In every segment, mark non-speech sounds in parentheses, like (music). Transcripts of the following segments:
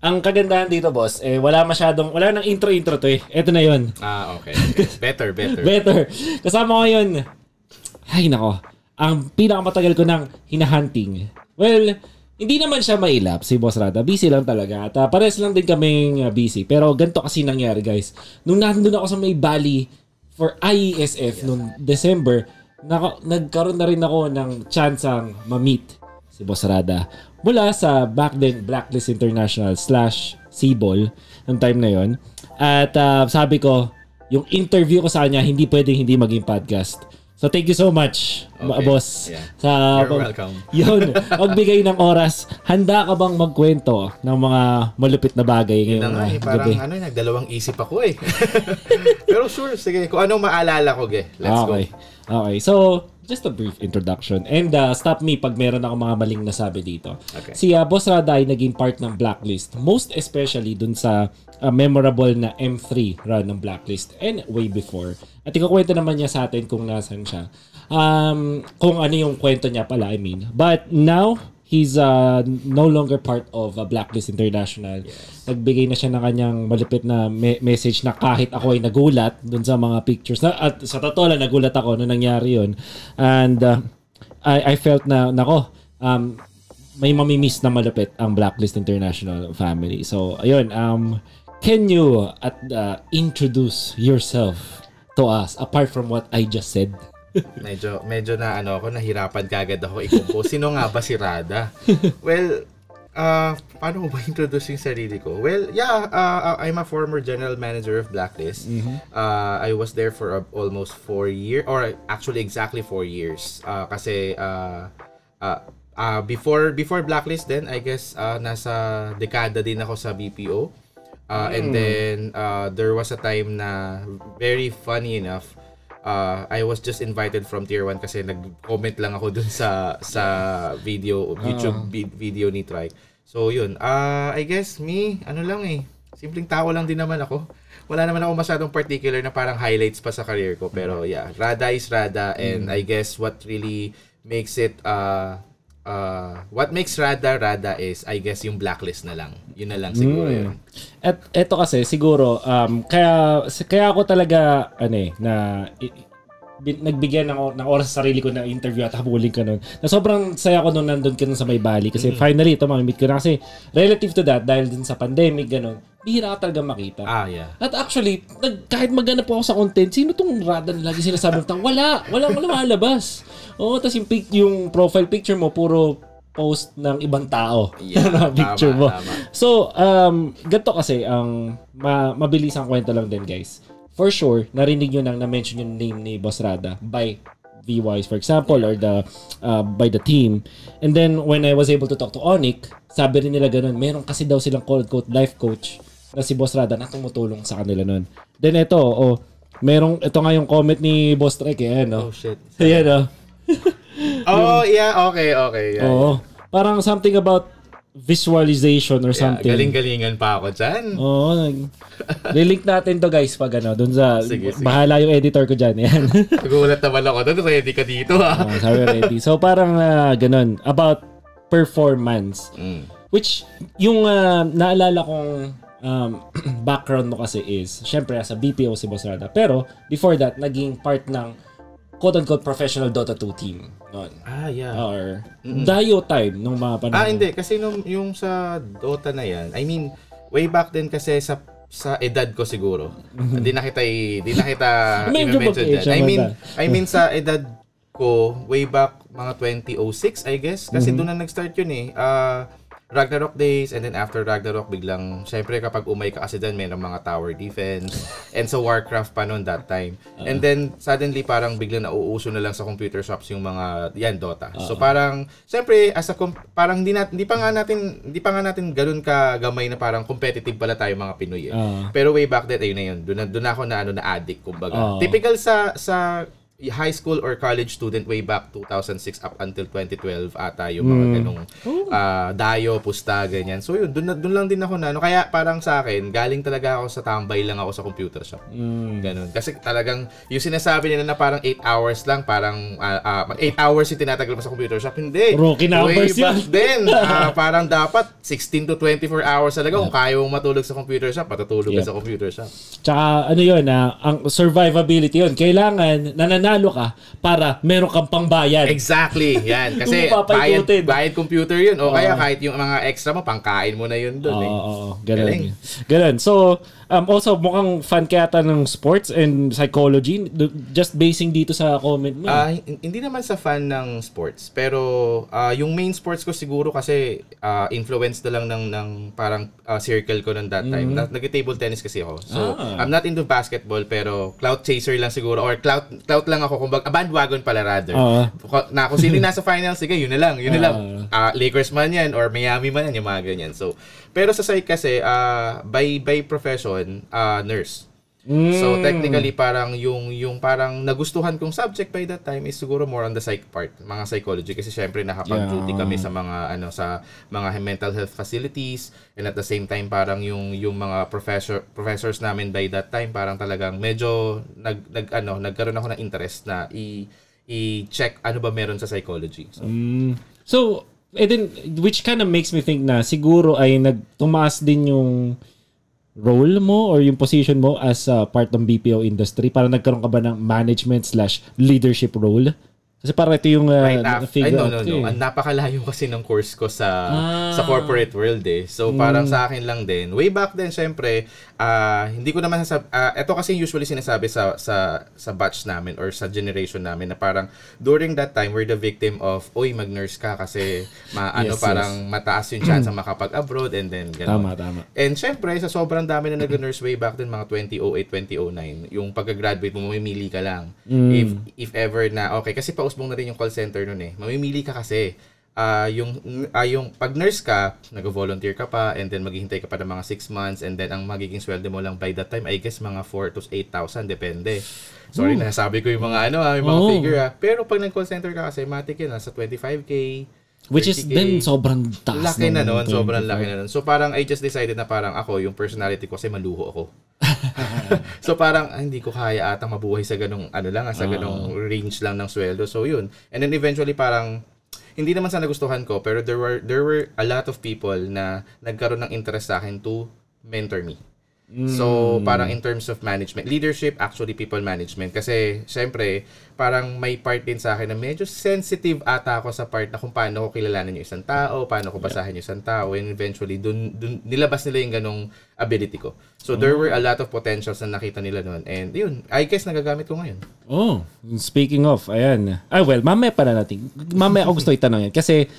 Ang kagandahan dito, boss, eh, wala masyadong, wala nang intro-intro to eh. Ito na yon. Ah, okay. okay. Better, better. (laughs) better. Kasama ko yun. Ay, nako. Ang pinakamatagal ko nang hinahunting. Well, hindi naman siya mailap si Boss Rada. Busy lang talaga. At uh, ah, pares lang din kaming ah, busy. Pero ganito kasi nangyari, guys. Nung nandun ako sa may Bali for IESF yeah. noong December, nako, nagkaroon na rin ako ng chance ang ma-meet si Boss Rada mula sa back then Blacklist International slash Sibol ng time na yon. At uh, sabi ko, yung interview ko sa kanya, hindi pwedeng hindi maging podcast. So thank you so much, okay. boss. Yeah. Sa, You're welcome. (laughs) Yun, magbigay ng oras. Handa ka bang magkwento ng mga malupit na bagay yun ngayong na nga, eh, parang ano, eh, nagdalawang isip ako eh. (laughs) Pero sure, sige, kung anong maalala ko, ge. Let's okay. go. Okay. So, just a brief introduction. And uh, stop me pag meron ako mga maling nasabi dito. Okay. Si uh, Boss Rada ay naging part ng Blacklist. Most especially dun sa uh, memorable na M3 run ng Blacklist and way before. At ikukwento naman niya sa atin kung nasan siya. Um, kung ano yung kwento niya pala, I mean. But now, he's uh, no longer part of uh, Blacklist International. Yes. Nagbigay na siya ng kanyang malupit na me- message na kahit ako ay nagulat dun sa mga pictures. Na, at sa totoo lang, nagulat ako nung nangyari yun. And uh, I, I felt na, nako, um, may mamimiss na malupit ang Blacklist International family. So, ayun, um, can you at, uh, introduce yourself to us apart from what I just said? (laughs) medyo, medyo na ano ako, nahirapan kagad ako i-compose. Sino nga ba si Rada? (laughs) Well, uh, paano ba introduce yung sarili ko? Well, yeah, uh, I'm a former general manager of Blacklist. Mm-hmm. Uh, I was there for uh, almost four years, or actually exactly four years. Uh, kasi uh, uh, uh, before before Blacklist then, I guess uh, nasa dekada din ako sa BPO. Uh, mm. And hmm. then uh, there was a time na very funny enough, uh, I was just invited from Tier 1 kasi nag-comment lang ako dun sa sa video, YouTube uh. video ni Try. So yun, uh, I guess me, ano lang eh, simpleng tao lang din naman ako. Wala naman ako masyadong particular na parang highlights pa sa career ko. Pero yeah, Rada is Rada and mm. I guess what really makes it uh, uh, what makes Rada Rada is I guess yung blacklist na lang. Yun na lang siguro mm. yun. At eto kasi siguro um kaya kaya ako talaga ano eh na nagbigyan ng, ng oras sa sarili ko na interview at habulin ko nun. Na sobrang saya ko nung nandun ka sa May kasi mm-hmm. finally ito mamimit ko na kasi relative to that dahil din sa pandemic ganun bihira ka talaga makita. Ah, yeah. At actually, nag, kahit maganda po ako sa content, sino tong rada Radan lagi sinasabi ng tao? Wala! Wala, wala malabas. Oo, oh, tapos yung, pic, yung profile picture mo, puro post ng ibang tao yeah, (laughs) picture tama, mo. Tama. So, um, ganito kasi, ang um, ma- mabilis ang kwento lang din guys for sure, narinig nyo nang na-mention yung name ni Boss Rada by VYs, for example, or the uh, by the team. And then, when I was able to talk to Onik, sabi rin nila ganun, meron kasi daw silang quote-unquote life coach na si Boss Rada na tumutulong sa kanila nun. Then, ito, oh, merong, ito nga yung comment ni Boss Trek, eh, no? Oh, shit. (laughs) Ayan, no? Oh. (laughs) oh, yeah, okay, okay. Yeah, Oo. Yeah. Parang something about visualization or something. Yeah, galing-galingan pa ako dyan. Oo. Lilink natin to guys pag ano, dun sa, sige, bahala yung editor ko dyan. Yan. (laughs) Nagulat naman ako dun, ready ka dito ha. Ah. Oo, sabi ready. So parang uh, ganun, about performance. Mm. Which, yung uh, naalala kong um, (clears throat) background mo kasi is, syempre as a BPO si Boss Rada. Pero, before that, naging part ng quote-unquote professional Dota 2 team. Noon. Ah, yeah. Or mm-hmm. Dayo time nung mga panahon. Ah, hindi. Kasi nung, yung sa Dota na yan, I mean, way back din kasi sa sa edad ko siguro. Mm-hmm. Hindi nakita kita hindi nakita kita (laughs) mention that. I mean, I mean sa edad ko way back mga 2006 I guess kasi mm-hmm. doon na nag-start yun eh. Uh, Ragnarok days and then after Ragnarok biglang syempre kapag umay ka kasi dyan may mga tower defense and so Warcraft pa noon that time. Uh-huh. And ah. then suddenly parang biglang nauuso na lang sa computer shops yung mga yan Dota. Uh-huh. So ah. parang syempre as a comp- parang hindi, nat- pa nga natin hindi pa nga natin ganoon ka gamay na parang competitive pala tayo mga Pinoy. Eh. Uh-huh. Pero way back then ayun na yun. Doon doon ako na ano na addict kumbaga. Uh-huh. Typical sa sa high school or college student way back 2006 up until 2012 ata yung mga mm. ganong uh, dayo, pusta, ganyan. So yun, doon lang din ako na. No? Kaya parang sa akin, galing talaga ako sa tambay lang ako sa computer shop. Mm. Ganun. Kasi talagang yung sinasabi nila na parang 8 hours lang, parang 8 uh, uh, hours yung tinatagal mo sa computer shop. Hindi. Rookie numbers yun. then, uh, (laughs) parang dapat 16 to 24 hours talaga kung kaya mong matulog sa computer shop, patutulog yep. ka sa computer shop. Tsaka ano yun, uh, ang survivability yun. Kailangan, nananalo plano ka para meron kang pangbayad. Exactly, yan. (laughs) Kasi bayad, bayad computer yun. O oh. kaya kahit yung mga extra mo, pangkain mo na yun doon. Eh. Oo, oh, eh. oh, oh. ganun. Ganun. So, um, also mukhang fan kaya ng sports and psychology. Just basing dito sa comment mo. Uh, hindi naman sa fan ng sports. Pero uh, yung main sports ko siguro kasi uh, influence na lang ng, ng parang uh, circle ko nung that time. mm Nag-table tennis kasi ako. So, ah. I'm not into basketball pero cloud chaser lang siguro or cloud cloud lang lang ako, kumbaga, ah, bandwagon pala rather. Uh-huh. Na kung sino nasa finals, sige, yun na lang, yun na lang. Uh, Lakers man yan, or Miami man yan, yung mga ganyan. So, pero sa psych kasi, uh, by, by profession, uh, nurse. Mm. So technically parang yung yung parang nagustuhan kong subject by that time is siguro more on the psych part, mga psychology kasi syempre nakapag-duty yeah. kami sa mga ano sa mga mental health facilities and at the same time parang yung yung mga professor professors namin by that time parang talagang medyo nag, nag ano nagkaroon ako ng interest na i i-check ano ba meron sa psychology. So, mm. so and eh, then which kind of makes me think na siguro ay nagtumaas din yung role mo or yung position mo as uh, part ng BPO industry? Para nagkaroon ka ba ng management slash leadership role? Kasi para ito yung uh, right after, figure ay, no, no, no. Eh. Napakalayo kasi ng course ko sa ah. sa corporate world eh. So parang mm. sa akin lang din. Way back then syempre, uh, hindi ko naman sasab uh, ah, ito kasi usually sinasabi sa sa sa batch namin or sa generation namin na parang during that time we're the victim of oy mag-nurse ka kasi maano (laughs) yes, parang yes. mataas yung chance (clears throat) na makapag-abroad and then ganun. Tama tama. And syempre sa sobrang dami na nag-nurse way back din mga 2008 2009 yung pagka-graduate mo mamimili ka lang. Mm. If if ever na okay kasi pausbong na rin yung call center noon eh. Mamimili ka kasi uh, yung, uh, yung pag nurse ka, nag-volunteer ka pa, and then maghihintay ka pa ng mga 6 months, and then ang magiging sweldo mo lang by that time, I guess mga 4 to 8,000, depende. Sorry, Ooh. nasabi ko yung mga ano, ha, ah, yung mga oh. figure ha. Pero pag nag-call center ka kasi, matik yun, nasa 25K, Which is then sobrang taas. Laki na noon, sobrang laki na noon. So parang I just decided na parang ako, yung personality ko kasi maluho ako. (laughs) (laughs) so parang ah, hindi ko kaya atang mabuhay sa ganong ano lang, sa ganong uh, range lang ng sweldo. So yun. And then eventually parang hindi naman sa nagustuhan ko, pero there were there were a lot of people na nagkaroon ng interest sa akin to mentor me. So, hmm. parang in terms of management, leadership, actually people management. Kasi, syempre, parang may part din sa akin na medyo sensitive ata ako sa part na kung paano ko kilalanin yung isang tao, paano ko basahin yung isang tao, and eventually, dun, dun, nilabas nila yung ganong ability ko. So, there were a hmm. lot of potentials na nakita nila noon. And, yun, I guess nagagamit ko ngayon. Oh, speaking of, ayan. Ah, well, mamaya pa na natin. Mamaya ako gusto itanong yan. Kasi,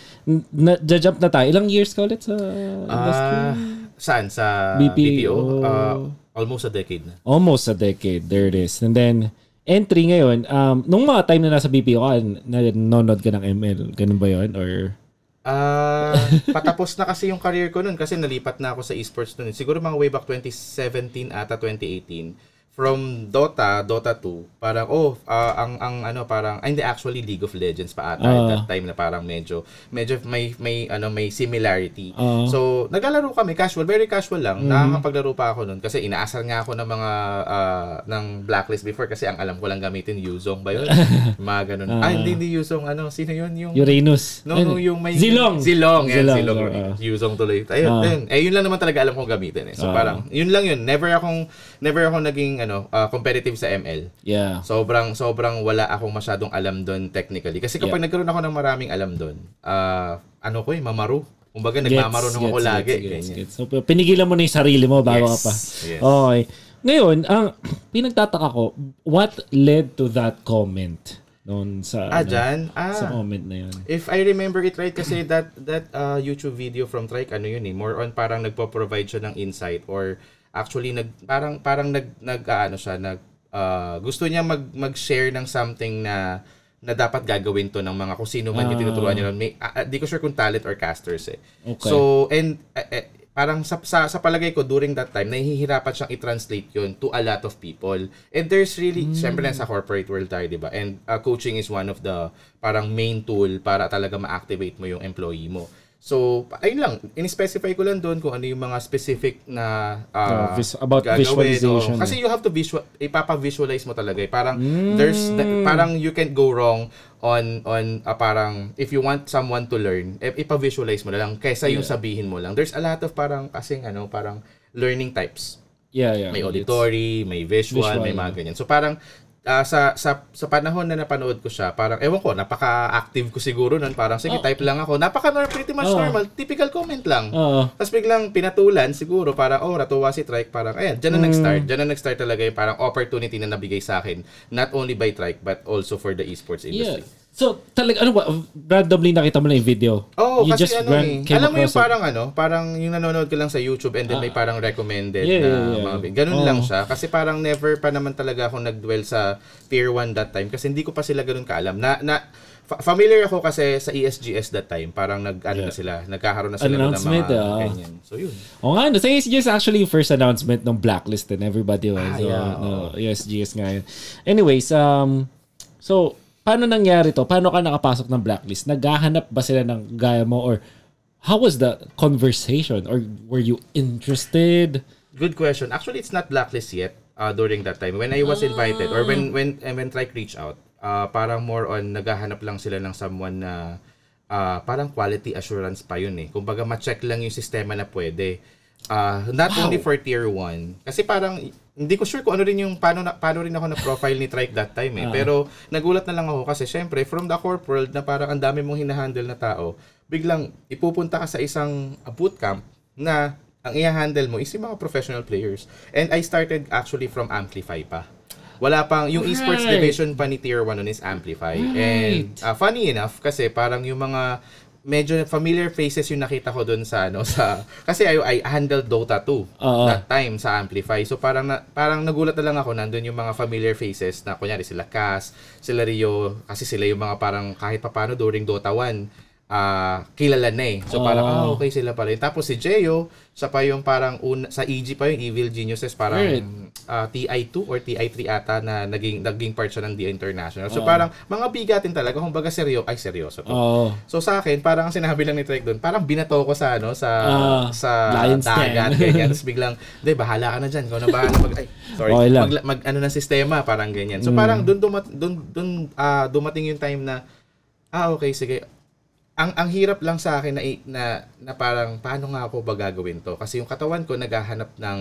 na-jump na tayo. Ilang years ka ulit sa ah, industry? Uh, Saan? Sa BPO? BPO? Uh, ah, almost a decade na. Almost a decade. There it is. And then, entry ngayon, um, nung mga time na nasa BPO ka, nanonood ka ng ML. Ganun ba yun? Or... Uh, (laughs) patapos na kasi yung career ko nun kasi nalipat na ako sa esports nun. Siguro mga way back 2017 ata 2018 from Dota, Dota 2, parang oh, uh, ang ang ano parang ay, hindi actually League of Legends pa ata uh, at that ah. time na parang medyo medyo may may ano may similarity. Uh, so, naglalaro kami casual, very casual lang. Mm. Nakakapaglaro pa ako noon kasi inaasar nga ako ng mga uh, ng blacklist before kasi ang alam ko lang gamitin Yuzong ba 'yun? (laughs) mga ganun. Uh, ah, hindi hindi Yuzong ano, sino 'yun yung Uranus. No, no, yung may Zilong. Zilong, yeah, Zilong. Zilong. Uh, Yuzong tuloy. Ayun, uh, eh yun lang naman talaga alam kong gamitin eh. So, uh, parang yun lang yun. Never akong never ako naging ano, uh, competitive sa ML. Yeah. Sobrang sobrang wala akong masyadong alam doon technically. Kasi kapag yeah. nagkaroon ako ng maraming alam doon, uh, ah, ano ko eh, mamaro. Kumbaga, nagmamaroon nung ako gets, lagi. Gets, ganyan. gets. So, pinigilan mo na yung sarili mo bago yes, ka pa. Yes. Okay. Ngayon, ang (clears throat) pinagtataka ko, what led to that comment? noon sa ah, ano, dyan? Ah, sa comment na yun. If I remember it right kasi that that uh, YouTube video from Trike ano yun eh more on parang nagpo-provide siya ng insight or actually nag parang parang nag nag aano ah, siya nag uh, gusto niya mag mag-share ng something na na dapat gagawin to ng mga kung sino man ah. yung tinuturuan niya. May, uh, di ko sure kung talent or casters eh. Okay. So, and uh, uh, parang sa, sa, sa palagay ko during that time, nahihirapan siyang i-translate yon to a lot of people. And there's really, mm. syempre na sa corporate world tayo, di ba? And uh, coaching is one of the parang main tool para talaga ma-activate mo yung employee mo. So, ayun lang, in-specify ko lang doon kung ano yung mga specific na uh, uh, vis- about gagawin, visualization. Kasi eh. you have to visual ipapa-visualize mo talaga. Eh. Parang mm. there's the, parang you can't go wrong on on uh, parang if you want someone to learn, eh, ipa-visualize mo na lang kaysa yeah. yung sabihin mo lang. There's a lot of parang kasing ano, parang learning types. Yeah, yeah. May auditory, may visual, visual, may mga ganyan. So parang uh, sa, sa, sa panahon na napanood ko siya, parang, ewan ko, napaka-active ko siguro nun. Parang, sige, oh. type lang ako. Napaka pretty much oh. normal. Typical comment lang. Oh. Tapos biglang pinatulan, siguro, para oh, natuwa si Trike. Parang, ayan, dyan na mm. nag-start. Dyan na nag-start talaga yung parang opportunity na nabigay sa akin. Not only by Trike, but also for the esports industry. Yeah. So, talaga, ano ba, randomly nakita mo na yung video? Oo, oh, kasi just ano ran, eh. Alam mo yung parang ano, parang yung nanonood ka lang sa YouTube and then ah. may parang recommended yeah, na yeah, yeah. mga video. Ganun oh. lang siya. Kasi parang never pa naman talaga akong nag-dwell sa tier 1 that time kasi hindi ko pa sila ganun kaalam. Na, na, familiar ako kasi sa ESGS that time. Parang nag, ano yeah. na sila, nagkakaroon na sila ng mga uh, ganyan. So, yun. O nga, no, sa ESGS actually yung first announcement ng blacklist and everybody was, ah, yeah, so, yeah, no, ESGS nga yun. Anyways, um, so, paano nangyari to? Paano ka nakapasok ng blacklist? Naghahanap ba sila ng gaya mo or how was the conversation or were you interested? Good question. Actually, it's not blacklist yet uh, during that time. When I was invited or when when when Trike reached out, uh, parang more on naghahanap lang sila ng someone na uh, parang quality assurance pa yun eh. Kumbaga ma-check lang yung sistema na pwede. Uh, not wow. only for tier 1 kasi parang hindi ko sure kung ano rin yung paano, na, paano rin ako na profile ni Trike that time eh. Uh-huh. Pero nagulat na lang ako kasi syempre from the corp world na parang ang dami mong hinahandle na tao, biglang ipupunta ka sa isang boot camp na ang i-handle mo is yung mga professional players. And I started actually from Amplify pa. Wala pang, yung right. esports division pa ni Tier 1 nun is Amplify. Right. And uh, funny enough, kasi parang yung mga medyo familiar faces yung nakita ko doon sa ano sa (laughs) kasi I, I handled Dota 2 uh-huh. that time sa Amplify. So parang na, parang nagulat na lang ako nandoon yung mga familiar faces na kunyari sila Cass, sila Rio kasi sila yung mga parang kahit papaano during Dota 1 uh, kilala na eh. So oh. parang, oh, ah, okay sila pala. Tapos si Jeyo, sa pa yung parang una, sa EG pa yung Evil Geniuses, parang right. uh, TI2 or TI3 ata na naging, naging part siya ng The International. So oh. parang mga bigatin talaga, kumbaga seryo, ay seryoso to. Oh. So sa akin, parang ang sinabi lang ni Trek doon, parang binato ko sa ano, sa uh, sa Lions dagat, ganyan. Tapos (laughs) biglang, hindi, bahala ka na dyan. Ikaw na bahala. Mag, ay, sorry. Okay mag, mag, ano na sistema, parang ganyan. So mm. parang doon dumat, dun, dun, uh, dumating yung time na, ah okay, sige, ang ang hirap lang sa akin na na, na parang paano nga ako ba gagawin to kasi yung katawan ko naghahanap ng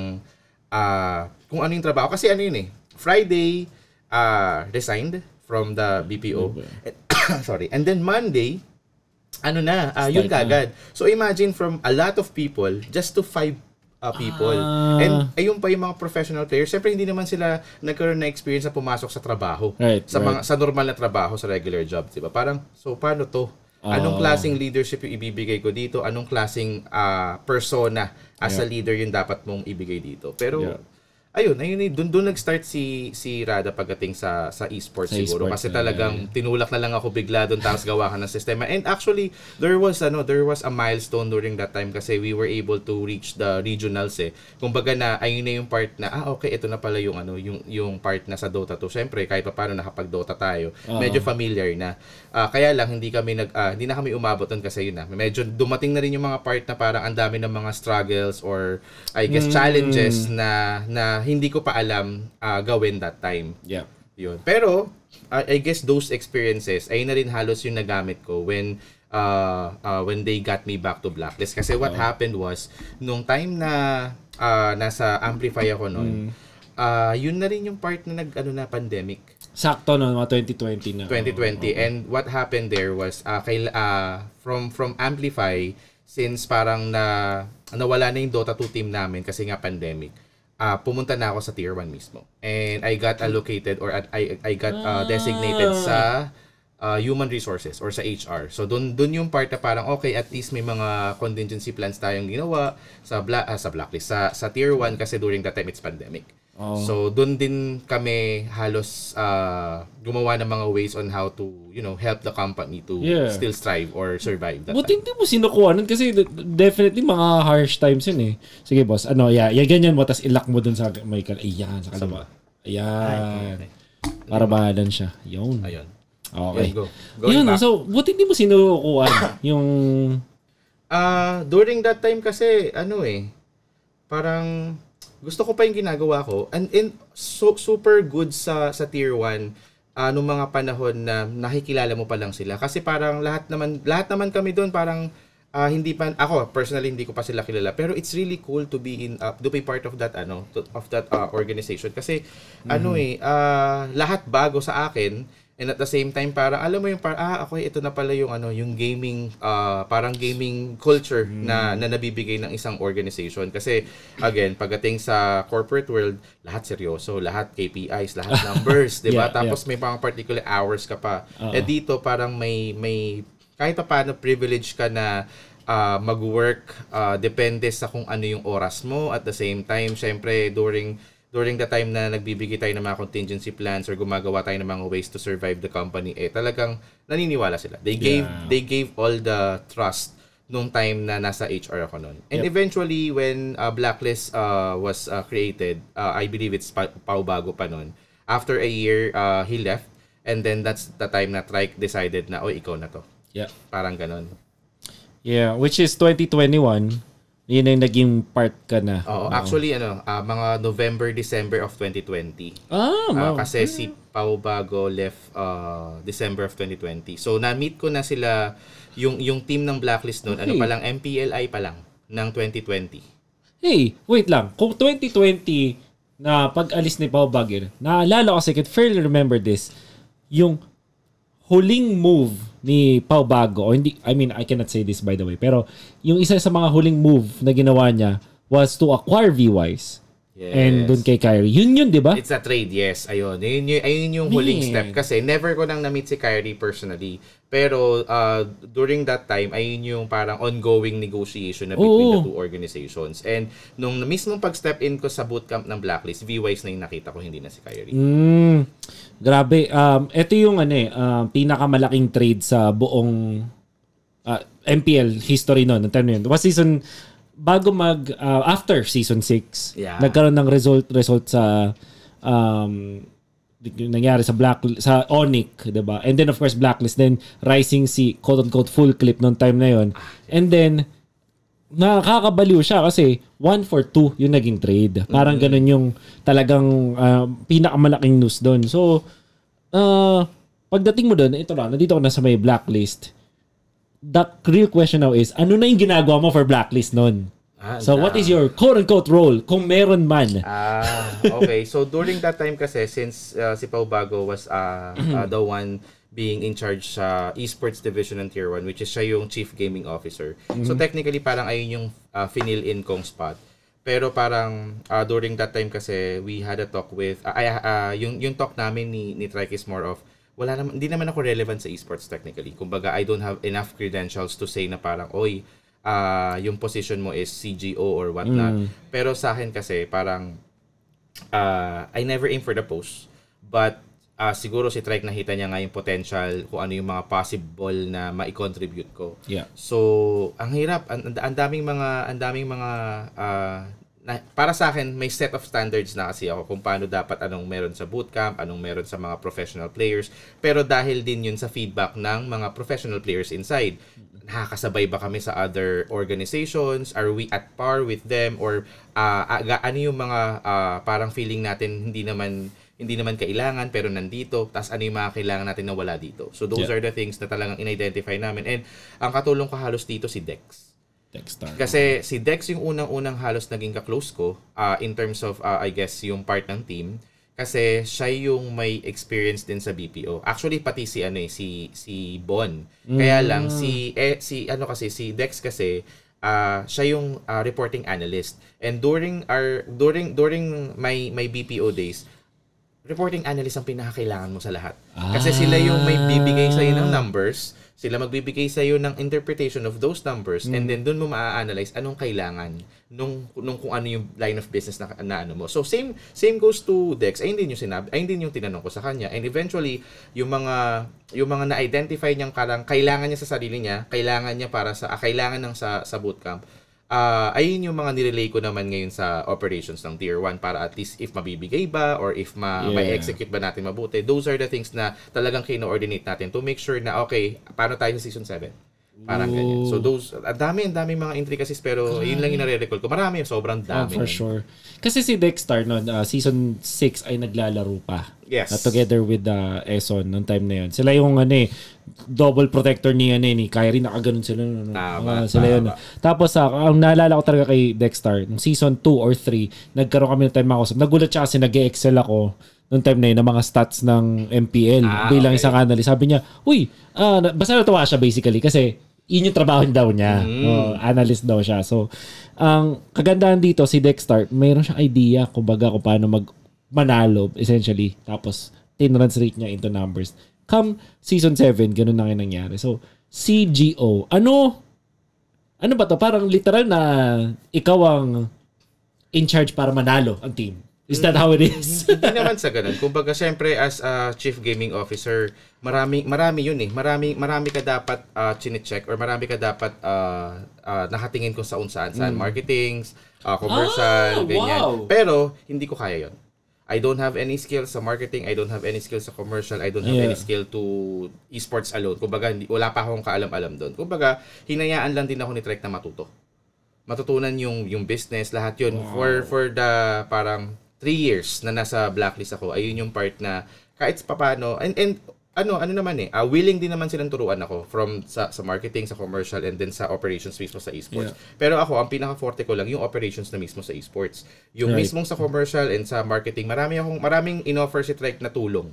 uh, kung ano yung trabaho kasi ano yun eh Friday uh, resigned from the BPO mm-hmm. okay. (coughs) sorry and then Monday ano na uh, yun kagad so imagine from a lot of people just to five uh, people. Ah. And ayun pa yung mga professional players. Siyempre hindi naman sila nagkaroon na experience sa pumasok sa trabaho. Right, sa right. mga sa normal na trabaho, sa regular job, diba Parang so paano to? Oh. Anong ah. klaseng leadership yung ibibigay ko dito? Anong klaseng uh, persona as yeah. a leader yung dapat mong ibigay dito? Pero yeah ayun, ayun, ayun doon doon nag-start si si Rada pagdating sa sa esports sa siguro e-sports, kasi talagang yeah. tinulak na lang ako bigla doon tapos gawa ka ng sistema. And actually, there was ano, there was a milestone during that time kasi we were able to reach the regionals eh. Kumbaga na ayun na yung part na ah okay, ito na pala yung ano, yung yung part na sa Dota 2. Syempre, kahit pa paano nakapag-Dota tayo, uh-huh. medyo familiar na. Uh, kaya lang hindi kami nag uh, hindi na kami umabot doon kasi yun na. Ah, medyo dumating na rin yung mga part na parang ang dami ng mga struggles or I guess mm. challenges na na hindi ko pa alam uh, gawin that time. Yeah. Yun. Pero, uh, I guess those experiences, ay na rin halos yung nagamit ko when uh, uh, when they got me back to Blacklist. Kasi what uh-huh. happened was, nung time na uh, nasa Amplify ako noon, mm. uh, yun na rin yung part na nag, ano na, pandemic. Sakto noon, mga 2020 na. 2020. Oh, okay. And what happened there was uh, kay, uh, from from Amplify since parang na nawala na yung Dota 2 team namin kasi nga pandemic uh, pumunta na ako sa tier 1 mismo. And I got allocated or at, I I got uh, designated sa uh, human resources or sa HR. So doon doon yung part na parang okay at least may mga contingency plans tayong ginawa sa bla- uh, sa blacklist sa sa tier 1 kasi during that time it's pandemic. Oh. So doon din kami halos uh, gumawa ng mga ways on how to, you know, help the company to yeah. still strive or survive. That Buti hindi mo sinukuha nun kasi definitely mga harsh times yun eh. Sige boss, ano, yeah, yeah ganyan mo, tas ilak mo dun sa Michael. kal ayan, sa kalawa. Ayan. Para bahalan siya. Yun. Ayun. Okay. Ayun, go. Going Yun, back. so, buti hindi mo sinukuha yung... Uh, during that time kasi, ano eh, parang gusto ko pa yung ginagawa ko and, and so, super good sa sa tier 1 uh, ah, nung mga panahon na nakikilala mo pa lang sila kasi parang lahat naman lahat naman kami doon parang uh, hindi pa ako personally hindi ko pa sila kilala pero it's really cool to be in uh, to be part of that ano to, of that uh, organization kasi mm-hmm. ano mhm. eh uh, lahat bago sa akin And at the same time, parang alam mo yung parang, ah, ako okay, ito na pala yung ano, yung gaming, uh, parang gaming culture mm. na, na nabibigay ng isang organization. Kasi, again, pagdating sa corporate world, lahat seryoso, lahat KPIs, lahat (laughs) numbers, di ba? Yeah, Tapos yeah. may pang particular hours ka pa. Uh-oh. Eh dito, parang may, may, kahit pa paano privilege ka na uh, mag-work, uh, depende sa kung ano yung oras mo. At the same time, syempre, during during the time na nagbibigay tayo ng mga contingency plans or gumagawa tayo ng mga ways to survive the company eh talagang naniniwala sila they gave yeah. they gave all the trust nung time na nasa HR ako noon and yep. eventually when uh, blacklist uh, was uh, created uh, I believe it's pa- bago pa noon after a year uh, he left and then that's the time na Trike decided na oh ikaw na to yeah parang ganun yeah which is 2021 yun yung naging part ka na. Oo, Oo. actually ano, uh, mga November, December of 2020. Ah, ah, wow. Uh, kasi si hmm. Pau Bago left uh, December of 2020. So na-meet ko na sila yung yung team ng Blacklist noon, okay. ano pa lang MPLI pa lang ng 2020. Hey, wait lang. Kung 2020 na pag-alis ni Pau Bagir, naalala ko kasi, can fairly remember this, yung huling move ni Pau Bago, or hindi, I mean, I cannot say this by the way, pero yung isa sa mga huling move na ginawa niya was to acquire VWise. Yes. And doon kay Kyrie. Yun yun, di ba? It's a trade, yes. Ayun. Ayun, yun, ayun yung huling step. Kasi never ko nang na-meet si Kyrie personally. Pero uh, during that time, ayun yung parang ongoing negotiation na between Oo. the two organizations. And nung mismong pag-step in ko sa bootcamp ng Blacklist, VWise na yung nakita ko, hindi na si Kyrie. Mm. Grabe. Um, ito yung ano eh, uh, pinakamalaking trade sa buong uh, MPL history noon. Ang tanong yun. Was season, bago mag, uh, after season 6, yeah. nagkaroon ng result, result sa, um, nangyari sa Black sa Onic, 'di ba? And then of course Blacklist, then Rising si quote unquote full clip noon time na 'yon. And then nakakabaliw siya kasi 1 for 2 yung naging trade. Parang mm-hmm. ganun yung talagang uh, pinakamalaking news doon. So, uh, pagdating mo doon, ito na, nandito ko na sa may blacklist. The real question now is, ano na yung ginagawa mo for blacklist noon? Ah, so, nah. what is ah. your quote-unquote role kung meron man? Ah, okay. so, during that time kasi, since uh, si Pau Bago was uh, uh, the one being in charge sa uh, esports division ng Tier 1, which is siya yung chief gaming officer. Mm-hmm. So, technically, parang ayun yung uh, finil in kong spot. Pero parang uh, during that time kasi we had a talk with uh, uh, yung yung talk namin ni ni Trike is more of wala naman hindi naman ako relevant sa esports technically. Kumbaga I don't have enough credentials to say na parang oy uh, yung position mo is CGO or what not. Mm. Pero sa akin kasi parang uh, I never aim for the post but uh, siguro si Trike nakita niya nga yung potential kung ano yung mga possible na mai-contribute ko. Yeah. So, ang hirap, ang, ang daming mga ang daming mga uh, na, para sa akin may set of standards na kasi ako kung paano dapat anong meron sa bootcamp, anong meron sa mga professional players. Pero dahil din yun sa feedback ng mga professional players inside, nakakasabay ba kami sa other organizations? Are we at par with them or uh, ano yung mga uh, parang feeling natin hindi naman hindi naman kailangan pero nandito, tas ano yung mga kailangan natin na wala dito. So those yeah. are the things na talagang in-identify namin. And ang katulong ko halos dito si Dex. Dexstar. Kasi si Dex yung unang-unang halos naging ka-close ko uh, in terms of, uh, I guess, yung part ng team. Kasi siya yung may experience din sa BPO. Actually, pati si ano eh, si, si Bon. Kaya mm. lang, mm. si, eh, si, ano kasi, si Dex kasi, uh, siya yung uh, reporting analyst. And during our, during, during my, my BPO days, reporting analyst ang pinakakailangan mo sa lahat. Kasi ah. sila yung may bibigay sa iyo ng numbers, sila magbibigay sa iyo ng interpretation of those numbers mm. and hmm. then doon mo ma-analyze anong kailangan nung nung kung ano yung line of business na, na ano mo. So same same goes to Dex. Ayun din yung sinabi, ayun din yung tinanong ko sa kanya. And eventually yung mga yung mga na-identify niyang karang kailangan niya sa sarili niya, kailangan niya para sa ah, kailangan ng sa sa bootcamp uh, ayun yung mga nirelay ko naman ngayon sa operations ng Tier 1 para at least if mabibigay ba or if ma yeah. ma-execute ba natin mabuti. Those are the things na talagang kino-ordinate natin to make sure na okay, paano tayo sa Season 7? Parang Ooh. ganyan. So those, ang dami, ang dami mga intricacies pero Ay. yun lang yung nare-recall ko. Marami, sobrang oh, dami. Oh, for sure. Kasi si Dexter noon, uh, season 6 ay naglalaro pa. Yes. Uh, together with the uh, Eson noong time na yun. Sila yung ano eh, double protector ni ano eh, ni Kyrie, nakaganon sila. No, tama, uh, sila tama. yun. Eh. Tapos uh, ang naalala ko talaga kay Dexter, nung season 2 or 3, nagkaroon kami ng time makausap. Nagulat siya kasi nag-excel ako noong time na yun, ng mga stats ng MPL ah, bilang okay. isang analyst. Sabi niya, uy, uh, basta natuwa siya basically kasi yun yung trabaho daw niya. Mm. Oh, analyst daw siya. So, ang kagandahan dito, si Dexter, mayroon siyang idea kung baga kung paano mag manalo, essentially. Tapos, 10 runs rate niya into numbers. Come season 7, ganun na yung nangyari. So, CGO. Ano? Ano ba to? Parang literal na ikaw ang in charge para manalo ang team. Is that how it is? Hindi naman sa ganun. Kumbaga, syempre, as a uh, chief gaming officer, marami, marami yun eh. Marami, marami ka dapat uh, chinecheck or marami ka dapat uh, ah, uh, ah, nakatingin kung saan saan. Saan mm. marketings, uh, commercial, ah, ganyan. Wow. Pero, hindi ko kaya yon. I don't have any skill sa marketing. I don't have any skill sa commercial. I don't have yeah. any skill to esports alone. Kumbaga, wala pa akong kaalam-alam doon. Kumbaga, hinayaan lang din ako ni Trek na matuto matutunan yung yung business lahat yun wow. for for the parang three years na nasa blacklist ako, ayun yung part na kahit papano, and, and ano, ano naman eh, uh, willing din naman silang turuan ako from sa, sa marketing, sa commercial, and then sa operations mismo sa esports. Yeah. Pero ako, ang pinaka-forte ko lang yung operations na mismo sa esports. Yung right. mismong sa commercial and sa marketing, marami akong, maraming in-offer si Trek na tulong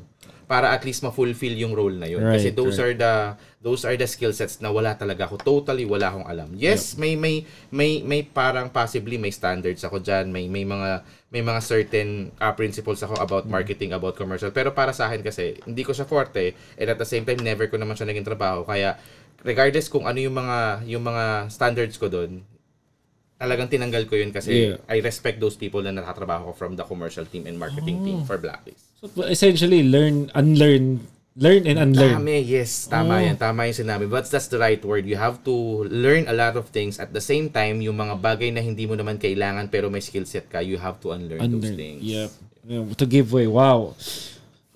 para at least ma-fulfill yung role na yun. Right, Kasi those right. are the those are the skill sets na wala talaga ako. Totally wala akong alam. Yes, yep. may may may may parang possibly may standards ako diyan, may may mga may mga certain uh, principles ako about mm. marketing, about commercial. Pero para sa akin kasi, hindi ko siya forte and at the same time never ko naman siya naging trabaho. Kaya regardless kung ano yung mga yung mga standards ko doon, talagang tinanggal ko yun kasi yeah. I respect those people na nakatrabaho ko from the commercial team and marketing oh. team for Blacklist. So essentially learn unlearn Learn and unlearn. Tama, yes. Tama oh. yan. Tama yung sinabi. But that's the right word. You have to learn a lot of things. At the same time, yung mga bagay na hindi mo naman kailangan pero may skill set ka, you have to unlearn, unlearn. those things. Yep. To give way. Wow.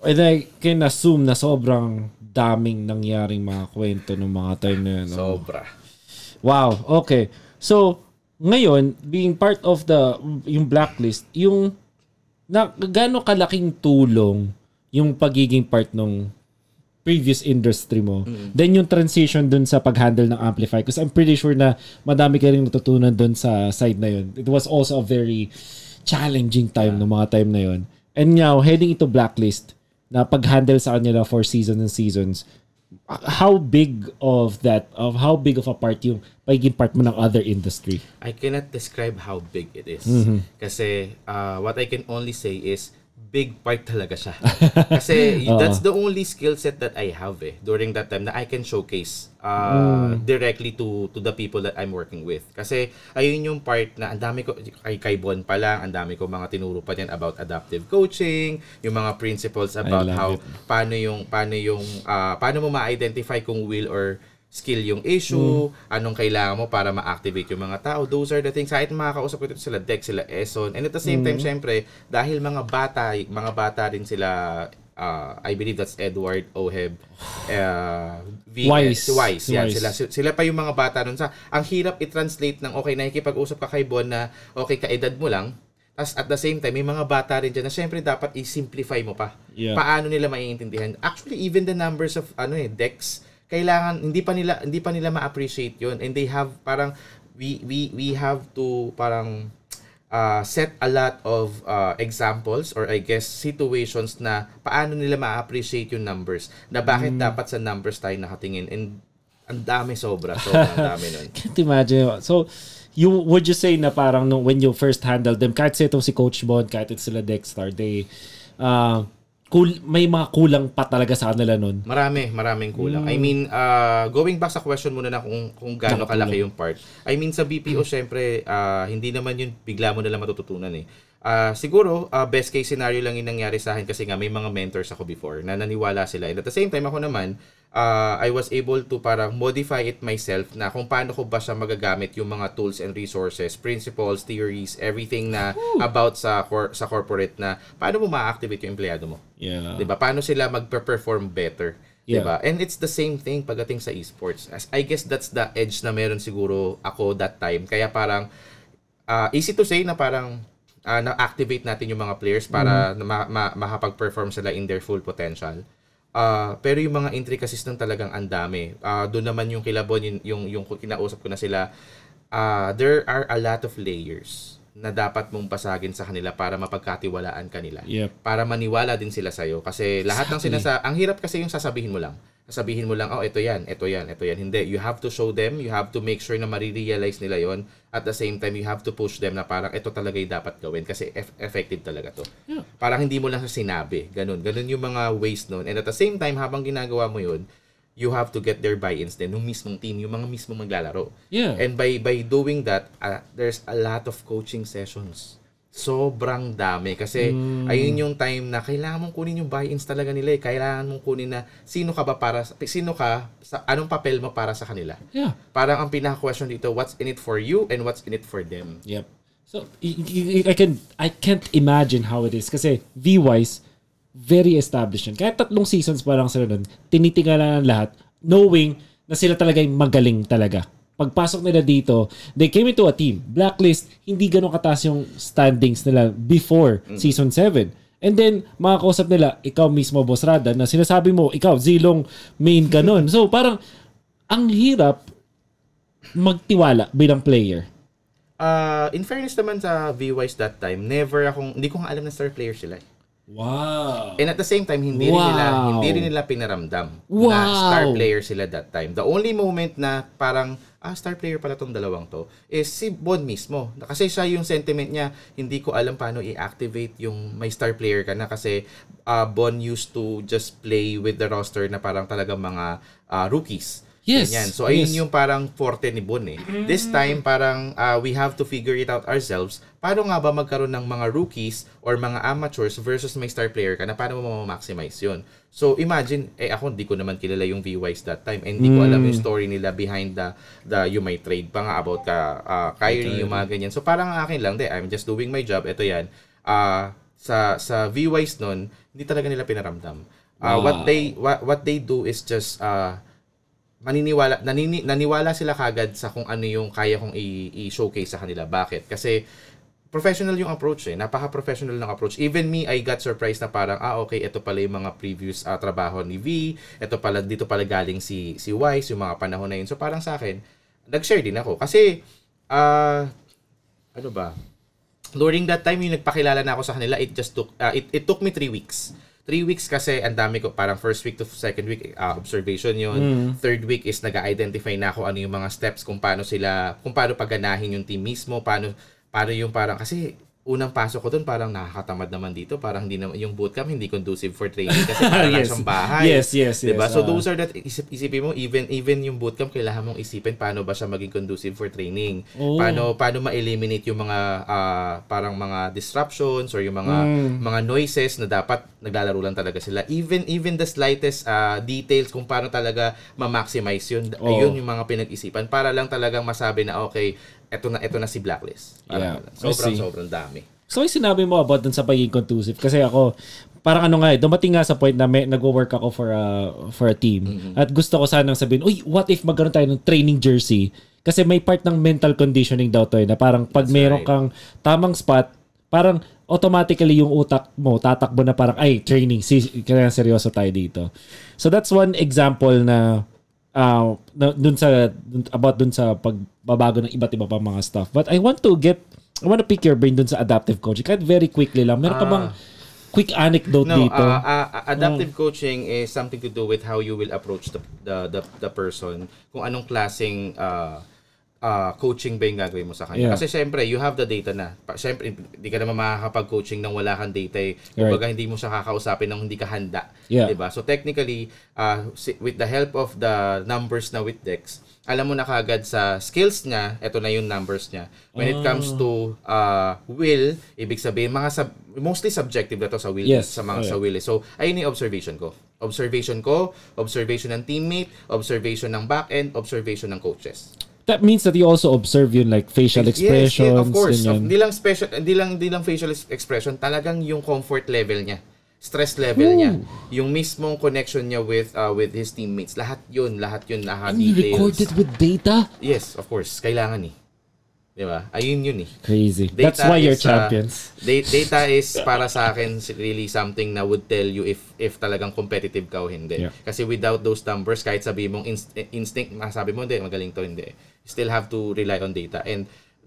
And I can assume na sobrang daming nangyaring mga kwento ng mga time na yun. Sobra. Wow. Okay. So, ngayon, being part of the yung blacklist, yung na, gano'ng kalaking tulong yung pagiging part ng previous industry mo. Mm. Then yung transition dun sa pag-handle ng Amplify because I'm pretty sure na madami ka rin natutunan dun sa side na yun. It was also a very challenging time yeah. ng mga time na yun. And now, heading into Blacklist, na pag-handle sa kanya for season and seasons, how big of that of how big of a part yung pagiging part mo ng other industry? I cannot describe how big it is. Mm-hmm. Kasi uh, what I can only say is big part talaga siya. (laughs) Kasi uh-huh. that's the only skill set that I have eh during that time that I can showcase uh, mm. directly to to the people that I'm working with. Kasi ayun yung part na ang dami ko kay kay Bon pa lang, ang dami ko mga tinuro pa niyan about adaptive coaching, yung mga principles about how it. paano yung paano yung uh, paano mo ma-identify kung will or skill yung issue, mm. anong kailangan mo para ma-activate yung mga tao. Those are the things. Kahit makakausap ko sila Dex, sila Eson. And at the same mm. time, syempre, dahil mga bata, mga bata rin sila, uh, I believe that's Edward, Oheb, uh, (sighs) v- Wise. Wise. Yan, Wise. Sila, sila pa yung mga bata nun. Sa, ang hirap i-translate ng, okay, nakikipag-usap ka kay Bon na, okay, kaedad mo lang, tapos at the same time, may mga bata rin dyan na syempre dapat i-simplify mo pa. Yeah. Paano nila maiintindihan? Actually, even the numbers of ano eh, decks, kailangan hindi pa nila hindi pa nila ma-appreciate 'yon and they have parang we we we have to parang uh, set a lot of uh, examples or I guess situations na paano nila ma-appreciate yung numbers na bakit mm. dapat sa numbers tayo nakatingin and ang dami sobra so ang dami nun (laughs) can't imagine so you would you say na parang no, when you first handle them kahit sa itong si Coach Bond kahit sila Dexter they uh, kul may mga kulang pa talaga sa kanila noon. Marami, maraming kulang. Mm. I hmm. mean, uh, going back sa question muna na kung, kung gaano kalaki yung part. I mean, sa BPO, mm. syempre, uh, hindi naman yun bigla mo na lang matututunan eh Uh, siguro, uh, best case scenario lang yung nangyari sa akin kasi nga may mga mentors ako before na naniwala sila. And at the same time, ako naman, uh, I was able to parang modify it myself na kung paano ko ba siya magagamit yung mga tools and resources, principles, theories, everything na Ooh. about sa cor- sa corporate na paano mo ma-activate yung empleyado mo. Yeah. 'Di ba? Paano sila magpe-perform better. Yeah. Diba? And it's the same thing pagdating sa esports. As, I guess that's the edge na meron siguro ako that time. Kaya parang uh, easy to say na parang uh, na-activate natin yung mga players para mm ma- ma- makapag-perform sila in their full potential. Uh, pero yung mga intricacies nun talagang ang dami. Uh, ah, doon naman yung kilabon, yung, yung, yung kinausap ko na sila, uh, there are a lot of layers na dapat mong basagin sa kanila para mapagkatiwalaan kanila. Yep. Para maniwala din sila sa iyo Kasi lahat exactly. ng sinasa... Ang hirap kasi yung sasabihin mo lang sabihin mo lang, oh, ito yan, ito yan, ito yan. Hindi, you have to show them, you have to make sure na marirealize nila yon At the same time, you have to push them na parang ito talaga yung dapat gawin kasi eff- effective talaga to. Yeah. Parang hindi mo lang sinabi. Ganun. Ganun yung mga ways nun. And at the same time, habang ginagawa mo yun, you have to get their buy-ins din ng mismong team, yung mga mismong maglalaro. Yeah. And by by doing that, uh, there's a lot of coaching sessions sobrang dami. Kasi mm. ayun yung time na kailangan mong kunin yung buy-ins talaga nila eh. Kailangan mong kunin na sino ka ba para, sino ka, sa, anong papel mo para sa kanila. Yeah. Parang ang pinaka-question dito, what's in it for you and what's in it for them. Yep. So, I, can, I can't imagine how it is. Kasi V-wise, very established yun. Kahit tatlong seasons pa lang sila nun, tinitingala ng lahat, knowing na sila talaga yung magaling talaga pagpasok nila dito, they came into a team. Blacklist, hindi ganun kataas yung standings nila before mm. season 7. And then, makakausap nila, ikaw mismo, Boss Rada, na sinasabi mo, ikaw, zilong main ka nun. so, parang, ang hirap magtiwala bilang player. Uh, in fairness naman sa v that time, never akong, hindi ko nga alam na star player sila. Eh. Wow. And at the same time, hindi wow. rin nila hindi rin nila pinaramdam wow. na star player sila that time. The only moment na parang ah, star player pala tong dalawang to, is si Bond mismo. Kasi siya yung sentiment niya, hindi ko alam paano i-activate yung may star player ka na kasi uh, ah, Bond used to just play with the roster na parang talaga mga uh, rookies. Yes. Ganyan. So, ayun yes. yung parang forte ni Bon eh. Mm. This time, parang uh, we have to figure it out ourselves. Paano nga ba magkaroon ng mga rookies or mga amateurs versus may star player ka na paano mo ma-maximize yun? So, imagine, eh ako hindi ko naman kilala yung VYs that time and hindi mm. ko alam yung mm. story nila behind the, the you may trade pa nga about ka, uh, ah, Kyrie, okay. yung mga ganyan. So, parang akin lang, de, I'm just doing my job. Ito yan. Uh, sa sa VYs nun, hindi talaga nila pinaramdam. Uh, wow. What they what, what they do is just uh, maniniwala nanini, naniwala sila kagad sa kung ano yung kaya kong i-showcase sa kanila. Bakit? Kasi professional yung approach eh. Napaka-professional ng approach. Even me, I got surprised na parang, ah, okay, ito pala yung mga previous uh, trabaho ni V. Ito pala, dito pala galing si, si Wise, yung mga panahon na yun. So, parang sa akin, nag-share din ako. Kasi, ah, uh, ano ba? During that time, yung nagpakilala na ako sa kanila, it just took, uh, it, it took me three weeks 3 weeks kasi ang dami ko parang first week to second week uh, observation yon mm. third week is nag-identify na ako ano yung mga steps kung paano sila kung paano paganahin yung team mismo paano paano yung parang kasi unang pasok ko doon parang nakakatamad naman dito parang hindi naman yung bootcamp hindi conducive for training kasi (laughs) parang yes. siyang bahay yes yes yes diba? so those are that isip, isipin mo even even yung bootcamp kailangan mong isipin paano ba siya maging conducive for training oh. paano paano ma-eliminate yung mga uh, parang mga disruptions or yung mga mm. mga noises na dapat naglalaro lang talaga sila even even the slightest uh, details kung paano talaga ma-maximize yun oh. yun yung mga pinag-isipan para lang talagang masabi na okay eto na eto na si Blacklist. Parang yeah. Sobrang sobrang dami. So yung sinabi mo about dun sa pagiging conclusive kasi ako parang ano nga eh, dumating nga sa point na may, nagwo-work ako for a for a team mm-hmm. at gusto ko sanang sabihin, "Uy, what if magkaroon tayo ng training jersey?" Kasi may part ng mental conditioning daw to eh, na parang pag That's meron right. kang tamang spot, parang automatically yung utak mo tatakbo na parang ay training si kaya seryoso tayo dito. So that's one example na uh, dun sa dun, about dun sa pagbabago ng iba't iba pa mga stuff. But I want to get I want to pick your brain dun sa adaptive coaching. Kahit very quickly lang. Meron ka bang ah. quick anecdote no, dito? Uh, uh, adaptive um, coaching is something to do with how you will approach the the the, the person kung anong klaseng uh, uh, coaching ba yung gagawin mo sa kanya? Yeah. Kasi syempre, you have the data na. Syempre, hindi ka naman makakapag-coaching nang wala kang data. Eh. Kumbaga, right. hindi mo siya kakausapin nang hindi ka handa. Yeah. Diba? So technically, uh, with the help of the numbers na with Dex, alam mo na kagad sa skills niya, ito na yung numbers niya. When it comes ah. to uh, will, ibig sabihin, mga sub, mostly subjective na to sa will, yes, sa mga okay. Oh, sa will. Eh. So, ayun yung observation ko. Observation ko, observation ng teammate, observation ng back-end, observation ng coaches that means that you also observe yun like facial expressions. Yes, yeah, of course. Of, hindi lang special hindi lang hindi lang facial expression, talagang yung comfort level niya, stress level Ooh. niya, yung mismong connection niya with uh, with his teammates. Lahat yun, lahat yun lahat And details. recorded with data? Yes, of course. Kailangan eh. 'Di ba? Ayun yun eh. Crazy. Data That's why you're is, uh, champions. Uh, data is para sa akin really something na would tell you if if talagang competitive ka o hindi. Yeah. Kasi without those numbers, kahit sabi mong inst- instinct, masabi mo hindi magaling to hindi still have to rely on data. And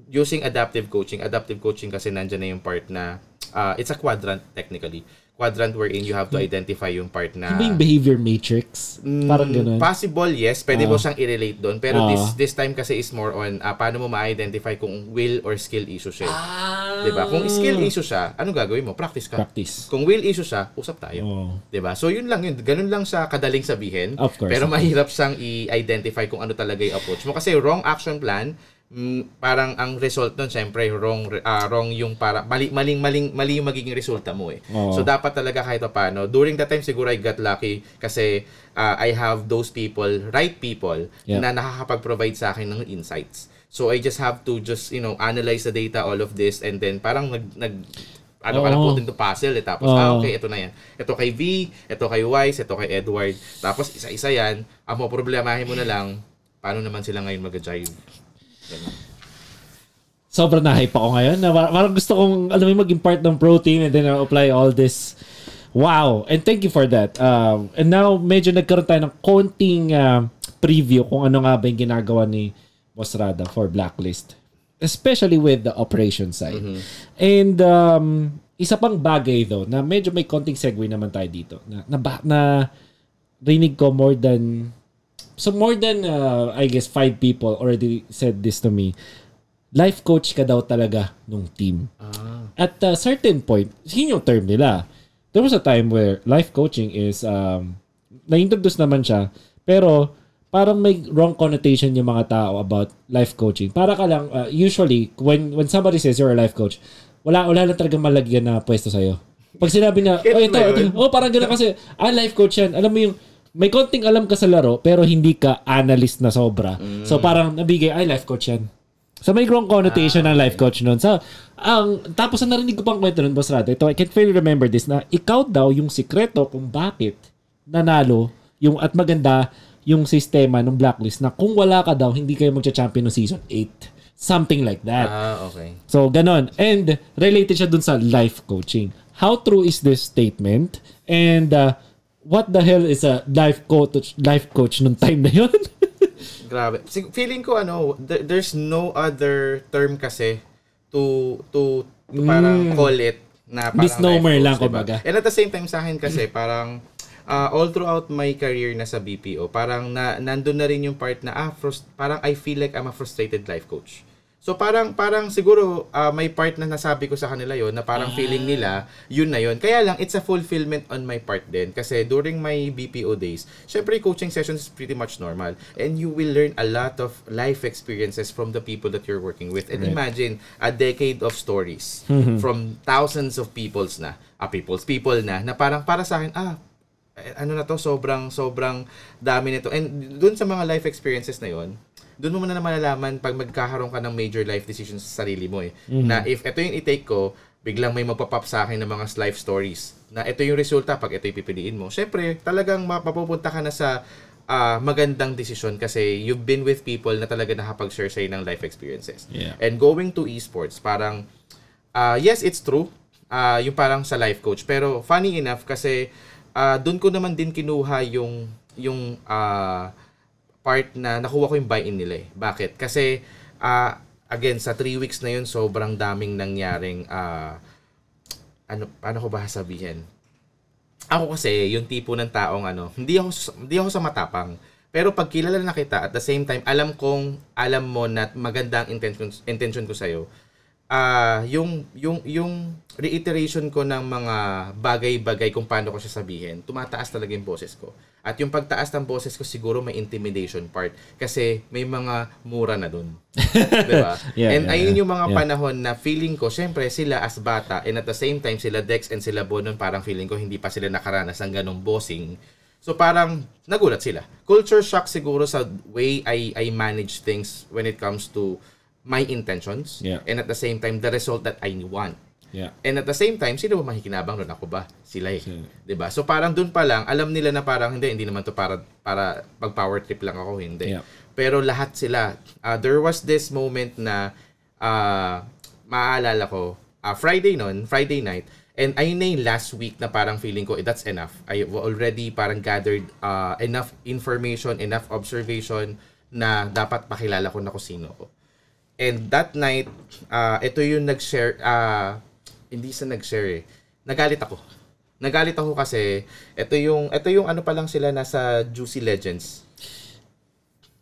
using adaptive coaching, adaptive coaching kasi nandiyan na yung part na uh, it's a quadrant technically quadrant wherein you have to hmm. identify yung part na... Yung behavior matrix? Mm, Parang ganun? Possible, yes. Pwede uh, mo ah. siyang i-relate doon. Pero uh, this this time kasi is more on uh, paano mo ma-identify kung will or skill issue siya. Uh, diba? Kung skill issue siya, ano gagawin mo? Practice ka. Practice. Kung will issue siya, usap tayo. Uh, diba? So yun lang yun. Ganun lang siya kadaling sabihin. Of course. Pero mahirap siyang i-identify kung ano talaga yung approach mo. Kasi wrong action plan Mm, parang ang result nun, syempre, wrong, uh, wrong yung para, mali, maling, maling, mali yung magiging resulta mo eh. Oo. So, dapat talaga kahit paano. During that time, siguro I got lucky kasi uh, I have those people, right people, yeah. na nakakapag-provide sa akin ng insights. So, I just have to just, you know, analyze the data, all of this, and then parang nag, nag ano ka lang po to puzzle eh. Tapos, ah, Oo. ah, okay, ito na yan. Ito kay V, ito kay Wise, ito kay Edward. Tapos, isa-isa yan. Ang problemahin mo na lang, paano naman sila ngayon mag jive Sobrang na-hype ako ngayon. Na parang gusto kong, alam mo, maging part ng protein and then apply all this. Wow! And thank you for that. Um, and now, medyo nagkaroon tayo ng konting uh, preview kung ano nga ba yung ginagawa ni Mosrada for Blacklist. Especially with the operation side. Mm-hmm. And um, isa pang bagay though, na medyo may konting segue naman tayo dito. Na, na, na rinig ko more than so more than uh, I guess five people already said this to me. Life coach ka daw talaga nung team. Ah. At a certain point, yun yung term nila. There was a time where life coaching is um na-introduce naman siya, pero parang may wrong connotation yung mga tao about life coaching. Para ka lang uh, usually when when somebody says you're a life coach, wala wala lang talaga malagyan na pwesto sa iyo. Pag sinabi na, oh, ito, ito, oh, parang gano'n kasi, ah, life coach yan. Alam mo yung, may konting alam ka sa laro pero hindi ka analyst na sobra. Mm. So parang nabigay, ay life coach yan. So may wrong connotation ah, ng life coach noon. So ang tapos na narinig ko pang kwento noon boss Rado. Ito I can't really remember this na ikaw daw yung sikreto kung bakit nanalo yung at maganda yung sistema ng blacklist na kung wala ka daw hindi kayo magcha-champion ng season 8. Something like that. Ah, okay. So ganon. And related siya dun sa life coaching. How true is this statement? And uh, what the hell is a life coach life coach nung time na yon? (laughs) Grabe. Feeling ko ano, there's no other term kasi to to, to mm. parang hmm. call it na parang misnomer lang diba? kumbaga. And at the same time sa akin kasi parang uh, all throughout my career na sa BPO, parang na, nandun na rin yung part na ah, frust- parang I feel like I'm a frustrated life coach. So parang parang siguro uh, may part na nasabi ko sa kanila yon na parang mm. feeling nila yun na yon. Kaya lang it's a fulfillment on my part din kasi during my BPO days, syempre coaching sessions is pretty much normal and you will learn a lot of life experiences from the people that you're working with. And right. imagine a decade of stories mm-hmm. from thousands of peoples na, uh, peoples people na na parang para sa akin ah eh, ano na to sobrang sobrang dami nito. And doon sa mga life experiences na yon, doon mo na naman malalaman pag magkakaroon ka ng major life decisions sa sarili mo eh. Mm-hmm. Na if ito yung i-take ko, biglang may mapapop sa akin ng mga life stories na ito yung resulta pag ito yung pipiliin mo. Siyempre, talagang mapupunta ka na sa uh, magandang desisyon kasi you've been with people na talaga nakapag-share sa'yo ng life experiences. Yeah. And going to esports, parang, uh, yes, it's true, uh, yung parang sa life coach. Pero funny enough kasi uh, doon ko naman din kinuha yung, yung uh, part na nakuha ko yung buy-in nila eh. Bakit? Kasi, uh, again, sa 3 weeks na yun, sobrang daming nangyaring, uh, ano, paano ko ba sabihin? Ako kasi, yung tipo ng taong ano, hindi ako, hindi ako sa matapang. Pero pag kilala na kita, at the same time, alam kong, alam mo na maganda ang intentions, intention ko sa'yo, uh, yung yung yung reiteration ko ng mga bagay-bagay kung paano ko siya sabihin, tumataas talaga yung boses ko. At yung pagtaas ng boses ko siguro may intimidation part kasi may mga mura na doon. (laughs) 'Di ba? yeah, and yeah, ayun yung mga yeah. panahon na feeling ko, syempre sila as bata and at the same time sila Dex and sila Bonon parang feeling ko hindi pa sila nakaranas ng ganong bossing. So parang nagulat sila. Culture shock siguro sa way I I manage things when it comes to my intentions yeah. and at the same time the result that I want. Yeah. And at the same time, sino ba makikinabang doon? Ako ba? Sila eh. Yeah. 'Di ba? So parang doon pa lang, alam nila na parang hindi hindi naman to para para pag power trip lang ako, hindi. Yeah. Pero lahat sila, uh, there was this moment na uh, maaalala ko, uh, Friday noon, Friday night, and ayun na yung last week na parang feeling ko, eh, that's enough. I already parang gathered uh, enough information, enough observation na dapat pakilala ko na ko sino ko. And that night, uh, ito yung nag-share, uh, hindi sa nag-share eh. Nagalit ako. Nagalit ako kasi ito yung ito yung ano pa lang sila nasa Juicy Legends.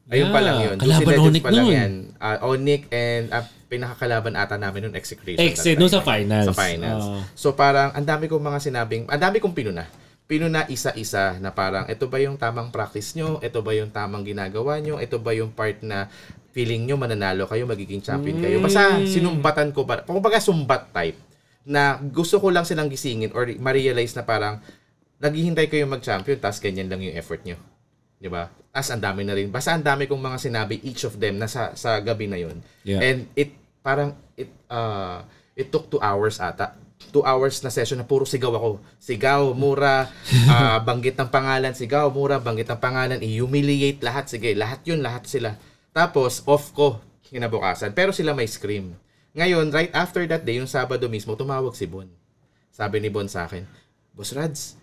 Ayun yeah, pa lang yun. Juicy Legends pa lang nun. yan. Uh, ah, Onic oh, and uh, pinakakalaban ata namin nun Execration. Exit, eh, no, sa finals. Sa finals. Uh. So parang ang dami kong mga sinabing, ang dami kong pinuna. Pinuna isa-isa na parang ito ba yung tamang practice nyo? Ito ba yung tamang ginagawa nyo? Ito ba yung part na feeling nyo mananalo kayo, magiging champion kayo. Hmm. Basta sinumbatan ko para, kumbaga sumbat type na gusto ko lang silang gisingin or ma-realize na parang naghihintay kayo mag-champion tapos ganyan lang yung effort nyo. Di ba? As ang dami na rin. Basta ang dami kong mga sinabi each of them na sa, sa gabi na yon. Yeah. And it parang it uh, it took two hours ata. Two hours na session na puro sigaw ako. Sigaw, mura, uh, (laughs) banggit ng pangalan, sigaw, mura, banggit ng pangalan, i-humiliate lahat. Sige, lahat yun, lahat sila. Tapos, off ko kinabukasan. Pero sila may scream. Ngayon, right after that day, yung Sabado mismo, tumawag si Bon. Sabi ni Bon sa akin, Boss Rads,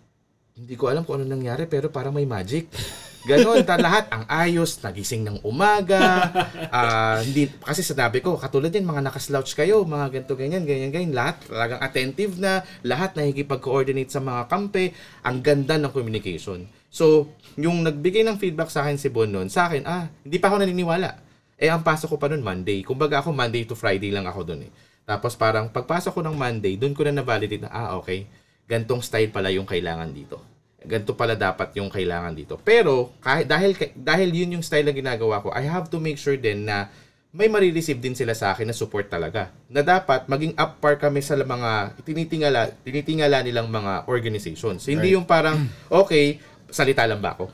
hindi ko alam kung ano nangyari pero parang may magic. (laughs) Ganon, ta lahat ang ayos, nagising ng umaga. Uh, hindi, kasi sa sabi ko, katulad din, mga nakaslouch kayo, mga ganito, ganyan, ganyan, ganyan. Lahat talagang attentive na, lahat nakikipag-coordinate sa mga kampe. Ang ganda ng communication. So, yung nagbigay ng feedback sa akin si Bon noon, sa akin, ah, hindi pa ako naniniwala. Eh, ang pasok ko pa noon, Monday. Kumbaga ako, Monday to Friday lang ako doon eh. Tapos parang pagpasok ko ng Monday, doon ko na na-validate na, ah, okay, gantong style pala yung kailangan dito. Ganto pala dapat yung kailangan dito. Pero kahit, dahil dahil yun yung style na ginagawa ko, I have to make sure din na may marireceive din sila sa akin na support talaga. Na dapat maging up par kami sa mga tinitingala, tinitingala nilang mga organizations. Hindi right. yung parang (clears throat) okay, salita lang ba ako?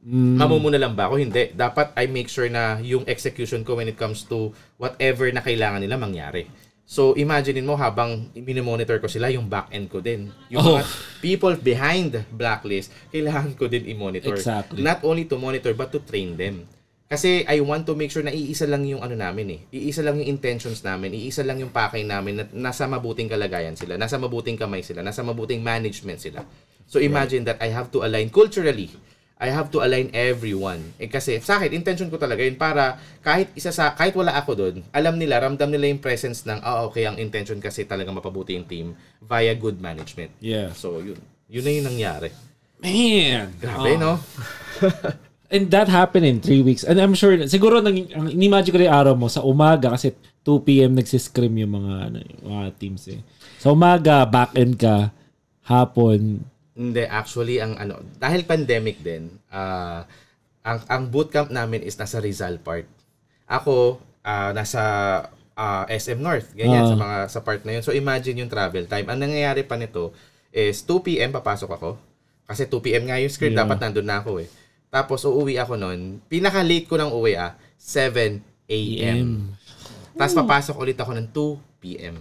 Mm. Mamumuna lang ba ako? Hindi. Dapat I make sure na yung execution ko when it comes to whatever na kailangan nila mangyari. So, imaginein mo habang minomonitor ko sila, yung back-end ko din. Yung oh. mga people behind blacklist, kailangan ko din i-monitor. Exactly. Not only to monitor, but to train them. Kasi I want to make sure na iisa lang yung ano namin eh. Iisa lang yung intentions namin. Iisa lang yung pakay namin na nasa mabuting kalagayan sila. Nasa mabuting kamay sila. Nasa mabuting management sila. So imagine right. that I have to align culturally. I have to align everyone. Eh kasi sa akin, intention ko talaga yun para kahit isa sa kahit wala ako doon, alam nila, ramdam nila yung presence ng oh, okay, ang intention kasi talaga mapabuti yung team via good management. Yeah. So yun. Yun na yung nangyari. Man, grabe oh. no. (laughs) And that happened in three weeks. And I'm sure, siguro, nang, in-imagine ko rin araw mo, sa umaga, kasi 2 p.m. nagsiscrim yung mga, ano, mga teams eh. Sa umaga, back-end ka, hapon, hindi, actually, ang ano, dahil pandemic din, uh, ang, ang bootcamp namin is nasa Rizal part. Ako, uh, nasa uh, ah, SM North, ganyan, uh. sa mga sa part na yun. So, imagine yung travel time. Ang nangyayari pa nito is 2 p.m. papasok ako. Kasi 2 p.m. nga yung script, yeah. dapat nandun na ako eh. Tapos, uuwi ako nun. Pinaka-late ko ng uwi ah, 7 a.m. Tapos, papasok ulit ako ng 2 p.m.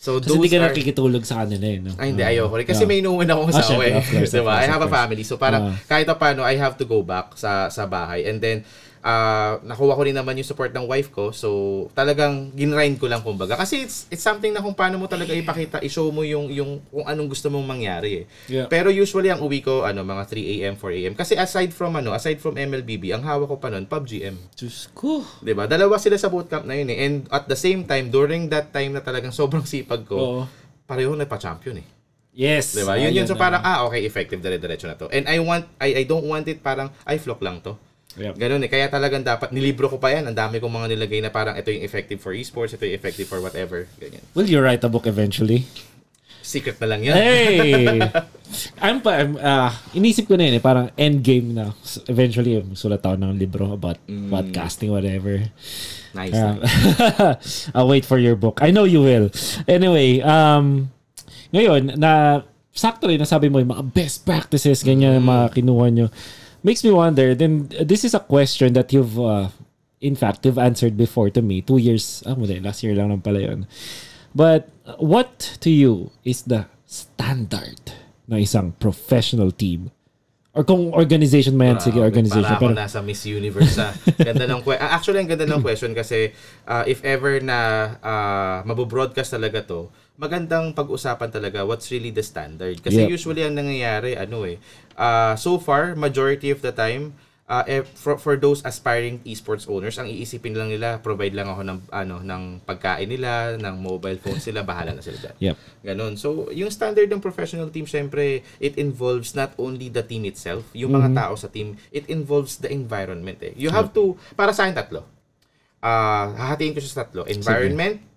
So Kasi those hindi ka are... nakikitulog sa kanila eh. No? Ay, hindi, uh, ayoko. Kasi yeah. may inuman akong asawa ah, oh, eh. Course, (laughs) diba? I have a family. So parang uh, ah. kahit pa paano, I have to go back sa sa bahay. And then, uh, nakuha ko rin naman yung support ng wife ko. So, talagang ginrind ko lang kumbaga. Kasi it's, it's something na kung paano mo talaga ipakita, i-show mo yung, yung kung anong gusto mong mangyari eh. Yeah. Pero usually ang uwi ko, ano, mga 3 a.m., 4 a.m. Kasi aside from, ano, aside from MLBB, ang hawak ko pa nun, PUBG M. Diyos ko. ba diba? Dalawa sila sa bootcamp na yun eh. And at the same time, during that time na talagang sobrang sipag ko, Oo. pareho na pa-champion eh. Yes. 'Di ba? Yun yun so parang ah okay effective dire-diretso na to. And I want I I don't want it parang I flock lang to. Yep. Ganun eh. Kaya talagang dapat, nilibro ko pa yan. Ang dami kong mga nilagay na parang ito yung effective for esports, ito yung effective for whatever. Ganyan. Will you write a book eventually? Secret na lang yan. Hey! (laughs) I'm pa, I'm, uh, inisip ko na yun eh. Parang end game na. Eventually, eh, sulat ako ng libro about mm. podcasting, whatever. Nice. Um, (laughs) I'll wait for your book. I know you will. Anyway, um, ngayon, na, sakto rin, nasabi mo yung mga best practices, ganyan, mm. mga kinuha nyo makes me wonder, then uh, this is a question that you've, uh, in fact, you've answered before to me two years, ah, muli, last year lang pala yun. But what to you is the standard na isang professional team? Or kung organization man, uh, sige, organization. pero... nasa Miss Universe ah. (laughs) ganda ng question. Ah, actually, ang ganda ng question kasi uh, if ever na uh, ah, mabobroadcast talaga to, magandang pag-usapan talaga what's really the standard. Kasi yep. usually ang nangyayari, ano eh, uh, so far, majority of the time, uh, eh, for, for those aspiring esports owners, ang iisipin lang nila, provide lang ako ng ano ng pagkain nila, ng mobile phone sila, bahala na sila dyan. Yep. Ganun. So, yung standard ng professional team, syempre, it involves not only the team itself, yung mm-hmm. mga tao sa team, it involves the environment. Eh. You have yep. to, para sa akin tatlo, uh, hahatiin ko sa tatlo, environment, Sige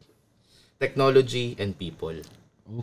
technology, and people.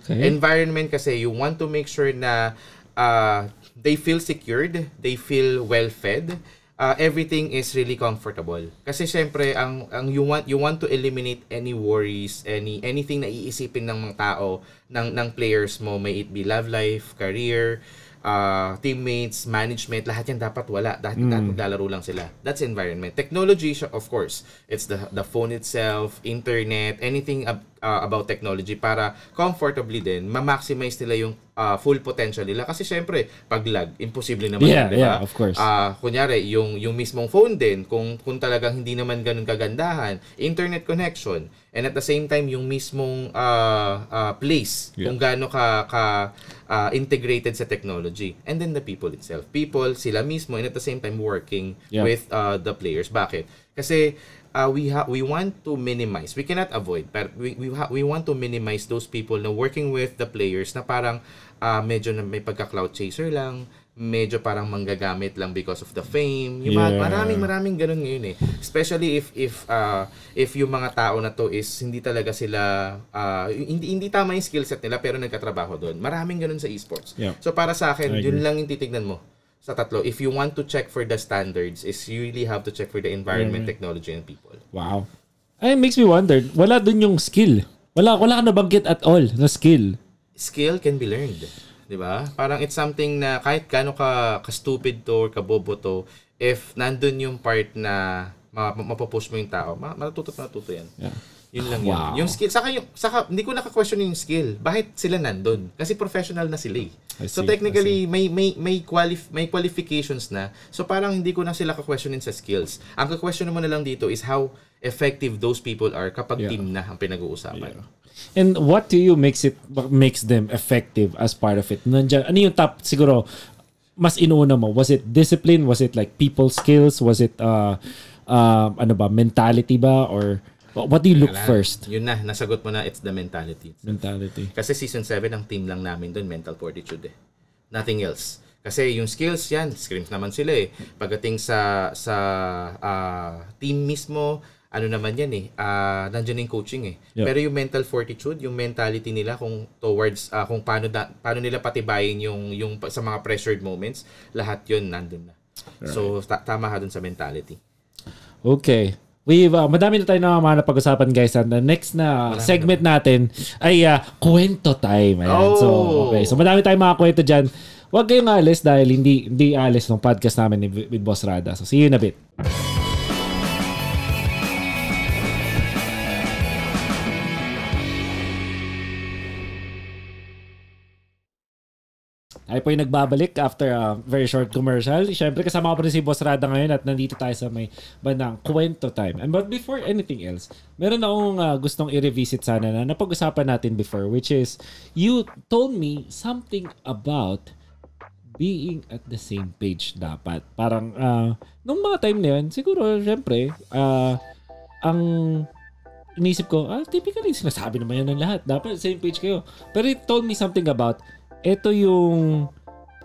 Okay. Environment kasi you want to make sure na uh, they feel secured, they feel well-fed, uh, everything is really comfortable. Kasi syempre ang ang you want you want to eliminate any worries, any anything na iisipin ng mga tao ng ng players mo, may it be love life, career, uh, teammates, management, lahat yan dapat wala. Dapat hmm. mm. naglalaro lang sila. That's environment. Technology, of course, it's the the phone itself, internet, anything uh, uh, about technology para comfortably din ma-maximize nila yung uh, full potential nila kasi syempre pag lag imposible naman yeah, yun, di ba? Yeah, of course. Uh, kunyari yung yung mismong phone din kung kung talagang hindi naman ganun kagandahan, internet connection and at the same time yung mismong uh, uh, place yeah. kung gaano ka ka uh, integrated sa technology and then the people itself. People sila mismo and at the same time working yeah. with uh, the players. Bakit? Kasi uh, we ha- we want to minimize. We cannot avoid, but we we, ha- we want to minimize those people na working with the players na parang uh, medyo na may pagka-cloud chaser lang, medyo parang manggagamit lang because of the fame. Yung yeah. mga, maraming maraming ganun ngayon eh. Especially if if uh, if yung mga tao na to is hindi talaga sila uh, hindi hindi tama yung skill set nila pero nagkatrabaho doon. Maraming ganun sa esports. Yeah. So para sa akin, yun lang yung titignan mo sa tatlo, if you want to check for the standards, is you really have to check for the environment, mm technology, and people. Wow. Ay, makes me wonder, wala dun yung skill. Wala, wala ka nabanggit at all na skill. Skill can be learned. Di ba? Parang it's something na kahit kano ka, ka-stupid to or ka-bobo to, if nandun yung part na mapapost mo yung tao, matututo pa natuto yan. Yeah. Yun lang wow. yun. Yung skill, saka, yung, saka hindi ko naka-question yung skill. Bakit sila nandun? Kasi professional na sila eh. so technically, may, may, may, qualif- may qualifications na. So parang hindi ko na sila ka-questionin sa skills. Ang ka-question mo na lang dito is how effective those people are kapag yeah. team na ang pinag-uusapan. Yeah. And what do you makes it makes them effective as part of it? Nandiyan, ano yung top siguro mas inuuna mo? Was it discipline? Was it like people skills? Was it uh, uh, ano ba, mentality ba? Or What do you look Kala, first? Yun na, nasagot mo na, it's the mentality. Mentality. Kasi season 7, ang team lang namin doon, mental fortitude eh. Nothing else. Kasi yung skills yan, scrims naman sila eh. Pagdating sa sa uh, team mismo, ano naman yan eh, uh, ah, nandiyan yung coaching eh. Yeah. Pero yung mental fortitude, yung mentality nila kung towards, uh, kung paano, da, paano nila patibayin yung, yung sa mga pressured moments, lahat yun nandun na. Right. So, ta- tama ha dun sa mentality. Okay. We've, uh, madami na tayo na pag-usapan guys. And the next na marami segment na. natin ay uh, kwento time. Ayan. Oh. So, okay. So, madami tayong mga kwento dyan. Huwag kayong alis dahil hindi, hindi alis ng podcast namin ni, with Boss Rada. So, see you in a bit. Ay po yung nagbabalik after a very short commercial. Siyempre, kasama ko pa rin si Boss Rada ngayon at nandito tayo sa may bandang kwento time. And but before anything else, meron akong uh, gustong i-revisit sana na napag-usapan natin before, which is, you told me something about being at the same page dapat. Parang, uh, nung mga time na yun, siguro, syempre, uh, ah, ang inisip ko, ah, typically, sinasabi naman yan ng lahat. Dapat same page kayo. Pero it told me something about ito yung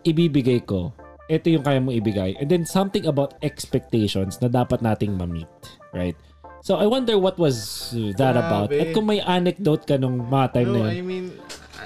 ibibigay ko. Ito yung kaya mo ibigay. And then something about expectations na dapat nating ma-meet. Right? So I wonder what was that Grabe. about. At kung may anecdote ka nung mga time no, na yun. I mean,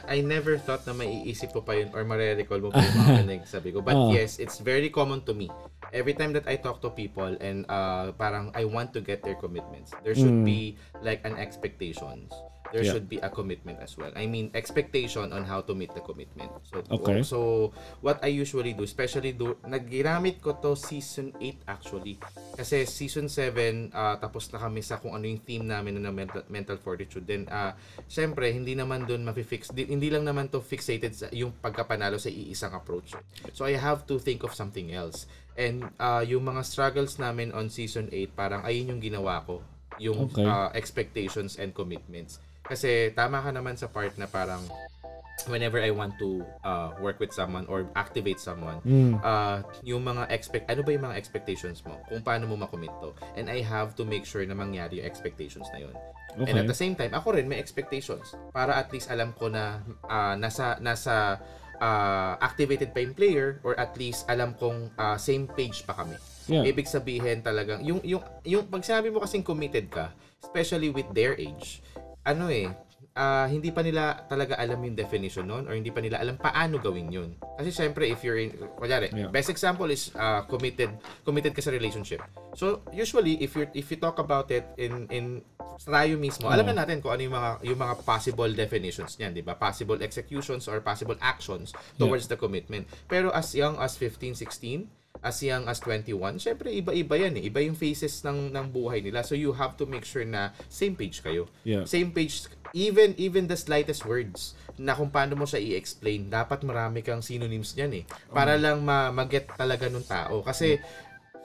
I never thought na maiisip ko pa yun or marerecall mo pa yung mga (laughs) nagsabi ko. But oh. yes, it's very common to me. Every time that I talk to people and uh, parang I want to get their commitments, there should mm. be like an expectations there yeah. should be a commitment as well. I mean, expectation on how to meet the commitment. So, okay. so what I usually do, especially do, nagginamit ko to season 8 actually. Kasi season 7, uh, ah, tapos na kami sa kung ano yung theme namin na mental, mental fortitude. Then, uh, syempre, hindi naman doon mafi-fix. Di, hindi lang naman to fixated sa yung pagkapanalo sa iisang approach. So, I have to think of something else. And uh, yung mga struggles namin on season 8, parang ayun yung ginawa ko. Yung okay. uh, expectations and commitments kasi tama ka naman sa part na parang whenever I want to uh, work with someone or activate someone, mm. uh, yung mga expect, ano ba yung mga expectations mo? Kung paano mo makommit to? And I have to make sure na mangyari yung expectations na yun. Okay. And at the same time, ako rin may expectations para at least alam ko na uh, nasa nasa uh, activated pa yung player or at least alam kong uh, same page pa kami. Yeah. Ibig sabihin talagang yung yung yung pag sinabi mo kasing committed ka, especially with their age, ano eh, uh, hindi pa nila talaga alam yung definition nun or hindi pa nila alam paano gawin yun. Kasi syempre, if you're in, kunyari, yeah. best example is uh, committed, committed ka sa relationship. So, usually, if you if you talk about it in, in tayo mismo, mm. alam na natin kung ano yung mga, yung mga possible definitions niyan, di ba? Possible executions or possible actions towards yeah. the commitment. Pero as young as 15, 16, as young as 21, syempre iba-iba yan eh. Iba yung phases ng ng buhay nila. So you have to make sure na same page kayo. Yeah. Same page even even the slightest words na kung paano mo siya i-explain, dapat marami kang synonyms niyan eh. Para oh. lang ma- mag-get talaga nung tao kasi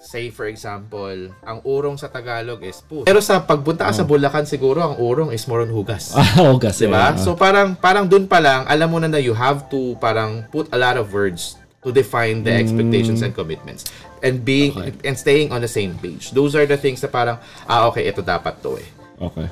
say for example, ang urong sa Tagalog is pus. Pero sa pagpunta ka oh. sa Bulacan siguro ang urong is more on hugas. (laughs) Ah, hugas, 'di diba? Yeah. So parang parang dun pa lang alam mo na na you have to parang put a lot of words to define the expectations mm. and commitments and being okay. and staying on the same page. Those are the things na parang ah okay, ito dapat to eh. Okay.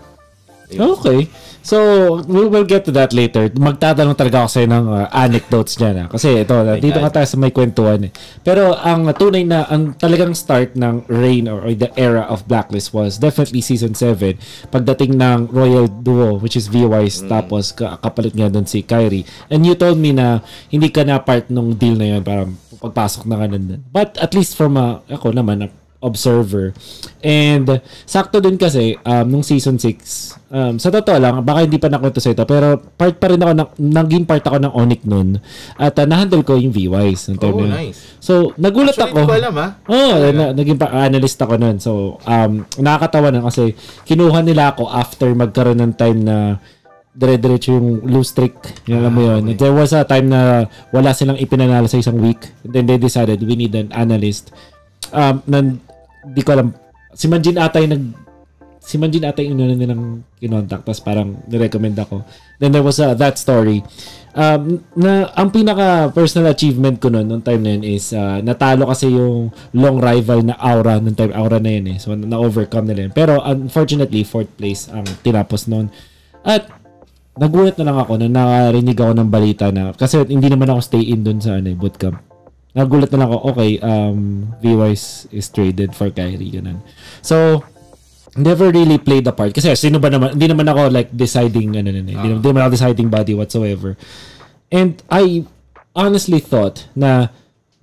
Okay. So, we will get to that later. Magtatanong talaga ako sa'yo ng uh, anecdotes niya na. Ah. Kasi ito, My dito nga tayo sa may kwentuhan eh. Pero ang tunay na, ang talagang start ng reign or, or the era of Blacklist was definitely season 7 pagdating ng Royal Duo which is VY's mm. tapos kapalit nga doon si Kyrie. And you told me na hindi ka na part nung deal na yun parang pagpasok na ka nandun. But at least from a, ako naman, observer. And sakto dun kasi um, nung season 6, um, sa totoo lang, baka hindi pa nakwento sa ito, pero part pa rin ako, ng, naging part ako ng Onic nun. At uh, nahandle ko yung VYs. Ng oh, nice. So, nagulat Actually, ako. Actually, alam ha? Ah. Oo, oh, na, naging pa, analyst ako nun. So, um, nakakatawa nun kasi kinuha nila ako after magkaroon ng time na dire-diretso yung lose streak. Yun, alam mo ah, yun. Okay. There was a time na wala silang ipinanalo sa isang week. And then they decided we need an analyst um, nan, di ko alam. Si Manjin ata yung nag si Manjin ata yung inuna nilang kinontak tapos parang nirecommend ako. Then there was a, uh, that story. Um, na ang pinaka personal achievement ko noon nung time na yun is uh, natalo kasi yung long rival na Aura nung time Aura na yun eh. So na-overcome nila yun. Pero unfortunately fourth place ang tinapos noon. At nagulat na lang ako nung narinig ako ng balita na kasi hindi naman ako stay in doon sa ano, eh, bootcamp nagulat na lang ako, okay, um, VWise is traded for Kyrie, ganun. So, never really played the part. Kasi sino ba naman, hindi naman ako like deciding, ano na, hindi uh-huh. naman ako deciding body whatsoever. And I honestly thought na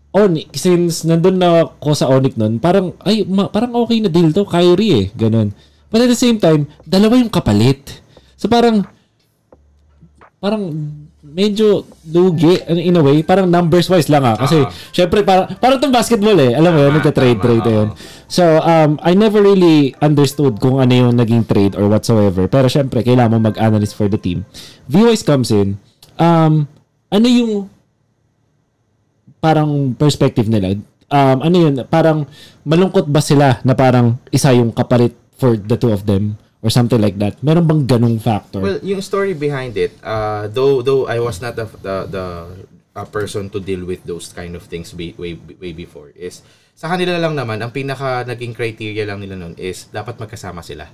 Onyx, since nandun na ako sa Onyx nun, parang, ay, ma, parang okay na deal to, Kyrie eh, ganun. But at the same time, dalawa yung kapalit. So parang, parang medyo lugi in a way parang numbers wise lang ah kasi uh-huh. syempre para para tong basketball eh alam mo yun ah, nagte-trade trade uh-huh. yun so um I never really understood kung ano yung naging trade or whatsoever pero syempre kailangan mo mag-analyst for the team voice comes in um ano yung parang perspective nila um ano yun parang malungkot ba sila na parang isa yung kapalit for the two of them or something like that. Meron bang ganung factor? Well, yung story behind it, uh, though though I was not the the, the a person to deal with those kind of things be, way way before is sa kanila lang naman ang pinaka naging criteria lang nila noon is dapat magkasama sila.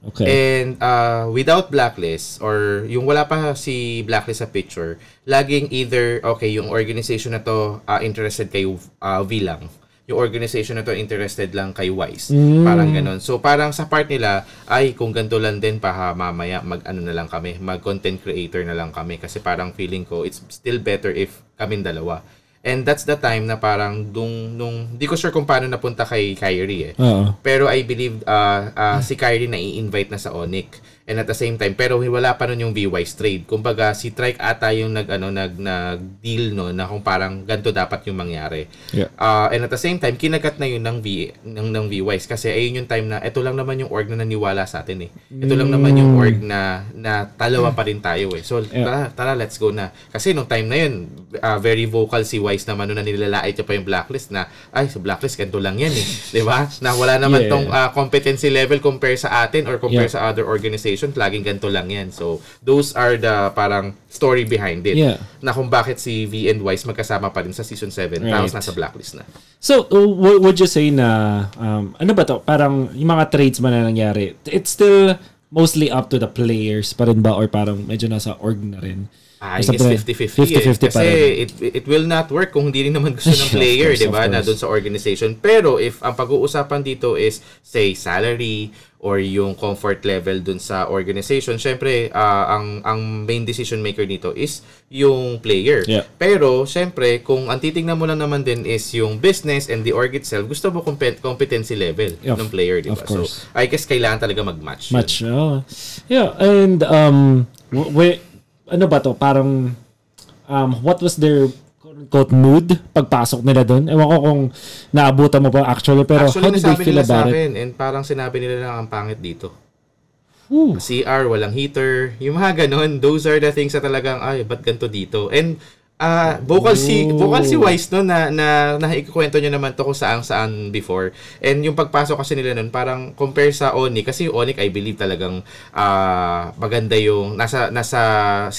Okay. And uh, without blacklist or yung wala pa si blacklist sa picture, laging either okay yung organization na to uh, interested kay uh, V lang yung organization na to interested lang kay Wise. Mm. Parang ganun. So parang sa part nila ay kung ganito lang din pa ha, mamaya mag ano na lang kami, mag content creator na lang kami kasi parang feeling ko it's still better if kaming dalawa. And that's the time na parang dung, nung, di ko sure kung paano napunta kay Kyrie eh. Uh-huh. Pero I believe uh, uh, si Kyrie na i-invite na sa Onic. And at the same time, pero wala pa nun yung VWise trade. Kumbaga, si Trike ata yung nag, ano, nag, nag deal no, na kung parang ganito dapat yung mangyari. Yeah. Uh, and at the same time, kinagat na yun ng, v, ng, ng VWise kasi ayun yung time na ito lang naman yung org na naniwala sa atin eh. Ito mm. lang naman yung mm. org na, na talawa pa rin tayo eh. So, yeah. tara, tara, let's go na. Kasi nung time na yun, uh, very vocal si Wise naman nung nanilalait niya pa yung blacklist na, ay, sa so blacklist, ganito lang yan eh. ba diba? Na wala naman yeah. tong uh, competency level compare sa atin or compare yeah. sa other organizations Temptations, laging ganito lang yan. So, those are the parang story behind it. Yeah. Na kung bakit si V and Wise magkasama pa rin sa Season 7, right. tapos nasa blacklist na. So, uh, would you say na, um, ano ba to? Parang yung mga trades man na nangyari, it's still mostly up to the players pa rin ba or parang medyo nasa org na rin? Ah, I guess 50-50. Eh. Kasi it, it will not work kung hindi rin naman gusto (laughs) ng player, di ba, na doon sa organization. Pero if ang pag-uusapan dito is, say, salary or yung comfort level doon sa organization, syempre, uh, ang, ang main decision maker dito is yung player. Yeah. Pero, syempre, kung ang titignan mo lang naman din is yung business and the org itself, gusto mo compet- competency level yeah, ng player, di ba? So, I guess kailangan talaga mag-match. Match, oh. Yeah, and um, we, ano ba to? Parang, um, what was their quote mood pagpasok nila doon? Ewan ko kung naabutan mo pa actually, pero actually, how did they feel about it? Akin, and parang sinabi nila lang ang pangit dito. Ooh. CR, walang heater. Yung mga ganun, those are the things na talagang, ay, ba't ganito dito? And Ah, uh, vocal Ooh. si vocal si Wise no na na naikukuwento niyo naman to ko saan saan before. And yung pagpasok kasi nila noon parang compare sa Onic kasi yung Onic I believe talagang ah uh, maganda yung nasa nasa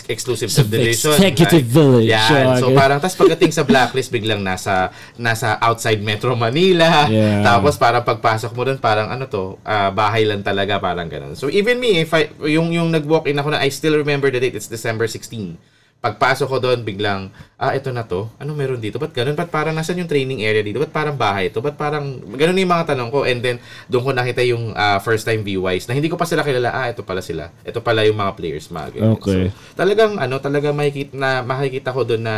exclusive subdivision. Executive right? Yeah. So parang tas pagdating sa Blacklist biglang nasa nasa outside Metro Manila. Yeah. Tapos parang pagpasok mo doon parang ano to, uh, bahay lang talaga parang ganun. So even me if I, yung yung nag-walk in ako na I still remember the date. It's December 16. Pagpasok ko doon, biglang, ah, ito na to. Ano meron dito? Ba't ganun? Ba't parang nasan yung training area dito? Ba't parang bahay ito? Ba't parang, ganun yung mga tanong ko. And then, doon ko nakita yung uh, first time viewers na hindi ko pa sila kilala, ah, ito pala sila. Ito pala yung mga players. Mga ganyan. okay. So, talagang, ano, talagang makikita, na, makikita ko doon na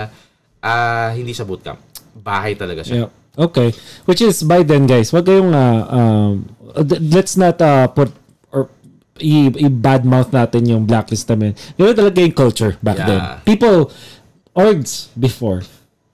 uh, hindi sa bootcamp. Bahay talaga siya. Yeah. Okay. Which is, by then, guys, wag kayong, uh, um, let's not uh, put i-badmouth natin yung blacklist namin. Yun talaga yung culture back yeah. then. People, orgs before,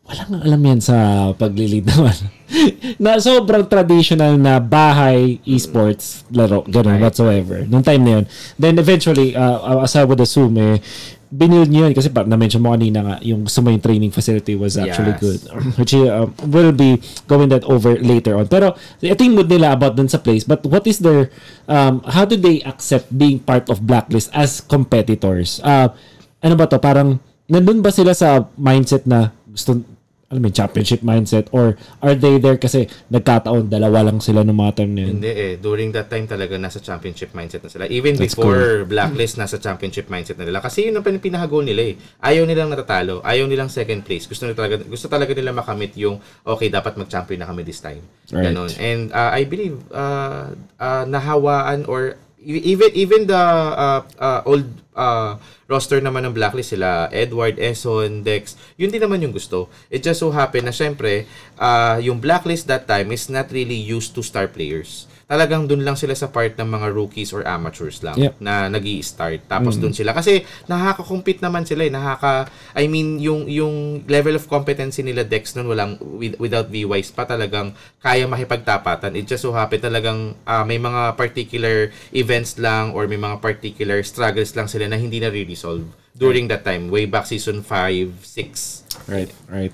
walang alam yan sa paglilid naman. (laughs) na sobrang traditional na bahay esports laro, ganun, right. whatsoever. Noong time na yun. Then eventually, uh, as I would assume, eh, binild niyo yun kasi par, na-mention mo kanina nga yung gusto mo yung training facility was actually yes. good (clears throat) which um, uh, will be going that over later on pero ito yung mood nila about dun sa place but what is their um, how do they accept being part of Blacklist as competitors uh, ano ba to parang nandun ba sila sa mindset na gusto alam mo, championship mindset or are they there kasi nagkataon dalawa lang sila ng mga time na yun? Hindi eh. During that time talaga nasa championship mindset na sila. Even That's before cool. Blacklist, nasa championship mindset na nila. Kasi yun ang pinahagol nila eh. Ayaw nilang natatalo. Ayaw nilang second place. Gusto nila talaga, gusto talaga nila makamit yung okay, dapat mag-champion na kami this time. Right. Ganun. And uh, I believe uh, uh, nahawaan or E-, even even the uh, uh, old uh, roster naman ng Blacklist sila Edward Eson Dex yun din naman yung gusto it just so happen na syempre uh, yung Blacklist that time is not really used to star players talagang dun lang sila sa part ng mga rookies or amateurs lang yep. na nag start Tapos mm. dun sila. Kasi nakaka-compete naman sila eh. Nakaka, I mean, yung, yung level of competency nila Dex nun walang, without VYs pa talagang kaya makipagtapatan. It just so happy talagang uh, may mga particular events lang or may mga particular struggles lang sila na hindi na re-resolve during that time, way back season 5, 6. Right, right.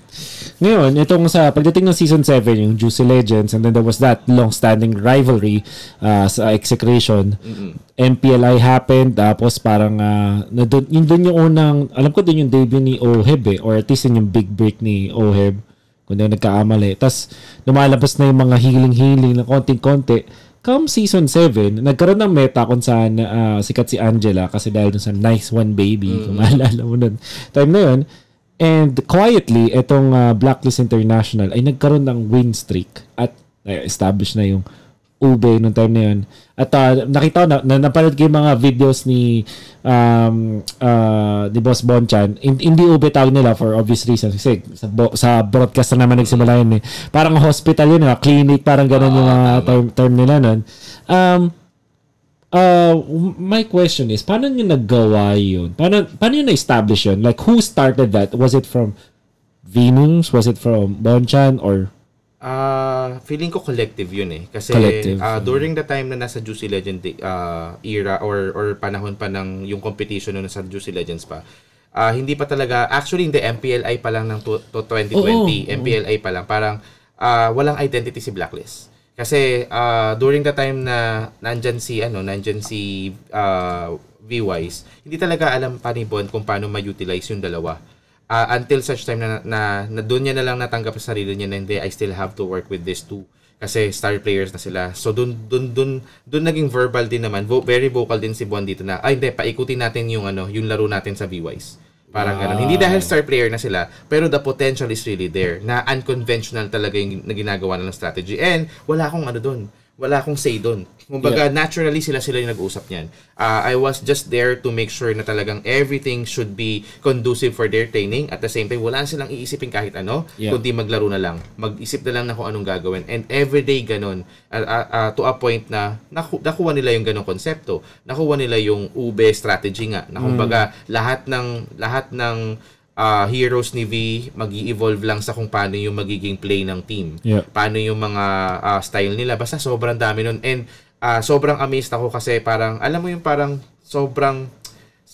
Ngayon, itong sa pagdating ng season 7, yung Juicy Legends, and then there was that long-standing rivalry uh, sa execration. Mm-hmm. MPLI happened, tapos parang, uh, na dun, yun dun yung unang, alam ko dun yung debut ni Oheb eh, or at least yun yung big break ni Oheb, kung di nagkaamali. Tapos, lumalabas na yung mga healing-healing na konting-konti come season 7, nagkaroon ng meta kung saan uh, sikat si Angela kasi dahil dun sa Nice One Baby, mm. kung maalala mo nun, time na yun. And quietly, itong uh, Blacklist International ay nagkaroon ng win streak at uh, established na yung ube nung time na yun. At uh, nakita ko, na, na, napanood ko yung mga videos ni um, uh, ni Boss Bonchan. Hindi ube tawag nila for obvious reasons. Kasi sa, bo, sa broadcast na naman nagsimula yun eh. Parang hospital yun, uh, clinic, parang ganun yung uh, term, term nila nun. Um, uh, my question is, paano nyo naggawa yun? Paano, paano nyo na-establish yun? Like, who started that? Was it from Venus? Was it from Bonchan? Or Uh, feeling ko collective yun eh. Kasi collective. Uh, during the time na nasa Juicy Legend uh, ah, era or, or panahon pa ng yung competition na sa Juicy Legends pa, uh, hindi pa talaga, actually in the MPLI pa lang ng to, to 2020, oh, oh. pa lang, parang uh, walang identity si Blacklist. Kasi uh, during the time na nandyan si, ano, nandyan si uh, V-Wise, hindi talaga alam pa ni Bond kung paano ma-utilize yung dalawa uh, until such time na, na, na doon niya na lang natanggap sa sarili niya na hindi, I still have to work with this too. Kasi star players na sila. So, doon doon doon doon naging verbal din naman. Vo- very vocal din si Bon dito na, ay hindi, paikutin natin yung, ano, yung laro natin sa B-Wise. Parang wow. ganun. Hindi dahil star player na sila, pero the potential is really there. Na unconventional talaga yung na ginagawa ng strategy. And wala akong ano doon wala akong say doon. Kumbaga, yeah. naturally sila sila yung nag uusap niyan. Uh, I was just there to make sure na talagang everything should be conducive for their training. At the same time, wala silang iisipin kahit ano, yeah. kundi maglaro na lang. Mag-isip na lang na kung anong gagawin. And everyday ganun, uh, uh, uh, to a point na naku- nakuha nila yung ganong konsepto. Nakuha nila yung UBE strategy nga. Na kumbaga, mm. lahat ng lahat ng uh, heroes ni V mag evolve lang sa kung paano yung magiging play ng team. Yeah. Paano yung mga uh, style nila. Basta sobrang dami nun. And uh, sobrang amazed ako kasi parang, alam mo yung parang sobrang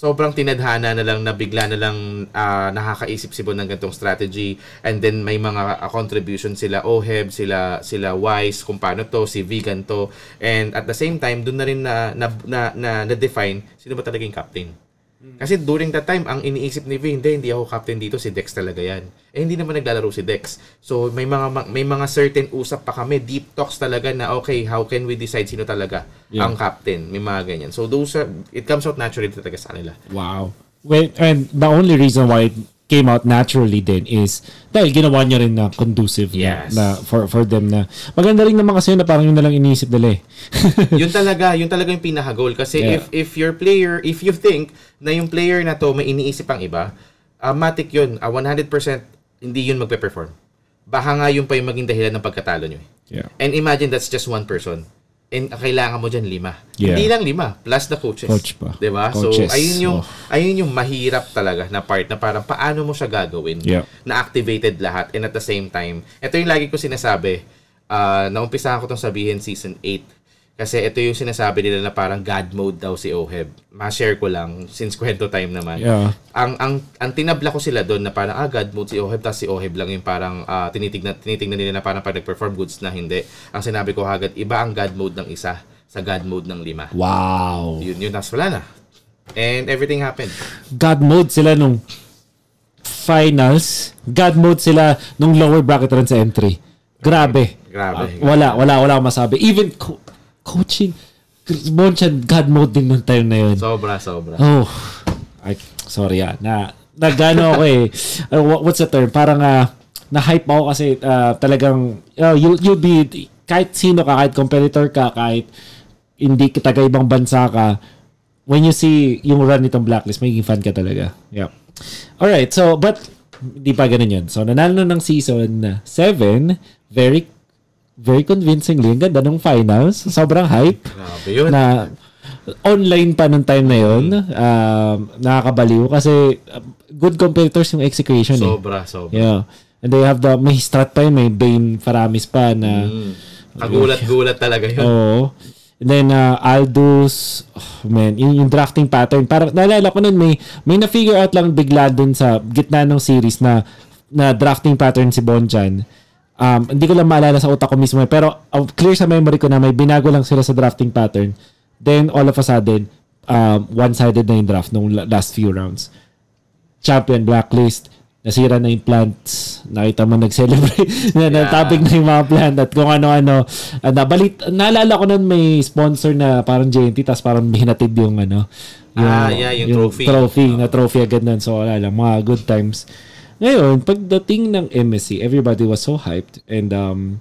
sobrang tinadhana na lang na bigla na lang uh, nakakaisip si Bon ng gantong strategy and then may mga uh, contribution sila Oheb, sila sila Wise kung paano to, si Vegan to and at the same time doon na rin na na, na, na, na define sino ba talaga yung captain. Mm. Kasi during that time, ang iniisip ni V, hindi, hindi ako captain dito, si Dex talaga yan. Eh, hindi naman naglalaro si Dex. So, may mga may mga certain usap pa kami, deep talks talaga na, okay, how can we decide sino talaga yeah. ang captain? May mga ganyan. So, those are, it comes out naturally talaga sa kanila. Wow. Well, and the only reason why came out naturally din is dahil ginawa niya rin na conducive yes. na, na for for them na maganda rin naman kasi na parang yun na lang iniisip nila eh. (laughs) yun talaga, yun talaga yung pinaka goal kasi yeah. if if your player, if you think na yung player na to may iniisip pang iba, uh, matik yun, uh, 100% hindi yun magpe-perform. Baka nga yun pa yung maging dahilan ng pagkatalo niyo. Eh. Yeah. And imagine that's just one person and kailangan mo diyan lima. Yeah. Hindi lang lima, plus the coaches. Coach pa. 'Di ba? So ayun yung oh. ayun yung mahirap talaga na part na parang paano mo siya gagawin yeah. na activated lahat and at the same time. Ito yung lagi ko sinasabi. Uh, naumpisahan ko tong sabihin season 8 kasi ito yung sinasabi nila na parang God mode daw si Oheb. Ma-share ko lang since kwento time naman. Yeah. Ang ang ang tinabla ko sila doon na parang ah God mode si Oheb tapos si Oheb lang yung parang uh, tinitignan tinitingnan nila na parang pag nag-perform goods na hindi. Ang sinabi ko agad iba ang God mode ng isa sa God mode ng lima. Wow. Yun yun nas wala na. And everything happened. God mode sila nung finals. God mode sila nung lower bracket run sa entry. Grabe. Grabe. Uh, wala, wala, wala akong masabi. Even coaching. Bonchan, God mode din nung time na yun. Sobra, sobra. Oh. I, sorry ah. Na, nagano ako eh. Uh, what's the term? Parang uh, na-hype ako kasi uh, talagang uh, you, you'll be, kahit sino ka, kahit competitor ka, kahit hindi kita ibang bansa ka, when you see yung run nitong Blacklist, magiging fan ka talaga. Yeah. Alright, so, but, di pa ganun yun. So, nanalo ng season 7, very very convincingly. Ang ganda ng finals. Sobrang hype. Grabe yun. Na online pa nung time na yun. Mm. Uh, nakakabaliw kasi um, good competitors yung execution. Eh. Sobra, eh. sobra. Yeah. And they have the, may strat pa yun, may Bane Faramis pa na... Mm. Kagulat-gulat talaga yun. Oo. And then uh, Aldous, oh, man, yung, yung drafting pattern. Parang naalala ko nun, may, may na-figure out lang bigla dun sa gitna ng series na na drafting pattern si Bonjan Um, hindi ko lang maalala sa utak ko mismo. Eh, pero uh, clear sa memory ko na may binago lang sila sa drafting pattern. Then all of a sudden, um, one-sided na yung draft nung last few rounds. Champion blacklist, nasira na yung plants. Nakita mo nag-celebrate (laughs) na yeah. topic na yung mga plant at kung ano-ano. Uh, ah, balit, naalala ko nun may sponsor na parang JNT tapos parang hinatid yung ano. Ah, yung, ah, yeah, yung, yung trophy. Trophy, oh. na trophy agad nun. So, wala mga good times. Ngayon, pagdating ng MSC, everybody was so hyped and um,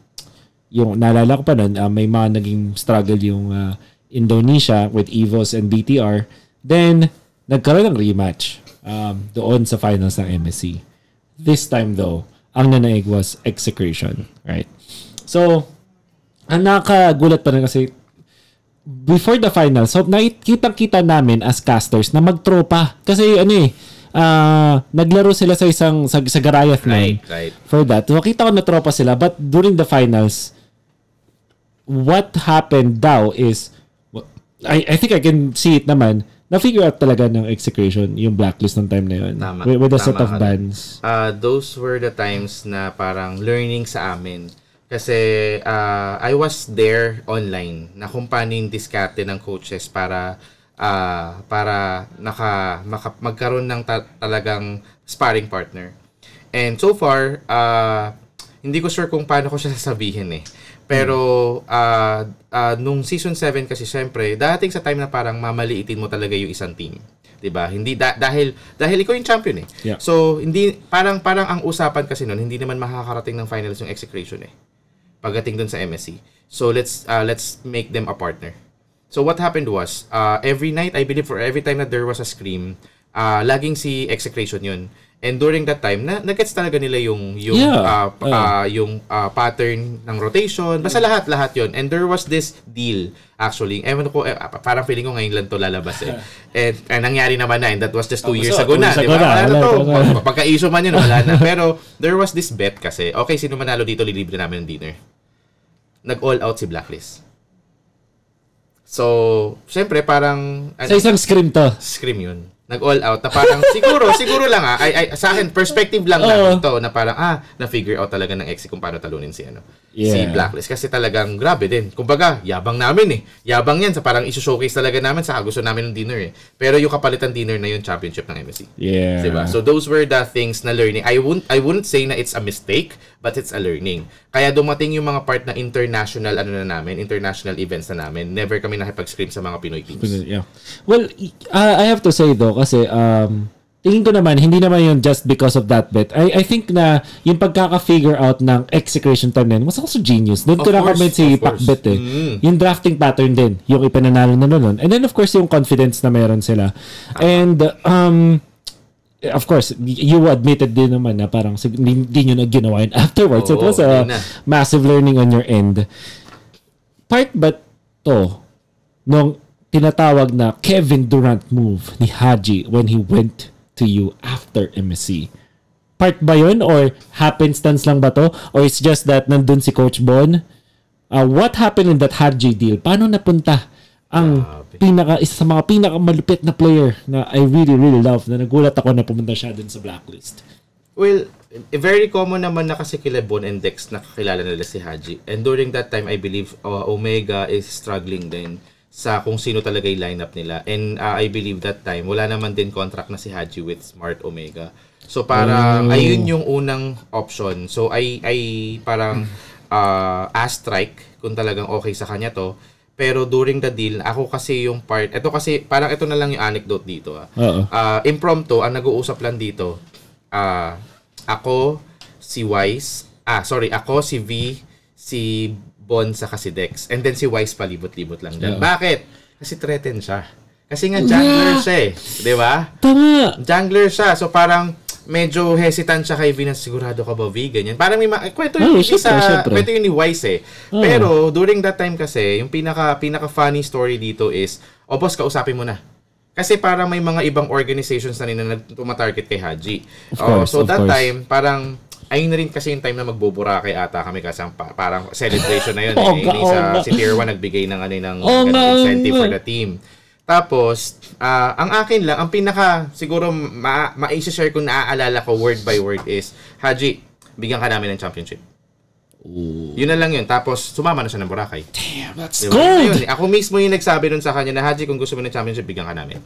yung naalala ko pa nun, uh, may mga naging struggle yung uh, Indonesia with EVOS and BTR. Then, nagkaroon ng rematch um, doon sa finals ng MSC. This time though, ang nanaig was execution, right? So, ang nakagulat pa rin kasi before the finals, so nakikita-kita namin as casters na magtropa. Kasi ano eh, uh, naglaro sila sa isang sa, sa Garayath right, right. for that. So, nakita ko na tropa sila but during the finals what happened daw is I, I think I can see it naman na-figure out talaga ng execution yung blacklist ng time na yun. Tama, with, with a tama set of bands. Uh, ah, those were the times na parang learning sa amin. Kasi uh, I was there online na kung paano yung ng coaches para uh, para naka, maka, magkaroon ng ta- talagang sparring partner. And so far, uh, hindi ko sure kung paano ko siya (laughs) sasabihin eh. Pero uh, uh, nung season 7 kasi syempre, dating sa time na parang mamaliitin mo talaga yung isang team. 'Di ba? Hindi da- dahil dahil ikaw yung champion eh. Yeah. So hindi parang parang ang usapan kasi noon hindi naman makakarating ng finals yung execution eh. Pagdating doon sa MSC. So let's uh, let's make them a partner. So what happened was, uh, every night, I believe, for every time that there was a scream, uh, laging si execration yun. And during that time, na nagets talaga nila yung yung yeah. uh, Uh, yung uh, pattern ng rotation, basta mm. lahat lahat 'yon. And there was this deal actually. Ewan ko eh, parang feeling ko ngayon lang to lalabas eh. (laughs) and, and ah, nangyari naman na and that was just two years oh, ago na, 'di ba? Ano to? Pagka issue man 'yun, wala na. Pero there was this bet kasi, okay, sino manalo dito lilibre namin ng dinner. Nag all out si Blacklist. So, syempre parang... Ano, sa isang scream to. Scream yun. Nag-all out na parang (laughs) siguro, siguro lang ah. Ay, ay, sa akin, perspective lang lang to na parang ah, na-figure out talaga ng ex kung paano talunin si ano yeah. si Blacklist kasi talagang grabe din. Kumbaga, yabang namin eh. Yabang yan sa parang isu-showcase talaga namin sa gusto namin ng dinner eh. Pero yung kapalitan dinner na yung championship ng MSC. Yeah. Diba? So those were the things na learning. I wouldn't, I wouldn't say na it's a mistake, but it's a learning. Kaya dumating yung mga part na international ano na namin, international events na namin. Never kami nakipag-scream sa mga Pinoy teams. Yeah. Well, uh, I have to say though, kasi um, tingin ko naman, hindi naman yun just because of that bit. I, I think na yung pagkaka-figure out ng execution time din was also genius. Doon ko na-comment si Pakbet eh. Mm. Yung drafting pattern din, yung ipananalo na noon. And then of course, yung confidence na meron sila. And um, of course, you admitted din naman na parang hindi, hindi nyo na ginawa yun (laughs) afterwards. Oo, so it was a na. massive learning on your end. Part ba to nung tinatawag na Kevin Durant move ni Haji when he went to you after MSC? Part ba yun? Or happenstance lang ba to? Or it's just that nandun si Coach Bon? Uh, what happened in that Harji deal? Paano napunta ang pinaka, isa sa mga pinakamalupit na player na I really, really love na nagulat ako na pumunta siya dun sa blacklist? Well, very common naman na kasi kila Bon and Dex nakakilala nila si Haji. And during that time, I believe uh, Omega is struggling din sa kung sino talaga yung lineup nila. And uh, I believe that time, wala naman din contract na si Haji with Smart Omega. So parang oh. Mm. ayun yung unang option. So ay ay parang mm. uh, strike kung talagang okay sa kanya to. Pero during the deal, ako kasi yung part, ito kasi parang ito na lang yung anecdote dito. Ah. uh Uh, impromptu, ang nag-uusap lang dito, uh, ako, si Wise, ah sorry, ako, si V, si Bon sa kasi Dex. And then si Wise palibot-libot lang dyan. Yeah. Bakit? Kasi threaten siya. Kasi nga jungler yeah. siya eh. Di ba? Tama. Jungler siya. So parang medyo hesitant siya kay Venus. Sigurado ka ba, V? Ganyan. Parang may mga... Eh, kwento yung oh, isa, syempre. kwento yung ni Wise eh. Oh. Pero during that time kasi, yung pinaka, pinaka funny story dito is, o oh, boss, kausapin mo na. Kasi parang may mga ibang organizations na rin na tumatarget kay Haji. Of oh, course, uh, so that course. time, parang ayun na rin kasi yung time na kay ata kami kasi parang celebration na yun. oh, eh, (laughs) oh, sa, si Tier 1 nagbigay ng, ano, ng oh, incentive for the team. Tapos, uh, ang akin lang, ang pinaka, siguro, ma- ma-share kung naaalala ko word by word is, Haji, bigyan ka namin ng championship. Ooh. Yun na lang yun. Tapos, sumama na siya ng Boracay. Damn, that's diba? gold! Ayun, ako mismo yung nagsabi nun sa kanya na, Haji, kung gusto mo ng championship, bigyan ka namin.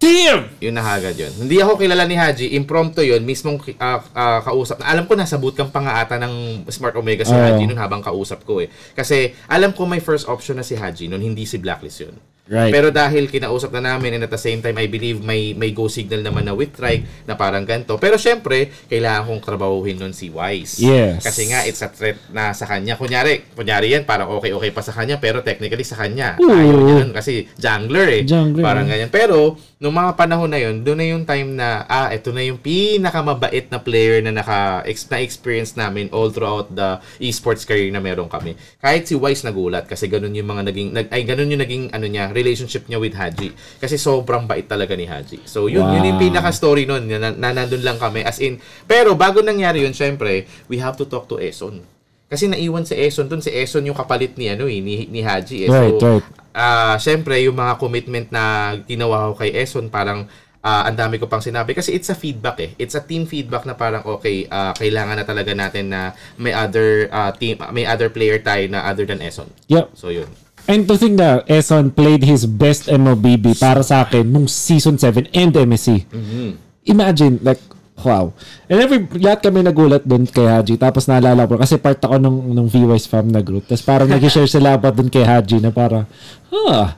Damn! Yun na agad yun. Hindi ako kilala ni Haji. Impromptu yun. Mismong uh, uh, kausap. Alam ko nasa bootcamp pa nga ata ng Smart Omega si oh. Haji nun habang kausap ko eh. Kasi alam ko may first option na si Haji nun. Hindi si Blacklist yun. Right. Pero dahil kinausap na namin and at the same time I believe may may go signal naman na with strike na parang ganito. Pero syempre, kailangan kong trabahuhin nun si Wise. Yes. Kasi nga it's a threat na sa kanya. Kunyari, kunyari yan parang okay okay pa sa kanya pero technically sa kanya. Ooh. Ayaw niya nun kasi jungler eh. Jungler. Parang ganyan. Pero nung mga panahon na yun, doon na yung time na ah ito na yung pinakamabait na player na naka na experience namin all throughout the esports career na meron kami. Kahit si Wise nagulat kasi ganun yung mga naging nag, ay ganun yung naging ano niya relationship niya with Haji. Kasi sobrang bait talaga ni Haji. So, yun, wow. yun yung pinaka-story nun na, na nandun lang kami. As in, pero bago nangyari yun, syempre, we have to talk to Eson. Kasi naiwan si Eson dun. Si Eson yung kapalit ni, ano, eh, ni, ni Haji. Eh. So, right, right. Uh, syempre, yung mga commitment na ginawa ko kay Eson, parang uh, ang dami ko pang sinabi kasi it's a feedback eh. It's a team feedback na parang okay, uh, kailangan na talaga natin na may other uh, team, may other player tayo na other than Eson. Yep. So yun. And to think that Eson played his best MLBB para sa akin nung season 7 and MSC. Mm-hmm. Imagine, like, wow. And every, lahat kami nagulat doon kay Haji. Tapos naalala ko, kasi part ako nung, nung viewers fam na group. Tapos parang (laughs) nag-share sila about doon kay Haji na para, huh,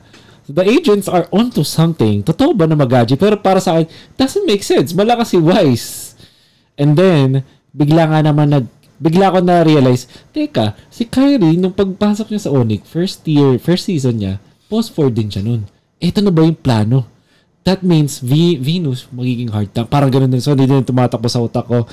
the agents are onto something. Totoo ba na mag magaji? Pero para sa akin, doesn't make sense. Malakas si Wise. And then, bigla nga naman nag bigla ko na-realize, teka, si Kyrie, nung pagpasok niya sa Onyx, first year, first season niya, post 4 din siya nun. Ito na ba yung plano? That means v- Venus magiging hard tank. Parang ganun din. So, hindi din tumatakbo sa utak ko.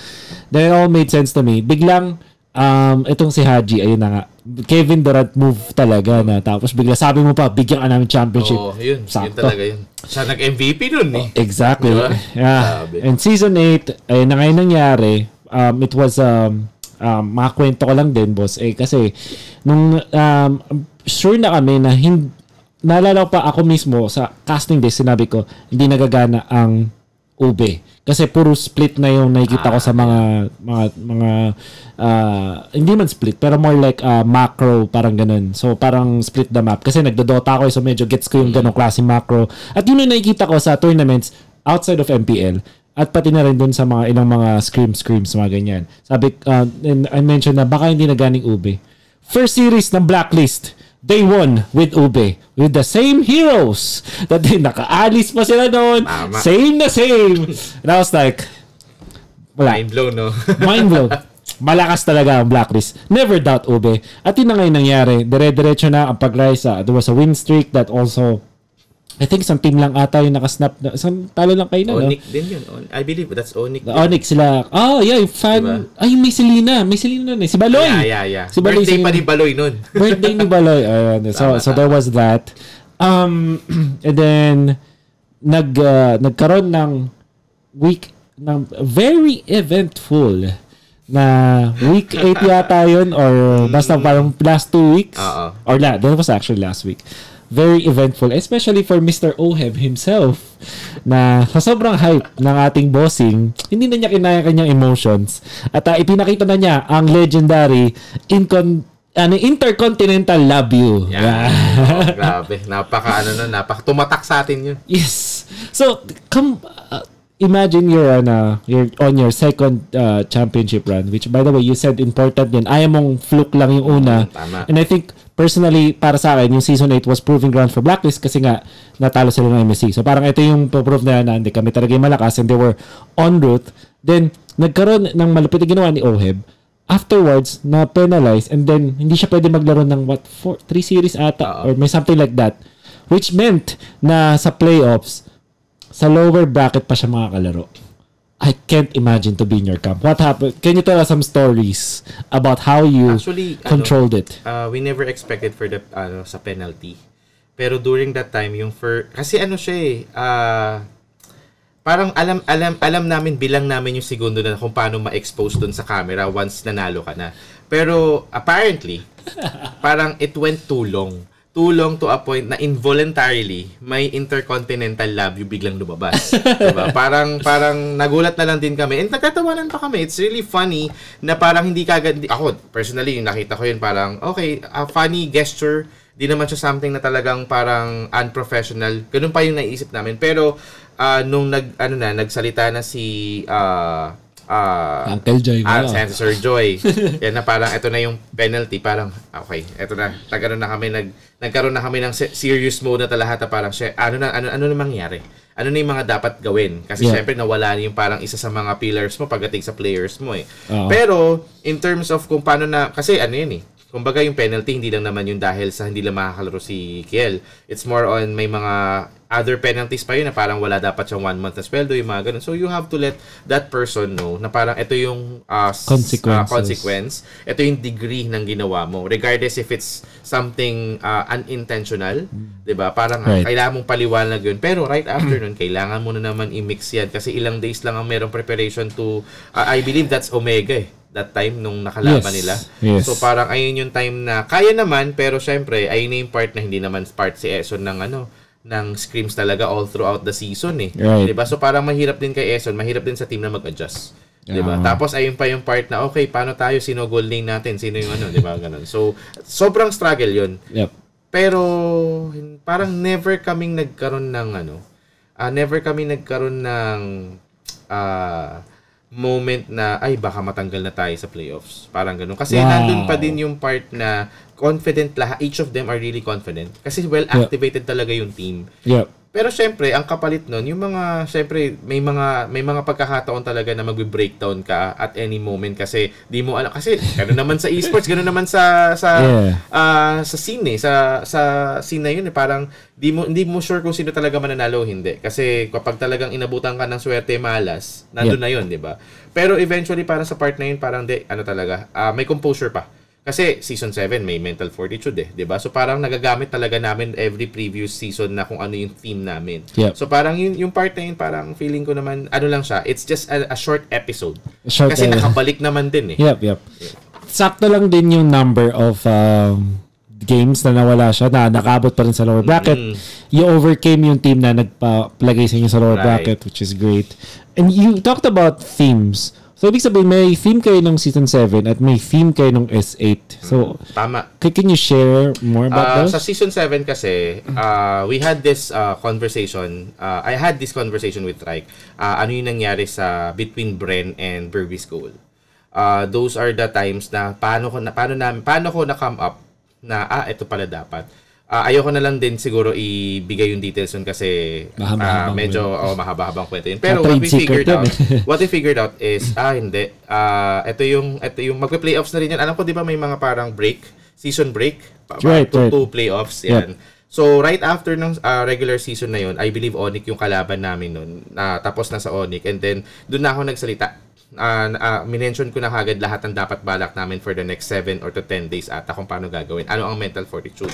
Then it all made sense to me. Biglang, um, itong si Haji, ayun na nga, Kevin Durant move talaga na tapos bigla sabi mo pa, bigyan ka namin championship. Oo, oh, yun. Sakto. Yun talaga yun. Siya nag-MVP nun eh. Oh, exactly. Diba? Yeah. Sabi. And season 8, ayun na ngayon nangyari. Um, it was um, um, makakwento ko lang din, boss. Eh, kasi, nung, um, sure na kami na hindi, naalala pa ako mismo sa casting day, sinabi ko, hindi nagagana ang ube. Kasi puro split na yung nakikita ah, ko sa ah. mga mga mga uh, hindi man split pero more like uh, macro parang ganun. So parang split the map kasi nagdodota ako eh, so medyo gets ko yung mm. ganong klase macro. At yun yung nakikita ko sa tournaments outside of MPL at pati na rin dun sa mga ilang mga scream screams mga ganyan. Sabi uh, and I mentioned na baka hindi na galing Ube. First series ng Blacklist, day 1 with Ube with the same heroes. That day nakaalis pa sila noon. Same na same. And I was like wala. Mind blow, no? (laughs) Mind blow. Malakas talaga ang Blacklist. Never doubt Ube. At yun na ngayon nangyari. Dire-diretso na ang pag-rise sa, ah. there was a win streak that also I think isang team lang ata yung nakasnap. Na, isang talo lang kayo na, Onyx no? din yun. I believe that's Onyx. The Onyx sila. Oh, yeah, yung fan. Diba? Ay, yung may Selena. May Selena nun eh. Si Baloy. Yeah, yeah, yeah. Si Baloy, Birthday si... pa ni Baloy nun. (laughs) Birthday ni Baloy. Ayan. So, tama, so there was that. Um, (clears throat) and then, nag, uh, nagkaroon ng week, ng very eventful na week 8 yata yun or (laughs) mm. basta parang last 2 weeks. Uh-oh. Or la, that was actually last week very eventful, especially for Mr. Ohem himself, na sa sobrang hype ng ating bossing, hindi na niya kinaya kanyang emotions. At uh, ipinakita na niya ang legendary incon ano, Intercontinental Love You. Yeah. oh, (laughs) grabe. Napaka, ano nun, napaka tumatak sa atin yun. Yes. So, come, uh, imagine you're on, a, you're on your second uh, championship run, which by the way, you said important yun. Ayaw mong fluke lang yung una. Oh, tama. And I think personally, para sa akin, yung season 8 was proving ground for Blacklist kasi nga, natalo sila ng MSC. So parang ito yung proof na, na hindi kami talaga yung malakas and they were on route. Then, nagkaroon ng malupit na ginawa ni Oheb afterwards na penalized and then hindi siya pwede maglaro ng what 3 series ata or may something like that which meant na sa playoffs sa lower bracket pa siya makakalaro I can't imagine to be in your camp. What happened? Can you tell us some stories about how you Actually, ano, controlled ano, it? Uh, we never expected for the ano sa penalty. Pero during that time, yung for kasi ano siya eh, uh, parang alam alam alam namin bilang namin yung segundo na kung paano ma-expose doon sa camera once nanalo ka na. Pero apparently, (laughs) parang it went too long tulong to a point na involuntarily may intercontinental love yung biglang lumabas. (laughs) diba? Parang parang nagulat na lang din kami. And nagtatawanan pa kami. It's really funny na parang hindi kagad ako personally nakita ko yun parang okay, a funny gesture di naman siya something na talagang parang unprofessional. Ganun pa yung naisip namin. Pero uh, nung nag ano na nagsalita na si uh, uh, Uncle Joy uh, Sensor Joy. (laughs) Yan na parang ito na yung penalty. Parang, okay, ito na. Tagano na kami nag nagkaroon na kami ng serious mode na talaga parang siya, ano na ano ano na mangyari? Ano na yung mga dapat gawin? Kasi yeah. syempre nawala na yung parang isa sa mga pillars mo pagdating sa players mo eh. Uh-huh. Pero in terms of kung paano na kasi ano yun eh, kumbaga yung penalty hindi lang naman yung dahil sa hindi lang makakalaro si Kiel. It's more on may mga other penalties pa yun na parang wala dapat siyang one month na sweldo, yung mga ganun. So you have to let that person know na parang ito yung uh, uh, consequence, ito yung degree ng ginawa mo. Regardless if it's something uh, unintentional, mm. 'di ba? Parang right. kailangan mong paliwanag yun. Pero right (clears throat) after nun, kailangan mo na naman i-mix yan kasi ilang days lang ang merong preparation to uh, I believe that's Omega eh that time nung nakalaban yes. nila. Yes. So parang ayun yung time na kaya naman pero syempre ayun na yung part na hindi naman part si Eson ng ano ng screams talaga all throughout the season eh. Right. 'Di ba? So parang mahirap din kay Eson, mahirap din sa team na mag-adjust. 'Di ba? Uh-huh. Ah. Tapos ayun pa yung part na okay, paano tayo sino goal natin, sino yung ano, 'di ba? Ganun. So sobrang struggle 'yun. Yep. Pero parang never kaming nagkaroon ng ano, uh, never kami nagkaroon ng uh, moment na ay baka matanggal na tayo sa playoffs. Parang ganun. Kasi wow. nandun pa din yung part na confident lahat. Each of them are really confident. Kasi well activated yep. talaga yung team. Yep. Pero syempre, ang kapalit nun, yung mga, syempre, may mga, may mga pagkakataon talaga na mag breakdown ka at any moment kasi di mo alam. Kasi, gano'n naman sa esports, gano'n naman sa, sa, yeah. uh, sa scene eh. Sa, sa scene na yun eh. Parang, di mo, hindi mo sure kung sino talaga mananalo hindi. Kasi, kapag talagang inabutan ka ng swerte malas, nandun yeah. na yun, di ba? Pero eventually, parang sa part na yun, parang, di, ano talaga, uh, may composure pa kasi season 7 may mental fortitude eh, 'di ba? So parang nagagamit talaga namin every previous season na kung ano yung theme namin. Yep. So parang yung yung part na yun, parang feeling ko naman ano lang siya, it's just a, a short episode. short Kasi uh, nakabalik naman din eh. Yep, yep. Yeah. Sakto lang din yung number of um, games na nawala siya na nakabot pa rin sa lower bracket. Mm. You overcame yung team na nagpa-plagay sa inyo sa lower right. bracket which is great. And you talked about themes. So, ibig sabihin, may theme kayo ng season 7 at may theme kayo ng S8. So, mm, tama. Can you share more about uh, those? Sa season 7 kasi, uh, we had this uh, conversation. Uh, I had this conversation with Trike. Uh, ano yung nangyari sa between Bren and Burby School. Uh, those are the times na paano ko na paano namin paano ko na come up na ah ito pala dapat. Uh, ayoko na lang din siguro ibigay yung details ah, yun kasi uh, medyo oh, mahaba-habang kwento yun. Pero what we figured out, what we figured out is, ah hindi, uh, ah, ito yung, ito yung magpe-playoffs na rin yan. Alam ko di ba may mga parang break, season break, right, to, right. to playoffs, yan. Yep. So right after ng uh, regular season na yun, I believe Onic yung kalaban namin nun. Uh, tapos na sa Onic and then doon na ako nagsalita. Uh, uh, minention ko na kagad lahat ng dapat balak namin for the next 7 or to 10 days ata kung paano gagawin. Ano ang mental fortitude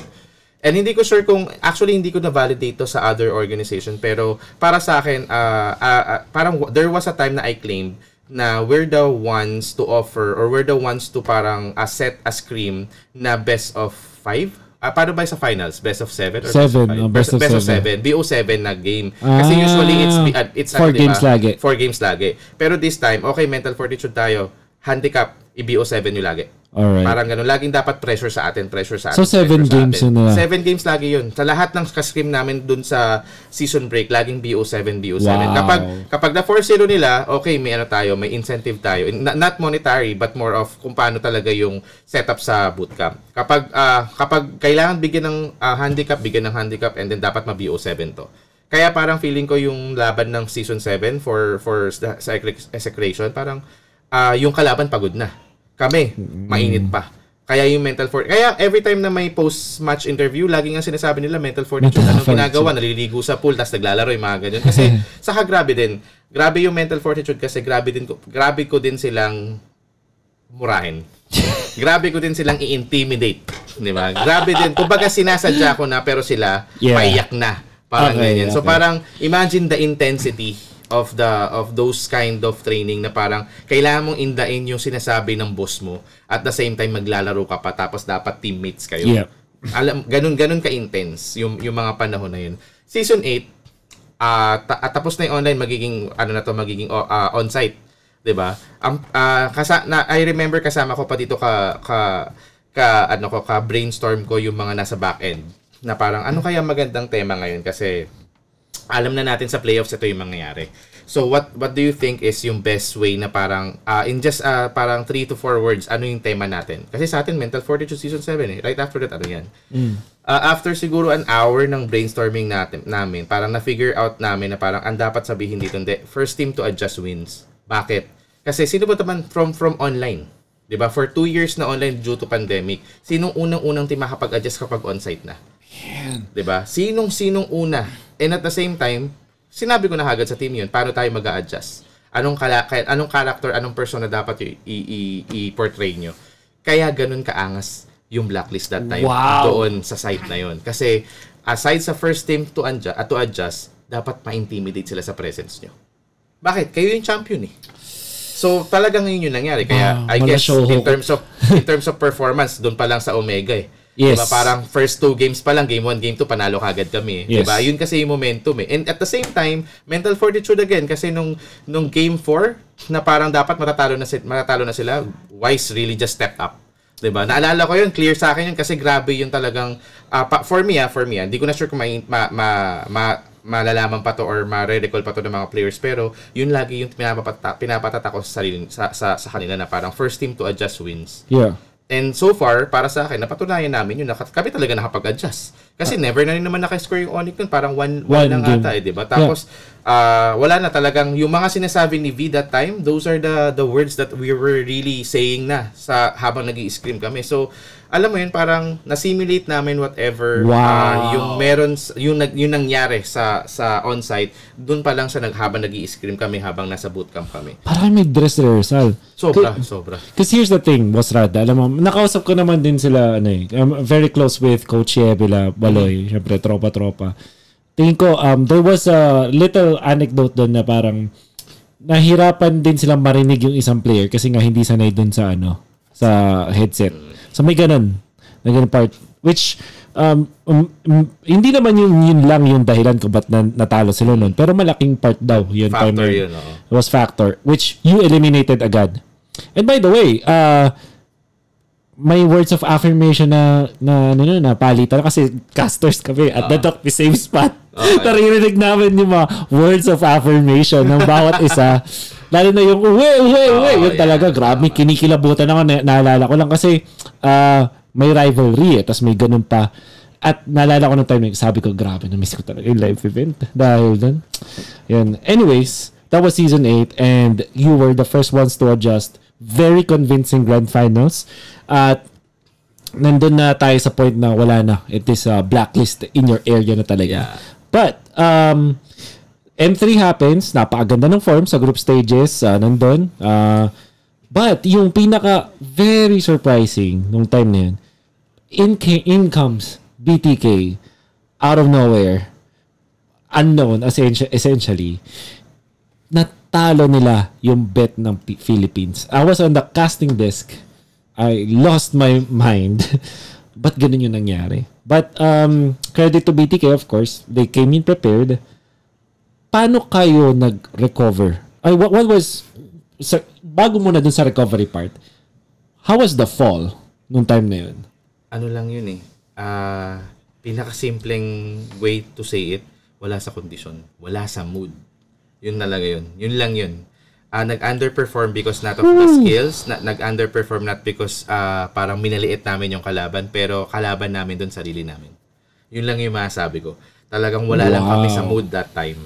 And hindi ko sure kung actually hindi ko na validate to sa other organization pero para sa akin uh, uh, uh, parang there was a time na I claimed na we're the ones to offer or we're the ones to parang uh, set a scream na best of five Uh, paano ba sa finals? Best of seven? Or seven. Best of, oh, best, best, of, best of seven. BO7 na game. Ah, Kasi usually it's... Uh, it's four ano, games diba? lagi. Four games lagi. Pero this time, okay, mental fortitude tayo handicap, bo 7 yung lagi. Alright. Parang ganun. Laging dapat pressure sa atin, pressure sa atin. So, seven games yun na. Seven games lagi yun. Sa lahat ng ka-scrim namin dun sa season break, laging BO7, BO7. Wow. Kapag, kapag na 4-0 nila, okay, may ano tayo, may incentive tayo. Not monetary, but more of kung paano talaga yung setup sa bootcamp. Kapag, uh, kapag kailangan bigyan ng uh, handicap, bigyan ng handicap, and then dapat ma-BO7 to. Kaya parang feeling ko yung laban ng season 7 for, for the, sa secretion, parang uh, yung kalaban pagod na. Kami, mainit pa. Kaya yung mental fortitude. Kaya every time na may post-match interview, lagi nga sinasabi nila mental fortitude. Anong ginagawa? Naliligo sa pool, tapos naglalaro, yung mga ganyan. Kasi (laughs) saka grabe din. Grabe yung mental fortitude kasi grabe, din, ko, grabe ko din silang murahin. (laughs) grabe ko din silang i-intimidate. Di ba? Grabe din. Kumbaga sinasadya ko na pero sila yeah. paiyak na. Parang okay, ganyan. Okay. So parang imagine the intensity of the of those kind of training na parang kailangan mong indain yung sinasabi ng boss mo at the same time maglalaro ka pa tapos dapat teammates kayo. Yeah. Alam ganun ganun ka intense yung yung mga panahon na yun. Season 8 uh, ah, ta- ah, tapos na yung online magiging ano na to magiging uh, on-site, 'di ba? Um, uh, kasa- na, I remember kasama ko pa dito ka ka ka ano ko ka brainstorm ko yung mga nasa back end na parang ano kaya magandang tema ngayon kasi alam na natin sa playoffs ito yung mangyayari. So what what do you think is yung best way na parang uh, in just uh, parang 3 to 4 words ano yung tema natin? Kasi sa atin mental fortitude season 7 eh. Right after that ano yan. Mm. Uh, after siguro an hour ng brainstorming natin namin, parang na figure out namin na parang ang dapat sabihin dito hindi first team to adjust wins. Bakit? Kasi sino ba naman from from online? 'Di ba? For 2 years na online due to pandemic, sinong unang-unang team makapag-adjust kapag onsite na? Yan. 'Di ba? Sinong-sinong una? And at the same time, sinabi ko na agad sa team 'yun, paano tayo mag-adjust? Anong kala anong character, anong persona dapat i-portray nyo? Kaya ganun kaangas yung blacklist that time wow. doon sa site na 'yon. Kasi aside sa first team to adjust, uh, to adjust, dapat ma-intimidate sila sa presence nyo. Bakit? Kayo yung champion eh. So talagang yun yung nangyari. Kaya wow, I guess in terms of in terms of performance, doon pa lang sa Omega eh Diba, yes. Diba, parang first two games pa lang, game 1, game 2, panalo kagad kami. Diba? Yes. Diba? Yun kasi yung momentum eh. And at the same time, mental fortitude again kasi nung nung game 4 na parang dapat matatalo na si, matatalo na sila, Wise really just stepped up. 'di ba? Naalala ko 'yun, clear sa akin 'yun kasi grabe yung talagang uh, pa, for me ah, for me. Ah, hindi ko na sure kung ma, ma, ma, ma malalaman pa to or ma-recall pa to ng mga players pero yun lagi yung pinapatata, pinapatata ko sa sarili sa, sa, sa kanila na parang first team to adjust wins. Yeah. And so far, para sa akin, napatunayan namin yung na kami talaga nakapag-adjust. Kasi ah. never na rin naman naka-score yung Onyx nun. Parang 1-1 lang game. ata eh, di ba? Tapos, yeah. uh, wala na talagang, yung mga sinasabi ni V that time, those are the the words that we were really saying na sa habang nag scream kami. So, alam mo yun, parang nasimulate namin whatever ah, wow. uh, yung meron, yung, yung nangyari sa sa on-site, dun pa lang sa naghabang nag scream kami habang nasa bootcamp kami. Parang may dress rehearsal. Sobra, K- sobra. Kasi here's the thing, Wasrada, alam mo, nakausap ko naman din sila, ano eh, I'm very close with Coach Yebila, Baloy, mm-hmm. syempre tropa-tropa. Tingin ko um there was a little anecdote doon na parang nahirapan din silang marinig yung isang player kasi nga hindi sanay doon sa ano, sa headset. So may ganun. May ganun part which um, um, um hindi naman yun, yun lang yung dahilan kung ba't na, natalo sila noon. Pero malaking part daw yun. Factor primary, yun, oh. It was factor which you eliminated agad. And by the way, uh, may words of affirmation na na ano na, na, palitan kasi casters kami at uh, the ah. doc same spot. Okay. (laughs) Naririnig namin yung mga words of affirmation ng bawat isa. (laughs) Lalo na yung uwe, uwe, uwe. Oh, yung yeah. talaga, grabe, kinikilabutan ako. Na- naalala ko lang kasi uh, may rivalry eh. Tapos may ganun pa. At naalala ko nung time, sabi ko, grabe, na-miss ko talaga yung live event. Dahil dun. Yun. Anyways, That was season 8 and you were the first ones to adjust. Very convincing grand finals. At nandun na tayo sa point na wala na. It is a blacklist in your area na talaga. Yeah. But, um, M3 happens. Napakaganda ng form sa group stages. Uh, nandun. Uh, but, yung pinaka very surprising nung time na yun, in, in comes BTK out of nowhere. Unknown, essentially natalo nila yung bet ng P- Philippines. I was on the casting desk. I lost my mind. (laughs) But ganun yung nangyari? But um, credit to BTK, of course. They came in prepared. Paano kayo nag-recover? Ay, what, what was... Sa, bago muna dun sa recovery part, how was the fall nung time na yun? Ano lang yun eh. Uh, pinakasimpleng way to say it, wala sa kondisyon. Wala sa mood yun talaga yun. Yun lang yun. Uh, nag-underperform because not of the hmm. skills. Na- nag-underperform not because uh, parang minaliit namin yung kalaban. Pero kalaban namin dun sarili namin. Yun lang yung masasabi ko. Talagang wala wow. lang kami sa mood that time.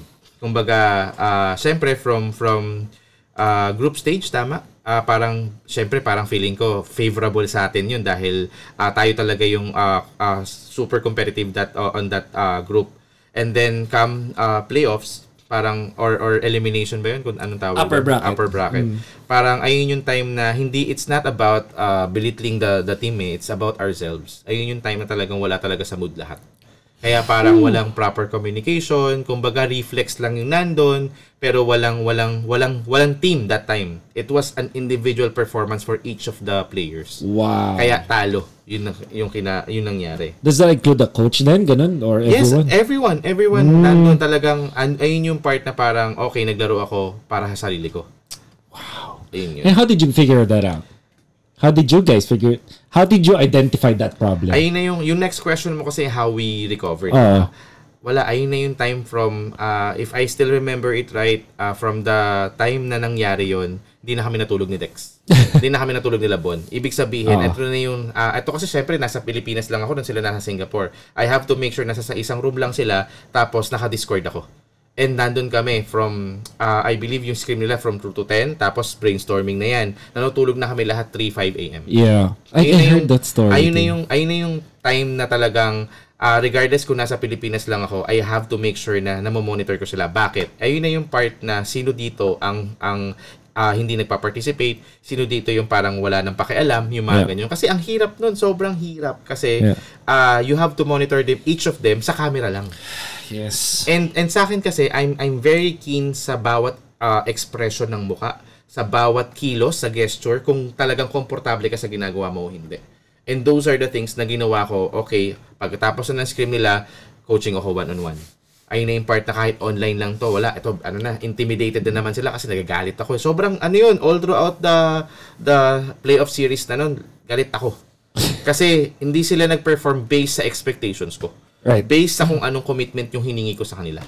Kumbaga, uh, syempre from from uh, group stage, tama? uh, parang syempre parang feeling ko favorable sa atin yun dahil uh, tayo talaga yung uh, uh, super competitive that uh, on that uh, group and then come uh, playoffs parang or or elimination ba yun kung anong tawag upper bracket upper bracket mm. parang ayun yung time na hindi it's not about uh, belittling the the team eh. it's about ourselves ayun yung time na talagang wala talaga sa mood lahat kaya parang hmm. walang proper communication, kumbaga reflex lang yung nandoon pero walang walang walang walang team that time. It was an individual performance for each of the players. Wow. Kaya talo yun yung kina yun nangyari. Does that include the coach then? Ganun or everyone? Yes, everyone, everyone mm. nandun talagang ayun yung part na parang okay, naglaro ako para sa sarili ko. Wow. Ayun yun. And how did you figure that out? How did you guys figure How did you identify that problem? Ayun na yung yung next question mo kasi how we recovered. Uh, wala ayun na yung time from uh, if I still remember it right uh, from the time na nangyari yon hindi na kami natulog ni Dex hindi (laughs) na kami natulog ni Labon ibig sabihin uh ito na yung uh, ito kasi syempre nasa Pilipinas lang ako nung sila nasa Singapore I have to make sure nasa sa isang room lang sila tapos naka-discord ako And nandun kami from, uh, I believe yung scream nila from 2 to 10, tapos brainstorming na yan. Nanutulog na kami lahat 3, 5 a.m. Yeah. I, ayun I heard yung, that story. Ayun na, yung, ayun na yung time na talagang uh, regardless kung nasa Pilipinas lang ako, I have to make sure na namo-monitor ko sila. Bakit? Ayun na yung part na sino dito ang ang uh, hindi nagpa-participate, sino dito yung parang wala nang pakialam, yung mga yeah. ganyan. Kasi ang hirap nun, sobrang hirap kasi yeah. uh, you have to monitor them, each of them sa camera lang. Yes. And and sa akin kasi I'm I'm very keen sa bawat uh, expression ng muka, sa bawat kilos, sa gesture kung talagang komportable ka sa ginagawa mo o hindi. And those are the things na ginawa ko, okay, pagkatapos na ng scrim nila, coaching ako one-on-one. Ay na part na kahit online lang to, wala, ito, ano na, intimidated na naman sila kasi nagagalit ako. Sobrang, ano yun, all throughout the, the playoff series na nun, galit ako. Kasi hindi sila nag-perform based sa expectations ko. Right. Based sa kung anong commitment yung hiningi ko sa kanila.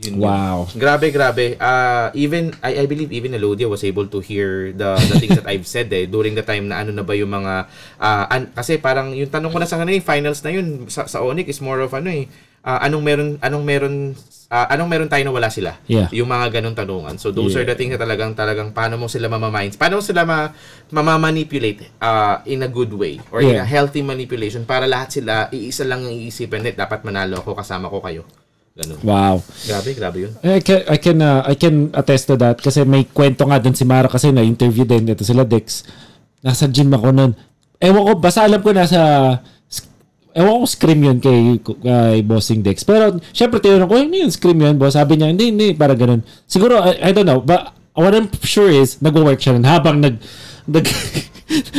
Yun wow. Yun. Grabe, grabe. Uh, even, I, I believe even Elodia was able to hear the, the things that I've said eh, during the time na ano na ba yung mga, uh, an, kasi parang yung tanong ko na sa kanila, finals na yun, sa, sa Onyx is more of ano eh, uh, anong meron, anong meron, uh, anong meron tayo na wala sila? Yeah. Yung mga ganong tanungan. So those yeah. are the things na talagang, talagang paano mo sila mamamind, paano mo sila ma, mamamanipulate uh, in a good way or yeah. in a healthy manipulation para lahat sila, iisa lang ang iisipin, dapat manalo ako kasama ko kayo. Ganun. Wow. Grabe, grabe yun. Eh, I can, I can, uh, I can attest to that kasi may kwento nga dun si Mara kasi na-interview din. Ito sila Dex. Nasa gym ako nun. Ewan ko, basta alam ko nasa... Ewan ko scream yun kay, kay Bossing Dex. Pero syempre tinanong ko, ano yun scream yun? Boss, sabi niya, hindi, hindi, para ganun. Siguro, I, I don't know, but what I'm sure is, nag-work siya nun habang nag... (laughs) nag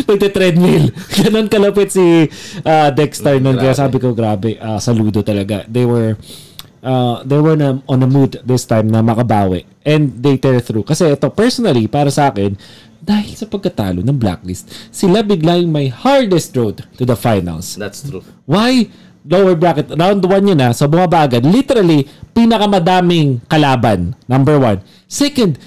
nagte-treadmill. (laughs) Ganon kalapit si uh, Dexter nun. Kaya sabi ko, grabe, uh, saludo talaga. They were, uh, they were na, on a mood this time na makabawi. And they tear through. Kasi ito, personally, para sa akin, dahil sa pagkatalo ng blacklist, sila bigla yung may hardest road to the finals. That's true. Why? Lower bracket, round 1 yun ha, sa so bumaba Literally, pinakamadaming kalaban. Number 1. Second,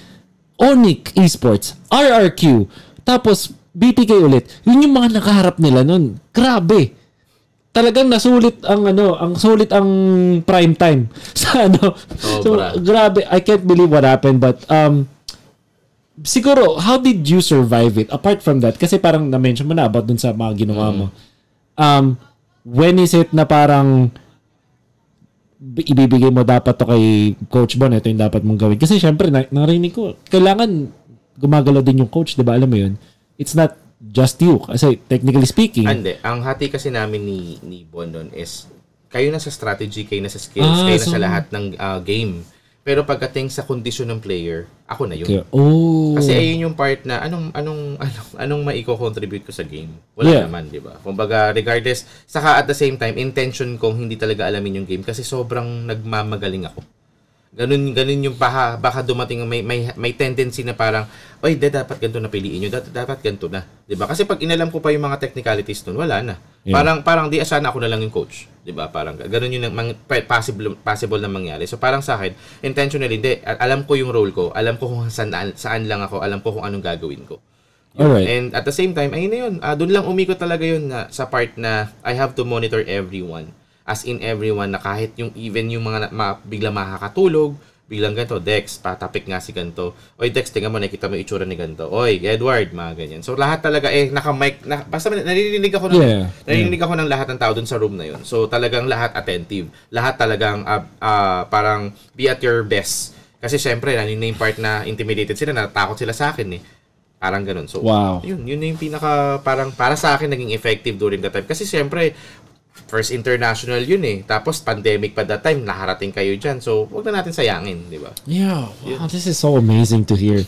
Onic Esports, RRQ, tapos BTK ulit. Yun yung mga nakaharap nila nun. Grabe talagang nasulit ang ano, ang sulit ang prime time (laughs) sa ano. Oh, so grabe, I can't believe what happened but um siguro how did you survive it apart from that kasi parang na-mention mo na about dun sa mga ginawa mm. mo. Um when is it na parang ibibigay mo dapat to kay Coach Bon, ito yung dapat mong gawin. Kasi syempre, na- narinig ko, kailangan gumagalaw din yung coach, di ba? Alam mo yun? It's not just you? Kasi technically speaking. Hindi. Ang hati kasi namin ni, ni Bondon is kayo na sa strategy, kayo na sa skills, ah, kayo so, na sa lahat ng uh, game. Pero pagdating sa condition ng player, ako na yun. Yeah. Oh. Kasi ayun yung part na anong anong (laughs) anong anong maiko-contribute ko sa game. Wala yeah. naman, 'di ba? Kumbaga regardless saka at the same time intention kong hindi talaga alamin yung game kasi sobrang nagmamagaling ako. Ganun, ganun yung paha, baka dumating may, may, may tendency na parang, oy, de, dapat ganto na piliin niyo, dapat, dapat ganto na. 'Di ba Kasi pag inalam ko pa yung mga technicalities nun, wala na. Yeah. Parang, parang di asana ako na lang yung coach. 'di ba Parang ganun yung mang, possible, possible na mangyari. So parang sa akin, intentionally, hindi, alam ko yung role ko, alam ko kung saan, saan lang ako, alam ko kung anong gagawin ko. Alright. And at the same time, ayun na yun. Uh, ah, doon lang umikot talaga yun na, sa part na I have to monitor everyone as in everyone na kahit yung even yung mga ma, bigla makakatulog, biglang ganito, Dex, patapik nga si ganito. Oy, Dex, tingnan mo, nakita mo itsura ni ganito. Oy, Edward, mga ganyan. So, lahat talaga, eh, naka-mic, na, basta naririnig ako ng, yeah. naririnig yeah. ako ng lahat ng tao dun sa room na yun. So, talagang lahat attentive. Lahat talagang, uh, uh, parang, be at your best. Kasi, syempre, yun na yung part na intimidated sila, natatakot sila sa akin, eh. Parang ganun. So, wow. yun, yun yung pinaka, parang, para sa akin, naging effective during that time. Kasi, syempre, first international yun eh. Tapos pandemic pa that time, nakarating kayo dyan. So, wag na natin sayangin, di ba? Yeah. Wow, yun. this is so amazing to hear.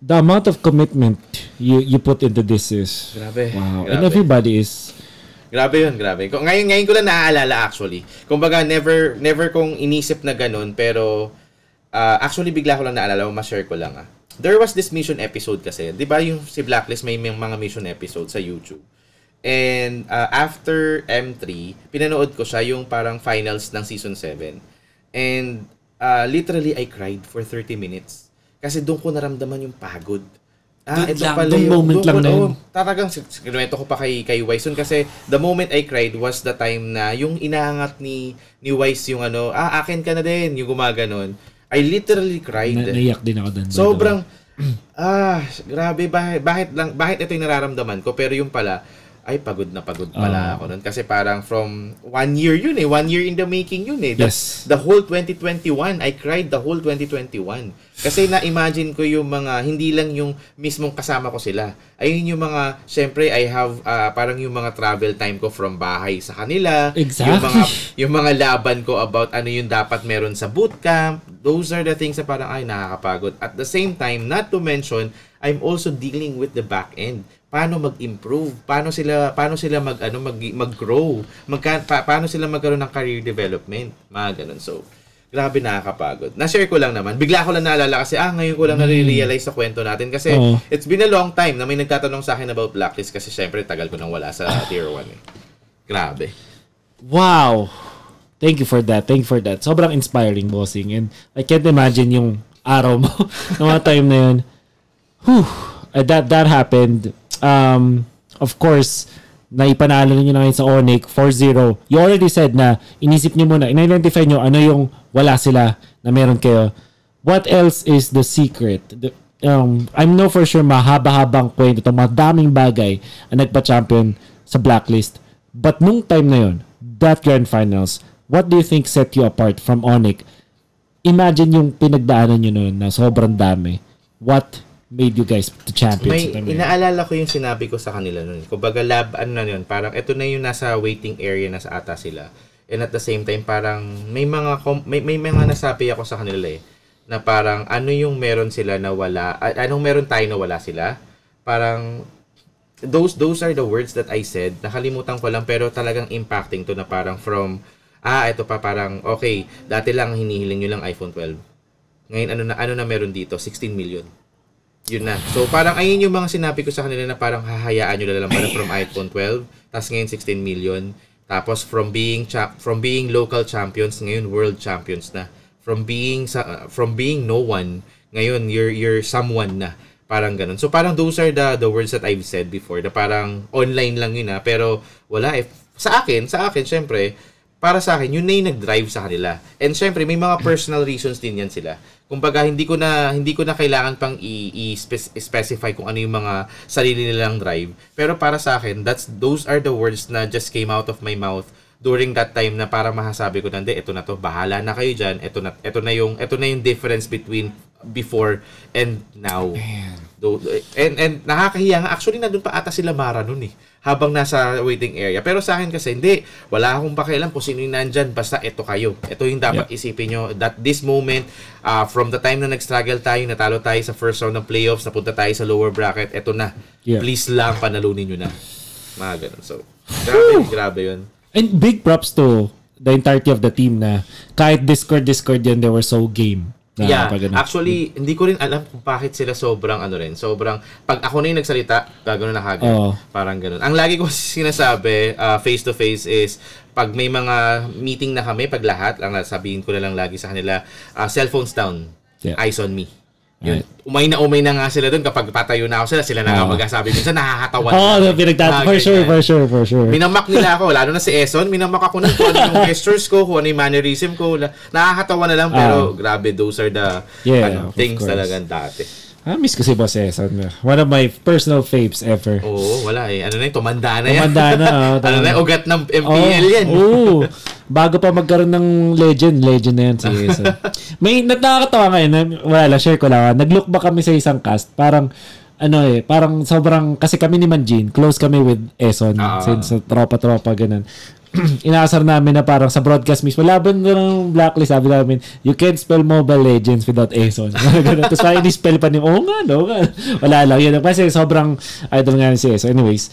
The amount of commitment you you put into this is grabe. Wow. Grabe. And everybody is Grabe yun, grabe. Ngayon, ngayon ko lang naaalala actually. Kumbaga, never, never kong inisip na ganun, pero uh, actually bigla ko lang naaalala, ma-share ko lang ah. There was this mission episode kasi, di ba yung si Blacklist may, may mga mission episode sa YouTube. And uh, after M3, pinanood ko siya yung parang finals ng season 7. And uh, literally, I cried for 30 minutes. Kasi doon ko naramdaman yung pagod. Ah, doon ito lang, pala yung moment lang na yun. Tatagang sinuwento ko pa kay, kay Wise kasi the moment I cried was the time na yung inaangat ni, ni Wise yung ano, ah, akin ka na din, yung gumaganon. I literally cried. Na, naiyak din ako doon. Sobrang, (clears throat) ah, grabe, bakit, bakit, lang, bakit ito yung nararamdaman ko? Pero yung pala, ay pagod na pagod ah. pala uh, ako nun. Kasi parang from one year yun eh, one year in the making yun eh. The, yes. The whole 2021, I cried the whole 2021. Kasi na-imagine ko yung mga, hindi lang yung mismong kasama ko sila. Ayun yung mga, syempre I have uh, parang yung mga travel time ko from bahay sa kanila. Exactly. Yung mga, yung mga laban ko about ano yung dapat meron sa bootcamp. Those are the things na parang ay nakakapagod. At the same time, not to mention, I'm also dealing with the back end paano mag-improve, paano sila paano sila mag ano mag mag-grow, mag, pa, paano sila magkaroon ng career development, mga ganun. So, grabe nakakapagod. Na-share ko lang naman. Bigla ko lang naalala kasi ah ngayon ko lang mm. na-realize sa kwento natin kasi oh. it's been a long time na may nagtatanong sa akin about blacklist kasi syempre tagal ko nang wala sa ah. tier 1 eh. Grabe. Wow. Thank you for that. Thank you for that. Sobrang inspiring, bossing. And I can't imagine yung araw mo, noong (laughs) time na yun. Whew. Uh, that that happened um, of course, naipanalo niyo na ngayon sa Onic 4-0. You already said na inisip niyo muna, in-identify niyo ano yung wala sila na meron kayo. What else is the secret? The, um, I'm no for sure mahaba-habang kwento to, madaming bagay ang nagpa-champion sa blacklist. But nung time na yon, that grand finals, what do you think set you apart from Onic? Imagine yung pinagdaanan niyo noon na sobrang dami. What made you guys the champions. May, inaalala ko yung sinabi ko sa kanila noon. Kumbaga lab, ano na yun, parang ito na yung nasa waiting area na sa ata sila. And at the same time, parang may mga, may, may mga nasabi ako sa kanila eh, na parang ano yung meron sila na wala, anong meron tayo na wala sila. Parang, those those are the words that I said. Nakalimutan ko lang pero talagang impacting to na parang from ah ito pa parang okay, dati lang hinihiling niyo lang iPhone 12. Ngayon ano na ano na meron dito? 16 million yun na. So, parang ayun yung mga sinabi ko sa kanila na parang hahayaan nyo na lang para from iPhone 12. Tapos ngayon, 16 million. Tapos from being cha- from being local champions ngayon world champions na. From being sa- uh, from being no one ngayon you're you're someone na. Parang ganun. So parang those are the the words that I've said before. Na parang online lang yun na pero wala eh. Sa akin, sa akin syempre para sa akin, yun na yung nag-drive sa kanila. And syempre, may mga personal reasons din yan sila. Kumbaga hindi ko na hindi ko na kailangan pang i-specify kung ano yung mga sarili nilang drive. Pero para sa akin, that's those are the words na just came out of my mouth during that time na para mahasabi ko nande ito na to, bahala na kayo diyan. Ito na ito na yung ito na yung difference between before and now. Man. And, and nakakahiya nga. Actually, nandun pa ata sila Mara nun eh. Habang nasa waiting area. Pero sa akin kasi, hindi. Wala akong pakialam kung sino yung nandyan. Basta ito kayo. Ito yung dapat yeah. isipin nyo. That this moment, uh, from the time na nag-struggle tayo, natalo tayo sa first round ng playoffs, napunta tayo sa lower bracket, ito na. Yeah. Please lang, panalunin nyo na. Mga ganun. So, grabe, grabe yun. And big props to the entirety of the team na kahit Discord, Discord yan, they were so game na yeah, pag, actually, hindi ko rin alam kung bakit sila sobrang ano rin. Sobrang, pag ako na yung nagsalita, gano'n na kagad. Oh. Parang gano'n. Ang lagi ko sinasabi, uh, face-to-face is, pag may mga meeting na kami, pag lahat, ang sabihin ko na lang lagi sa kanila, uh, cellphones down, yeah. eyes on me. Yun. Umay na umay na nga sila doon kapag patayo na ako sila, sila na nga oh. magsasabi. Minsan nakakatawan. Oo, oh, na, pinagtatawa. For sure, for sure, for sure. Minamak nila ako, lalo na si Eson, minamak ako ng kung ano yung (laughs) gestures ko, kung ano yung mannerism ko. Nakakatawa na lang, pero oh. grabe, those are the yeah, ano, things talaga dati. Ah, miss ko si Boss Esot. One of my personal faves ever. Oo, wala eh. Ano na yun? Tumanda na yan. Tumanda na. (laughs) Oh, ano na Ugat ng MPL oh, yan. (laughs) Oo. Oh, bago pa magkaroon ng legend, legend na yan si Esot. (laughs) May nakakatawa ngayon. Eh. Wala lang, share ko lang. Ah. Nag-look ba kami sa isang cast? Parang, ano eh, parang sobrang, kasi kami ni Manjin, close kami with Eson, uh, since tropa-tropa, ganun. (clears throat) inaasar namin na parang sa broadcast mismo, laban na ng blacklist, sabi namin, you can't spell Mobile Legends without Aeson. (laughs) Tapos parang in-spell pa niyo, oh, nga, no? (laughs) Wala lang. Yun, kasi sobrang idol nga si Aeson. Anyways,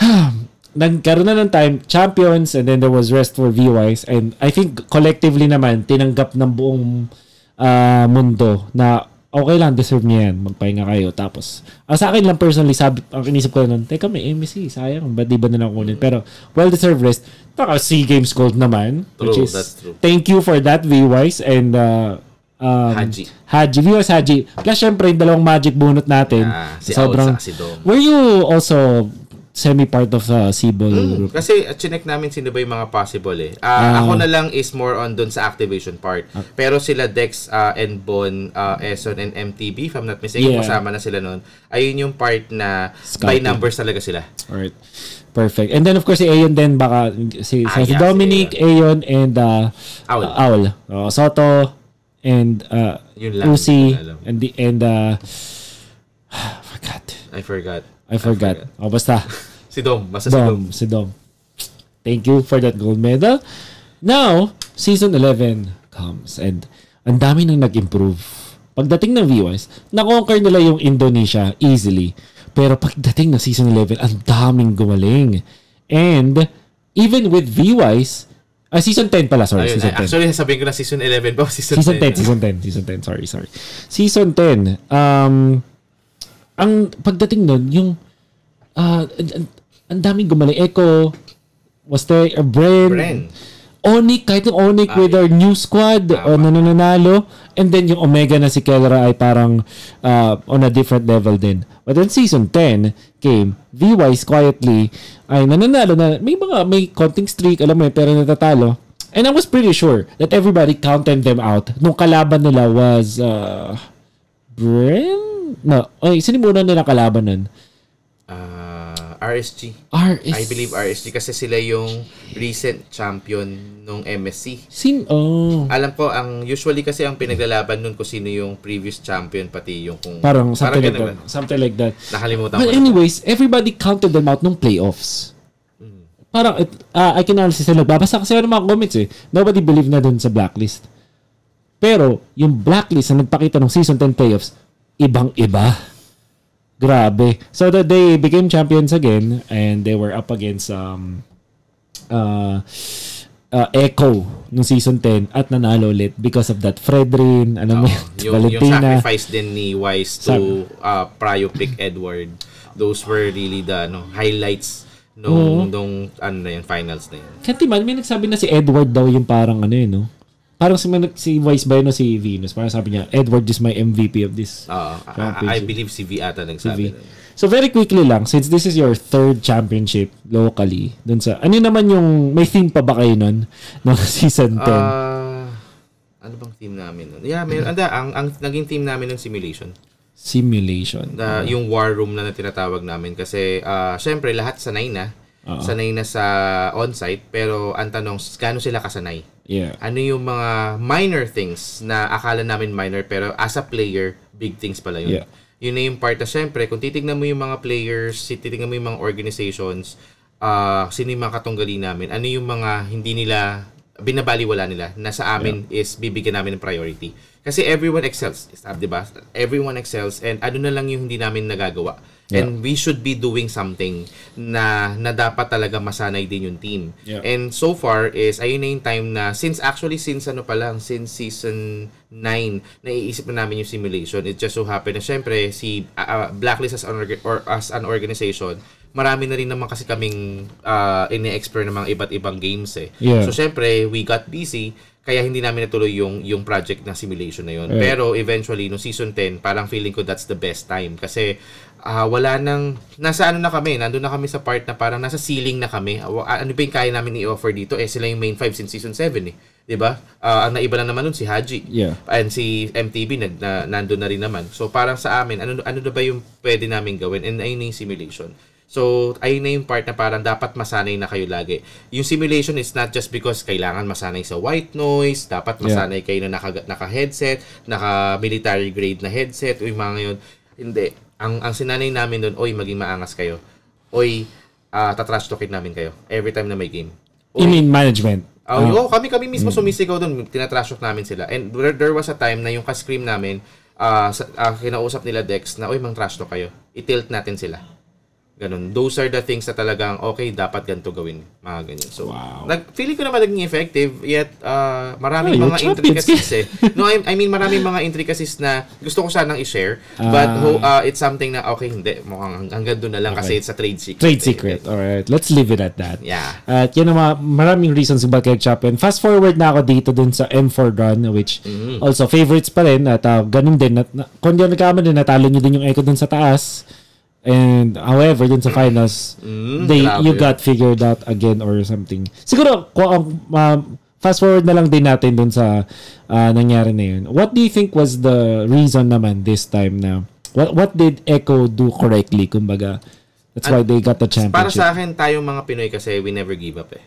(sighs) nagkaroon na ng time, champions, and then there was rest for VYs. And I think collectively naman, tinanggap ng buong uh, mundo na okay lang, deserve niya yan. Magpahinga kayo. Tapos, ah, sa akin lang personally, sabi, ang inisip ko nun, teka may MSC, sayang, ba't di ba nalang kunin? Pero, well-deserved rest. Taka, SEA Games Gold naman. True, which is, that's true. Thank you for that, V-Wise. And, uh, um, Haji. Haji. Viewers Haji. Plus, syempre, yung dalawang magic bunot natin. Ah, si sobrang, Alza, si Dom. Were you also semi-part of the uh, Cebol mm, group. Kasi uh, chinek namin sino ba yung mga possible eh. Uh, uh, ako na lang is more on dun sa activation part. Uh, Pero sila Dex uh, and Bon, uh, Eson and MTB, if I'm not mistaken, yeah. kasama na sila noon. Ayun yung part na Scouting. by numbers talaga sila. Alright. Perfect. And then of course si Ayon din baka si, ah, si yeah, Dominic, si Ayon. Ayon and uh, Owl. Uh, Owl. Uh, Soto and uh, Lucy, and the, and uh, (sighs) I forgot. I forgot. I forgot. I Oh, basta. si Dom. Basta Dom, si Dom. Si Dom. Thank you for that gold medal. Now, season 11 comes and ang dami nang nag-improve. Pagdating ng viewers, na-conquer nila yung Indonesia easily. Pero pagdating ng season 11, ang daming gumaling. And even with VWise, Ah, uh, season 10 pala, sorry. Ayun, season ay, 10. Actually, sabihin ko na season 11 (laughs) pa. Season, season 10, 10 season 10, season 10, sorry, sorry. Season 10, um, ang pagdating nun, yung uh, ang daming gumaling. Echo, was there a brand? Bren. Onik, kahit yung Onik ah, with our new squad, ah, oh, nananalo. And then yung Omega na si Kelra ay parang uh, on a different level din. But then season 10 came, V-Wise quietly ay nananalo na. May mga, may konting streak, alam mo yun, pero natatalo. And I was pretty sure that everybody counted them out nung kalaban nila was uh, ah, Bren? na, ay, sinimulan nila kalaban nun? Uh, ah, RSG. RSG. I believe RSG kasi sila yung recent champion nung MSC. Sin oh. Alam ko ang usually kasi ang pinaglalaban nun kung sino yung previous champion pati yung kung parang something parang like that. Something like that. Nakalimutan But ko. But anyways, na. everybody counted them out nung playoffs mm. parang uh, ah, I can analysis sila. Babasa kasi ng mga comments eh. Nobody believe na dun sa blacklist. Pero, yung blacklist na nagpakita ng season 10 playoffs, ibang-iba. Grabe. So the, they became champions again and they were up against um uh, uh Echo nung season 10 at nanalo ulit because of that Fredrin, ano oh, mo, yung, Valentina. Yung sacrifice din ni Wise to uh, Prayo pick Edward. Those were really the no, highlights nung, no, mm-hmm. oh. nung ano na yun, finals na yun. Kasi man, may nagsabi na si Edward daw yung parang ano yun, no? parang si, si Vice Bayo no, si Venus, parang sabi niya, Edward is my MVP of this uh, I, I believe si V ata nagsabi. Si So very quickly lang, since this is your third championship locally, dun sa, ano naman yung, may theme pa ba kayo nun? Ng (laughs) season 10? Uh, ah, ano bang team namin nun? Yeah, may, anda, ang, ang naging team namin ng simulation. Simulation. Uh, uh, yung war room na, na tinatawag namin kasi uh, syempre lahat sanay na. Uh-oh. Sanay na sa on-site pero ang tanong, kano sila kasanay? Yeah. Ano yung mga minor things na akala namin minor pero as a player, big things pala yun. Yeah. Yun na yung part na syempre, kung titignan mo yung mga players, titignan mo yung mga organizations, uh, sino yung mga katunggali namin, ano yung mga hindi nila, binabaliwala nila na sa amin yeah. is bibigyan namin ng priority. Kasi everyone excels, di ba? Everyone excels and ano na lang yung hindi namin nagagawa Yeah. And we should be doing something na, na dapat talaga masanay din yung team. Yeah. And so far is, ayun na yung time na, since actually since ano pa lang, since season 9, naiisip na namin yung simulation. It just so happened na syempre, si uh, Blacklist as an, or, as an organization, marami na rin naman kasi kaming uh, ine-explore ng mga iba't ibang games eh. Yeah. So syempre, we got busy kaya hindi namin natuloy yung yung project na simulation na yun. Yeah. Pero eventually no season 10, parang feeling ko that's the best time kasi uh, wala nang nasa ano na kami, nandoon na kami sa part na parang nasa ceiling na kami. Ah, ano ba yung kaya namin i-offer dito? Eh sila yung main five since season 7 eh. 'Di ba? Uh, ang naiba lang naman nun si Haji. Yeah. And si MTB nag na, nandoon na rin naman. So parang sa amin, ano ano na ba yung pwede namin gawin? And ayun yung simulation So, ayun na yung part na parang dapat masanay na kayo lagi. Yung simulation is not just because kailangan masanay sa white noise, dapat masanay yeah. kayo na naka, naka-headset, naka-military grade na headset, o yung mga ngayon. Hindi. Ang, ang sinanay namin doon, oy, maging maangas kayo. Oy, uh, tatrash talkin namin kayo every time na may game. Oy, you mean management? Uh, oh, oh, kami kami mismo mm. sumisigaw doon, tinatrash talk namin sila. And there, there was a time na yung ka-scream namin, uh, sa, uh, kinausap nila Dex na, oy, mang trash talk kayo. I-tilt natin sila. Ganun. Those are the things na talagang, okay, dapat ganito gawin. Mga ganyan. So, wow. nag, feeling ko naman naging effective, yet uh, maraming oh, mga intricacies eh. No, I, I mean, maraming mga intricacies na gusto ko sanang i-share, uh, but uh, it's something na, okay, hindi, mukhang hanggang doon na lang okay. kasi it's a trade secret. Trade eh. secret. Eh. Alright, let's leave it at that. Yeah. At uh, yun ang mga, maraming reasons kung bakit Chapin. Fast forward na ako dito dun sa M4 run, which mm-hmm. also favorites pa rin, at uh, ganun din. At, kung di ako nagkama din, natalo niyo din yung echo dun sa taas. And however, dun sa finals, mm, they grabe. you got figured out again or something. Siguro, kung ang um, um, fast forward na lang din natin dun sa uh, nangyari na yun. What do you think was the reason naman this time na what what did Echo do correctly? Kumbaga, that's why they got the championship. Para sa akin, tayong mga Pinoy kasi we never give up eh.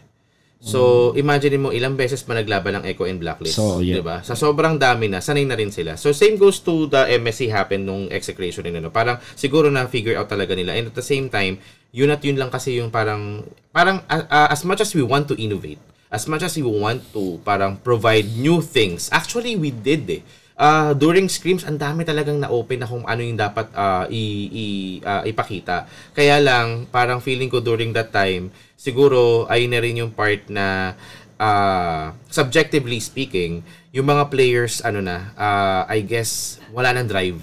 So, imagine mo ilang beses pa naglaban ang Echo and Blacklist, so, yeah. 'di ba? Sa sobrang dami na, sanay na rin sila. So, same goes to the MSC happen nung execration nila. No? Parang siguro na figure out talaga nila. And at the same time, yun at yun lang kasi yung parang parang uh, as much as we want to innovate, as much as we want to parang provide new things. Actually, we did eh uh, during screams, ang dami talagang na-open na kung ano yung dapat uh, i- i- uh, ipakita. Kaya lang, parang feeling ko during that time, siguro ay na rin yung part na uh, subjectively speaking, yung mga players, ano na, uh, I guess, wala nang drive.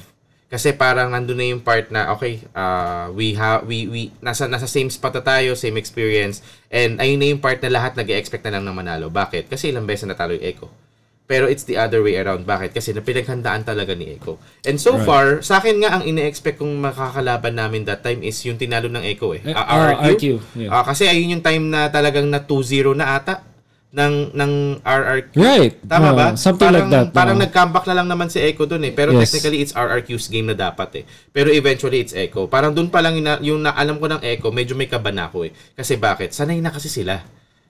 Kasi parang nandun na yung part na okay, uh, we have we we nasa nasa same spot tayo, same experience. And ayun na yung part na lahat nag-expect na lang ng manalo. Bakit? Kasi ilang beses talo yung Echo. Pero it's the other way around. Bakit? Kasi napinaghandaan talaga ni Echo. And so right. far, sa akin nga, ang ina expect kong makakalaban namin that time is yung tinalo ng Echo eh. Uh, RRQ. Uh, Yeah. Uh, kasi ayun yung time na talagang na 2-0 na ata ng ng RRQ. Right. Tama uh, ba? Something parang, like that. Parang uh. nag-comeback na lang naman si Echo doon eh. Pero yes. technically, it's RRQ's game na dapat eh. Pero eventually, it's Echo. Parang doon pa lang yung, na, alam ko ng Echo, medyo may kaba na ako eh. Kasi bakit? Sanay na kasi sila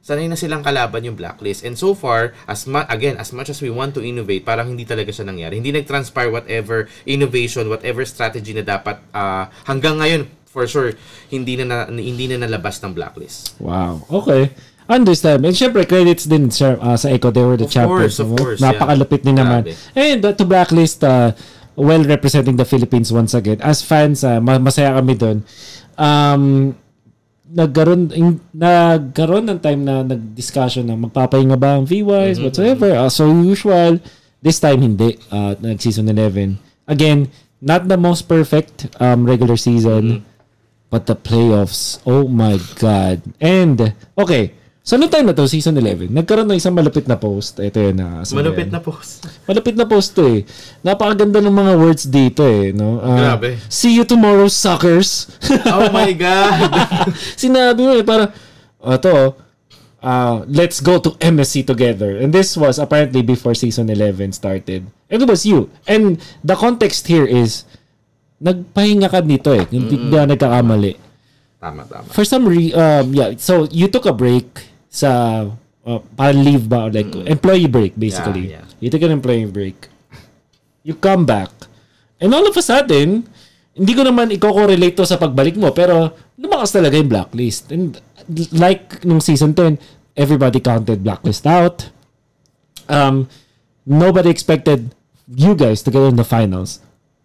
sanay na silang kalaban yung blacklist. And so far, as ma- again, as much as we want to innovate, parang hindi talaga siya nangyari. Hindi nag-transpire whatever innovation, whatever strategy na dapat uh, hanggang ngayon, for sure, hindi na, na hindi na nalabas ng blacklist. Wow. Okay. Understand. And syempre, credits din sir, uh, sa Echo. They were the of champions. Course, of course, Napakalupit yeah. din naman. Grabe. And uh, to blacklist, uh, well representing the Philippines once again. As fans, uh, masaya kami doon. Um, nagkaroon in, nagkaroon ng time na nag-discussion na magpapahinga ba ang V-Wise, mm-hmm. whatsoever. Uh, so usual, this time hindi. Uh, nag-season 11. Again, not the most perfect um, regular season, mm-hmm. but the playoffs, oh my God. And, okay, So, noong time na to, season 11, nagkaroon ng isang malupit na post. Ito yun na. Ah, uh, malupit na post. malupit na post to eh. Napakaganda ng mga words dito eh. No? Uh, Grabe. See you tomorrow, suckers. (laughs) oh my God. (laughs) Sinabi mo eh, para, oh, ito uh, let's go to MSC together. And this was apparently before season 11 started. And it was you. And the context here is, nagpahinga ka dito eh. Hindi mm. ka nagkakamali. Tama, tama. For some reason, um, yeah, so you took a break sa uh, para leave ba like mm employee break basically. Yeah, yeah. You take an employee break. You come back. And all of a sudden, hindi ko naman i-correlate to sa pagbalik mo pero lumakas talaga yung blacklist. And like nung season 10, everybody counted blacklist out. Um, nobody expected you guys to get in the finals.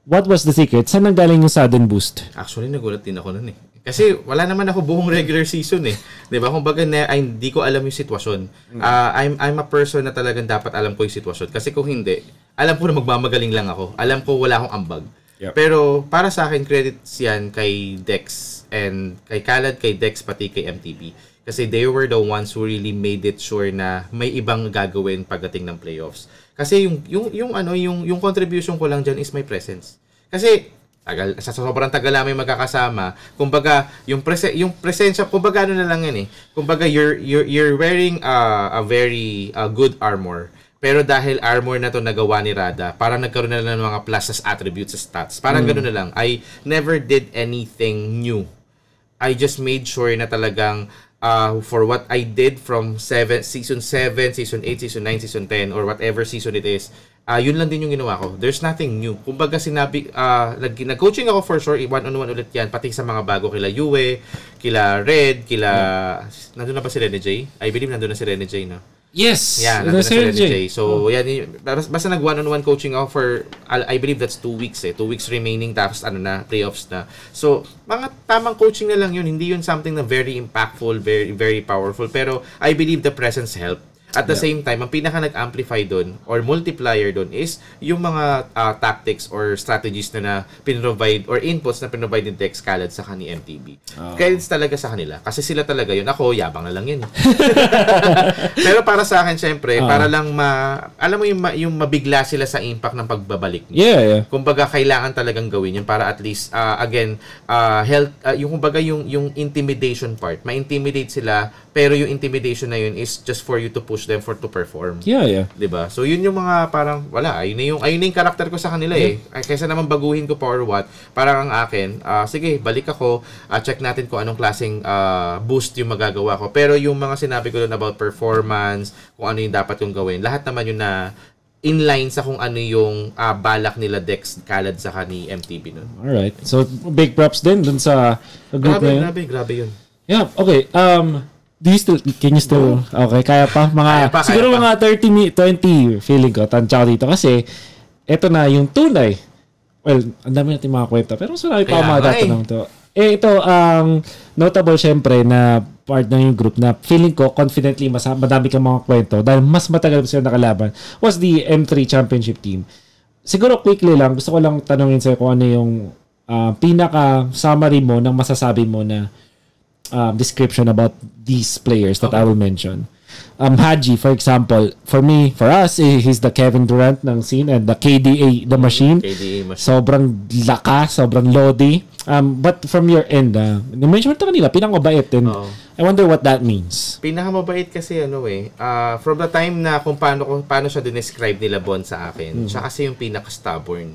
What was the secret? Saan nanggaling yung sudden boost? Actually, nagulat din ako nun eh. Kasi wala naman ako buong regular season eh. 'Di ba? Kung baga na, hindi ko alam yung sitwasyon. Uh, I'm I'm a person na talagang dapat alam ko yung sitwasyon kasi kung hindi, alam ko na magmamagaling lang ako. Alam ko wala akong ambag. Yep. Pero para sa akin credits 'yan kay Dex and kay Kalad, kay Dex pati kay MTB. Kasi they were the ones who really made it sure na may ibang gagawin pagdating ng playoffs. Kasi yung yung yung ano yung yung contribution ko lang diyan is my presence. Kasi tagal, sa sobrang tagal namin magkakasama, kumbaga, yung, prese, yung presensya, kumbaga ano na lang yan eh, kumbaga you're, you're, you're wearing uh, a very uh, good armor. Pero dahil armor na to nagawa ni Rada, parang nagkaroon na lang ng mga pluses attributes, as stats. Parang mm. ganoon na lang. I never did anything new. I just made sure na talagang uh, for what I did from seven, season 7, season 8, season 9, season 10, or whatever season it is, Uh, yun lang din yung ginawa ko. There's nothing new. Kumbaga sinabi, uh, nag-coaching ako for sure, one-on-one ulit yan, pati sa mga bago, kila Yue, kila Red, kila... Yeah. Nandun na ba si Rene J? I believe nandun na si Rene J, no? Yes! Yeah, nandun na si Rene J. J. So, oh. yan, basta nag one-on-one -on -one coaching ako for, I believe that's two weeks eh. Two weeks remaining, tapos ano na, playoffs na. So, mga tamang coaching na lang yun. Hindi yun something na very impactful, very, very powerful. Pero, I believe the presence helped at the yeah. same time, ang pinaka nag-amplify doon or multiplier doon is yung mga uh, tactics or strategies na, na pinrovide or inputs na pinrovide ni Dex Calad sa kani MTB. Oh. Ah. Credits talaga sa kanila kasi sila talaga yun. Ako, yabang na lang yun. (laughs) Pero para sa akin, syempre, oh. para lang ma... Alam mo yung, yung mabigla sila sa impact ng pagbabalik niya. Yeah, yeah. Kumbaga, kailangan talagang gawin yun para at least, uh, again, uh, health, uh, yung kumbaga yung, yung intimidation part. Ma-intimidate sila pero yung intimidation na yun is just for you to push push them for to perform. Yeah, yeah. 'Di ba? So yun yung mga parang wala, ayun na yung ayun na yung character ko sa kanila eh. yeah. eh. Ay, kaysa naman baguhin ko for what, parang ang akin, uh, sige, balik ako, uh, check natin kung anong klaseng uh, boost yung magagawa ko. Pero yung mga sinabi ko doon about performance, kung ano yung dapat kong gawin, lahat naman yun na in line sa kung ano yung uh, balak nila Dex kalad sa kani MTB noon. All right. So, big props din dun sa group grabe, na yun. Grabe, grabe yun. Yeah, okay. Um, Do you still, can you still, okay, kaya pa, mga, kaya pa, kaya siguro pa. mga 30, 20, feeling ko, tansya dito kasi, eto na yung tunay. Well, ang dami natin mga kwenta, pero sarami pa mga data eh. naman to. Eh, ito, ang um, notable syempre na part ng yung group na feeling ko confidently mas madami kang mga kwento dahil mas matagal sila nakalaban was the M3 Championship team. Siguro quickly lang, gusto ko lang tanungin sa'yo kung ano yung uh, ah, pinaka summary mo ng masasabi mo na um, description about these players that okay. I will mention. Um, Haji, for example, for me, for us, eh, he's the Kevin Durant ng scene and the KDA, the mm, machine. KDA machine. Sobrang lakas, sobrang lodi. Um, but from your end, ah, na-mention mo ito kanila, pinakamabait. And Oo. I wonder what that means. Pinakamabait kasi ano eh, uh, from the time na kung paano, kung paano siya dinescribe nila Bon sa akin, mm. siya kasi yung pinaka-stubborn.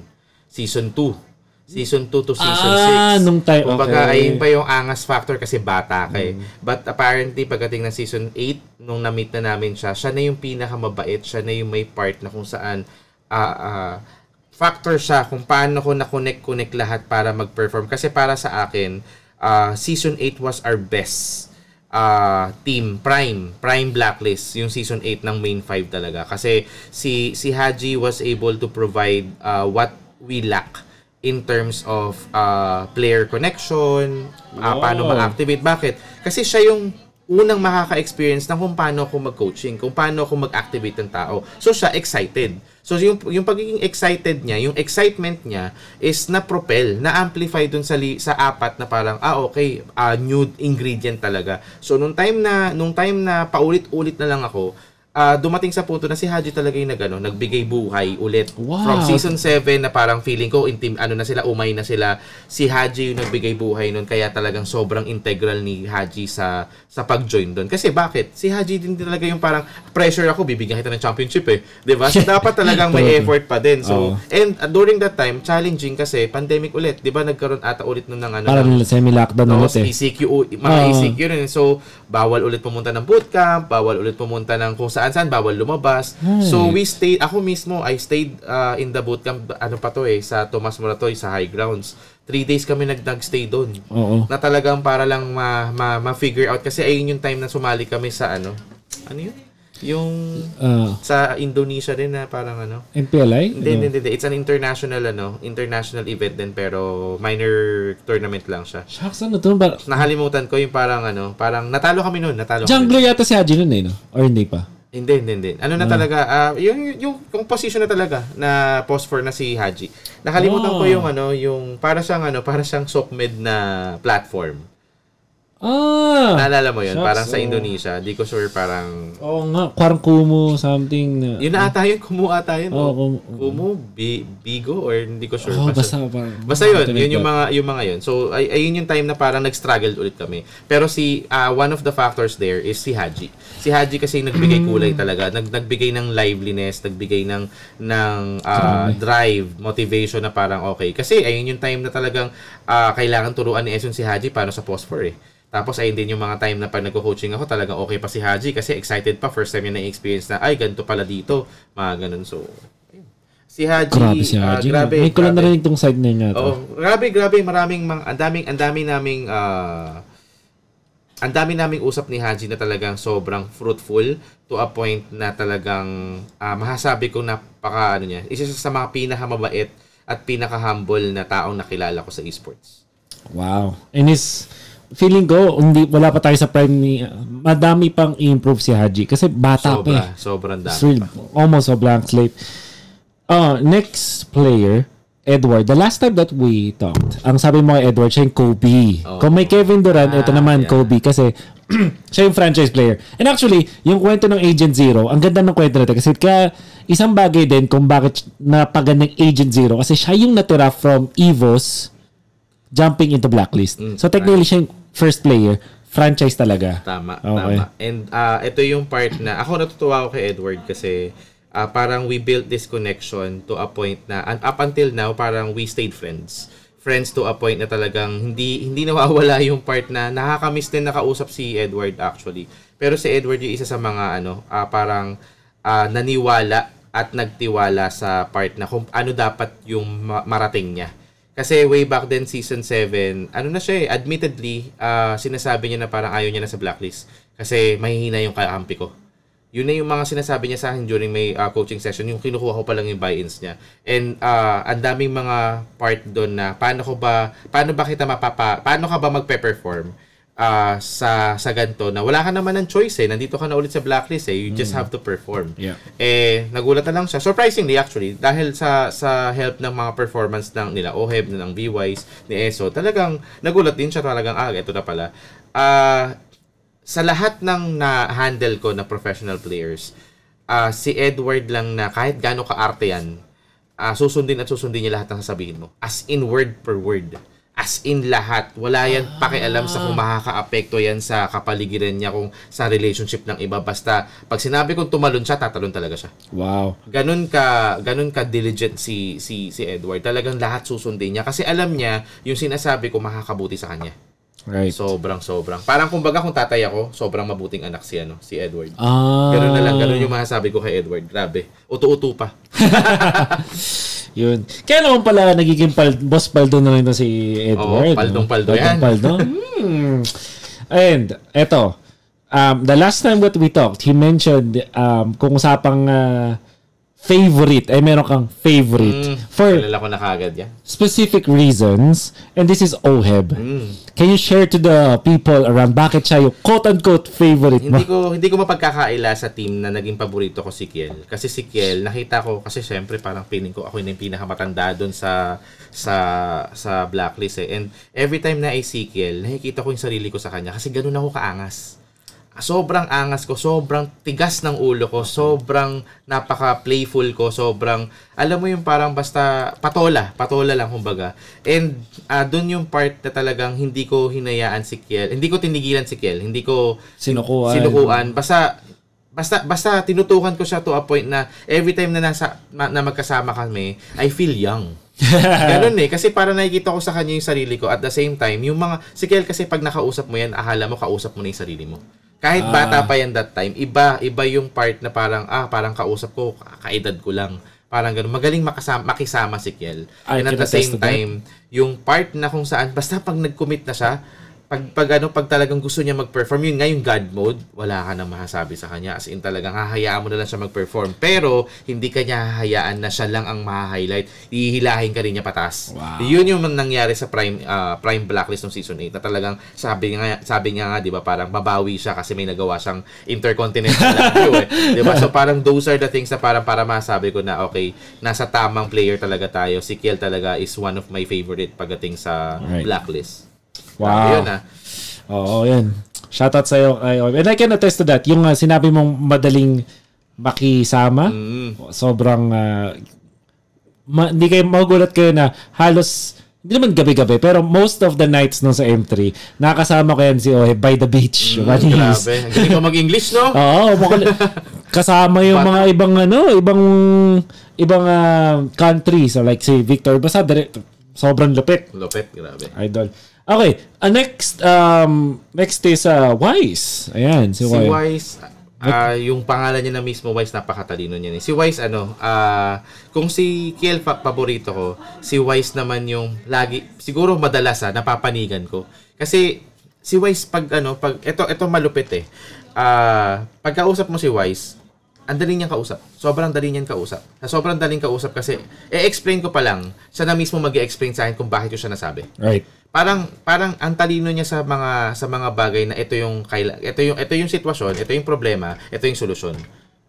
Season 2 season 2 to season 6. Ah, six. nung time. Kumbaga, okay. ayun pa yung angas factor kasi bata kay. Eh. Mm. But apparently, pagdating ng season 8, nung na-meet na namin siya, siya na yung pinakamabait. Siya na yung may part na kung saan uh, uh, factor siya kung paano ko na-connect-connect lahat para mag-perform. Kasi para sa akin, uh, season 8 was our best uh, team Prime, Prime Blacklist, yung season 8 ng main 5 talaga. Kasi si si Haji was able to provide uh, what we lack in terms of uh, player connection, uh, paano ma-activate. Bakit? Kasi siya yung unang makaka-experience ng kung paano ako mag-coaching, kung paano ako mag-activate ng tao. So siya excited. So yung yung pagiging excited niya, yung excitement niya is na propel, na amplify dun sa li, sa apat na parang ah okay, uh, new ingredient talaga. So nung time na nung time na paulit-ulit na lang ako, uh, dumating sa punto na si Haji talaga yung nagano, nagbigay buhay ulit wow. from season 7 na parang feeling ko intim ano na sila umay na sila si Haji yung nagbigay buhay noon kaya talagang sobrang integral ni Haji sa sa pag-join doon kasi bakit si Haji din talaga yung parang pressure ako bibigyan kita ng championship eh 'di ba so dapat (laughs) talagang may effort pa din so oh. and uh, during that time challenging kasi pandemic ulit 'di ba nagkaroon ata ulit nung ng ano parang semi lockdown no, ulit eh ECQ mga oh. ECQ rin so bawal ulit pumunta ng bootcamp bawal ulit pumunta ng kung saan saan-saan, bawal lumabas. Hmm. So we stayed, ako mismo, I stayed uh, in the bootcamp, ano pa to eh, sa Tomas Moratoy, eh, sa High Grounds. Three days kami nag stay doon. Na talagang para lang ma, ma, ma-figure out. Kasi ayun yung time na sumali kami sa ano, ano yun? Yung uh, sa Indonesia din na parang ano. MPLI? Ano? Hindi, hindi, hindi. It's an international ano, international event din pero minor tournament lang siya. Shucks, ano to? Bar- Nakalimutan ko yung parang ano, parang natalo kami noon, natalo Jungler kami. Jungler yata si Haji noon eh, no? Or hindi pa? Hindi, hindi, hindi. Ano na hmm. talaga, uh, yung, yung, yung position na talaga na post for na si Haji. Nakalimutan oh. ko yung ano, yung para siyang ano, para siyang SOCMED na platform. Ah! Naalala mo yun? Shucks, parang sa oh. Indonesia. Di ko sure parang... Oo oh, nga. Parang Kumu something na... Yun na ata yun. Kumu ata yun. Oo. Oh, Kumu. Kumu, Bi, Bigo, or hindi ko sure. oh, basta parang... Basta yun. Yun yung mga, yung mga yun. So, ay, ayun yung time na parang nag-struggle ulit kami. Pero si... Uh, one of the factors there is si Haji. Si Haji kasi nagbigay mm. kulay talaga. Nag, nagbigay ng liveliness, nagbigay ng, ng uh, drive, motivation na parang okay. Kasi ayun yung time na talagang uh, kailangan turuan ni Eson si Haji para sa post 4 eh. Tapos ayun din yung mga time na pag nagko-coaching ako, talaga okay pa si Haji kasi excited pa. First time niya na-experience na, ay, ganito pala dito. Mga ganun. So, ayun. Si Haji, grabe si ah, Haji. Uh, grabe, May kulang na rin itong side na niya. Oh, grabe, grabe. Maraming, mang, ang daming, ang daming naming, uh, ang daming naming usap ni Haji na talagang sobrang fruitful to a point na talagang uh, masasabi kong napaka ano niya. Isa sa mga pinakamabait at pinaka-humble na taong nakilala ko sa esports. Wow. And is feeling ko, hindi, wala pa tayo sa prime ni, uh, madami pang improve si Haji. Kasi bata Sobra, pa eh. Sobrang dami. So, almost a blank slate. Uh, next player, Edward. The last time that we talked, ang sabi mo kay Edward, siya yung Kobe. Oh. Kung may Kevin Durant, ah, ito naman yeah. Kobe. Kasi (clears throat) siya yung franchise player. And actually, yung kwento ng Agent Zero, ang ganda ng kwento natin. Kasi kaya, isang bagay din kung bakit napagandang Agent Zero. Kasi siya yung natira from Evos jumping into blacklist. Mm, so technically right. siya yung first player, franchise talaga. Tama, okay. tama. And uh, ito yung part na ako natutuwa ako kay Edward kasi uh, parang we built this connection to a point na and up until now parang we stayed friends. Friends to a point na talagang hindi hindi nawawala (laughs) yung part na nakakamiss din nakausap si Edward actually. Pero si Edward yung isa sa mga ano, uh, parang uh, naniwala at nagtiwala sa part na kung ano dapat yung marating niya kasi way back then, season 7, ano na siya eh, admittedly, uh, sinasabi niya na parang ayaw niya na sa blacklist. Kasi mahihina yung kaampi ko. Yun na yung mga sinasabi niya sa akin during may uh, coaching session, yung kinukuha ko pa lang yung buy-ins niya. And uh, ang daming mga part doon na paano ko ba, paano ba kita mapapa, paano ka ba magpe-perform uh, sa sa ganto na wala ka naman ng choice eh. Nandito ka na ulit sa blacklist eh. You mm. just have to perform. Yeah. Eh nagulat na lang siya. Surprisingly actually dahil sa sa help ng mga performance ng nila OHEB ng VWise ni ESO, talagang nagulat din siya talagang ah ito na pala. Ah uh, sa lahat ng na-handle ko na professional players, uh, si Edward lang na kahit gaano ka arte yan, uh, susundin at susundin niya lahat ng sasabihin mo. As in word per word As in lahat. Wala yan ah. pakialam sa kung makakaapekto yan sa kapaligiran niya, kung sa relationship ng iba. Basta pag sinabi kong tumalon siya, tatalon talaga siya. Wow. Ganun ka, ganun ka diligent si, si, si Edward. Talagang lahat susundin niya. Kasi alam niya, yung sinasabi ko makakabuti sa kanya. Right. Sobrang, sobrang. Parang kumbaga kung tatay ako, sobrang mabuting anak si, ano, si Edward. Ah. Ganun na lang, ganun yung masasabi ko kay Edward. Grabe. Utu-utu pa. (laughs) Yun. Kaya naman pala nagiging pal- boss paldo na rin si Edward. Oh, paldong-paldo no? yan. Paldong-paldo. (laughs) Hmm. And, eto. Um, the last time that we talked, he mentioned um, kung usapang uh, favorite, ay eh, meron kang favorite. Mm, for ko na kagad yan. Specific reasons, and this is OHEB. Mm. Can you share to the people around bakit siya yung quote-unquote favorite mo? Hindi ko, hindi ko mapagkakaila sa team na naging paborito ko si Kiel. Kasi si Kiel, nakita ko, kasi syempre parang piling ko, ako yung pinakamatanda doon sa sa sa blacklist eh. And every time na ay si Kiel, nakikita ko yung sarili ko sa kanya kasi ganun ako kaangas sobrang angas ko, sobrang tigas ng ulo ko, sobrang napaka-playful ko, sobrang, alam mo yung parang basta patola, patola lang kumbaga. And uh, dun yung part na talagang hindi ko hinayaan si Kiel, hindi ko tinigilan si Kiel, hindi ko sinukuan. sinukuan. Basta, basta, basta tinutukan ko siya to a point na every time na, nasa, na magkasama kami, I feel young. (laughs) Ganun eh. Kasi para nakikita ko sa kanya yung sarili ko. At the same time, yung mga... Si Kel kasi pag nakausap mo yan, akala mo kausap mo na yung sarili mo. Kahit ah. bata pa yan that time, iba, iba yung part na parang, ah, parang kausap ko, kaedad ko lang. Parang ganun. Magaling makasama, makisama si Kiel. I And at the same time, that. yung part na kung saan, basta pag nag-commit na siya, pag, pag, ano, pag talagang gusto niya mag-perform, yun nga God mode, wala ka nang masasabi sa kanya. As in talagang hahayaan mo na lang siya mag-perform. Pero, hindi ka niya hahayaan na siya lang ang ma-highlight. Ihilahin ka rin niya patas. Wow. Yun yung nangyari sa Prime uh, Prime Blacklist ng Season 8 na talagang sabi nga, sabi niya nga, di ba, parang babawi siya kasi may nagawa siyang intercontinental eh. (laughs) Di ba? So, parang those are the things na parang para masabi ko na, okay, nasa tamang player talaga tayo. Si Kiel talaga is one of my favorite pagdating sa right. Blacklist. Wow. Yun, ah. Oo, yan. Shoutout sa'yo kay Oy. And I can attest to that. Yung uh, sinabi mong madaling makisama, mm. sobrang uh, ma- hindi kayo magulat kayo na halos hindi naman gabi-gabi, pero most of the nights nung sa M3, nakakasama ko yan si Ohe by the beach. Mm, grabe. Ang galing ko mag-English, no? (laughs) Oo. Bukal- kasama yung mga ibang ano, ibang ibang uh, ah, country. So like si Victor Basad, direct, sobrang lupit. Lupit, grabe. Idol. Okay, uh, next um next is uh, Wise. Ayan, si Wise. Si Wise uh, yung pangalan niya na mismo Wise napakatalino niya. Si Wise ano, uh, kung si Kiel pa- paborito ko, si Wise naman yung lagi siguro madalas ah, napapanigan ko. Kasi si Wise pag ano, pag ito ito malupit eh. Uh, pagkausap mo si Wise, ang dali niyang kausap. Sobrang dali niyang kausap. Na Sobrang daling kausap kasi, e-explain ko pa lang, siya na mismo mag explain sa akin kung bakit ko siya nasabi. Right parang parang ang talino niya sa mga sa mga bagay na ito yung kaila, ito yung ito yung sitwasyon, ito yung problema, ito yung solusyon.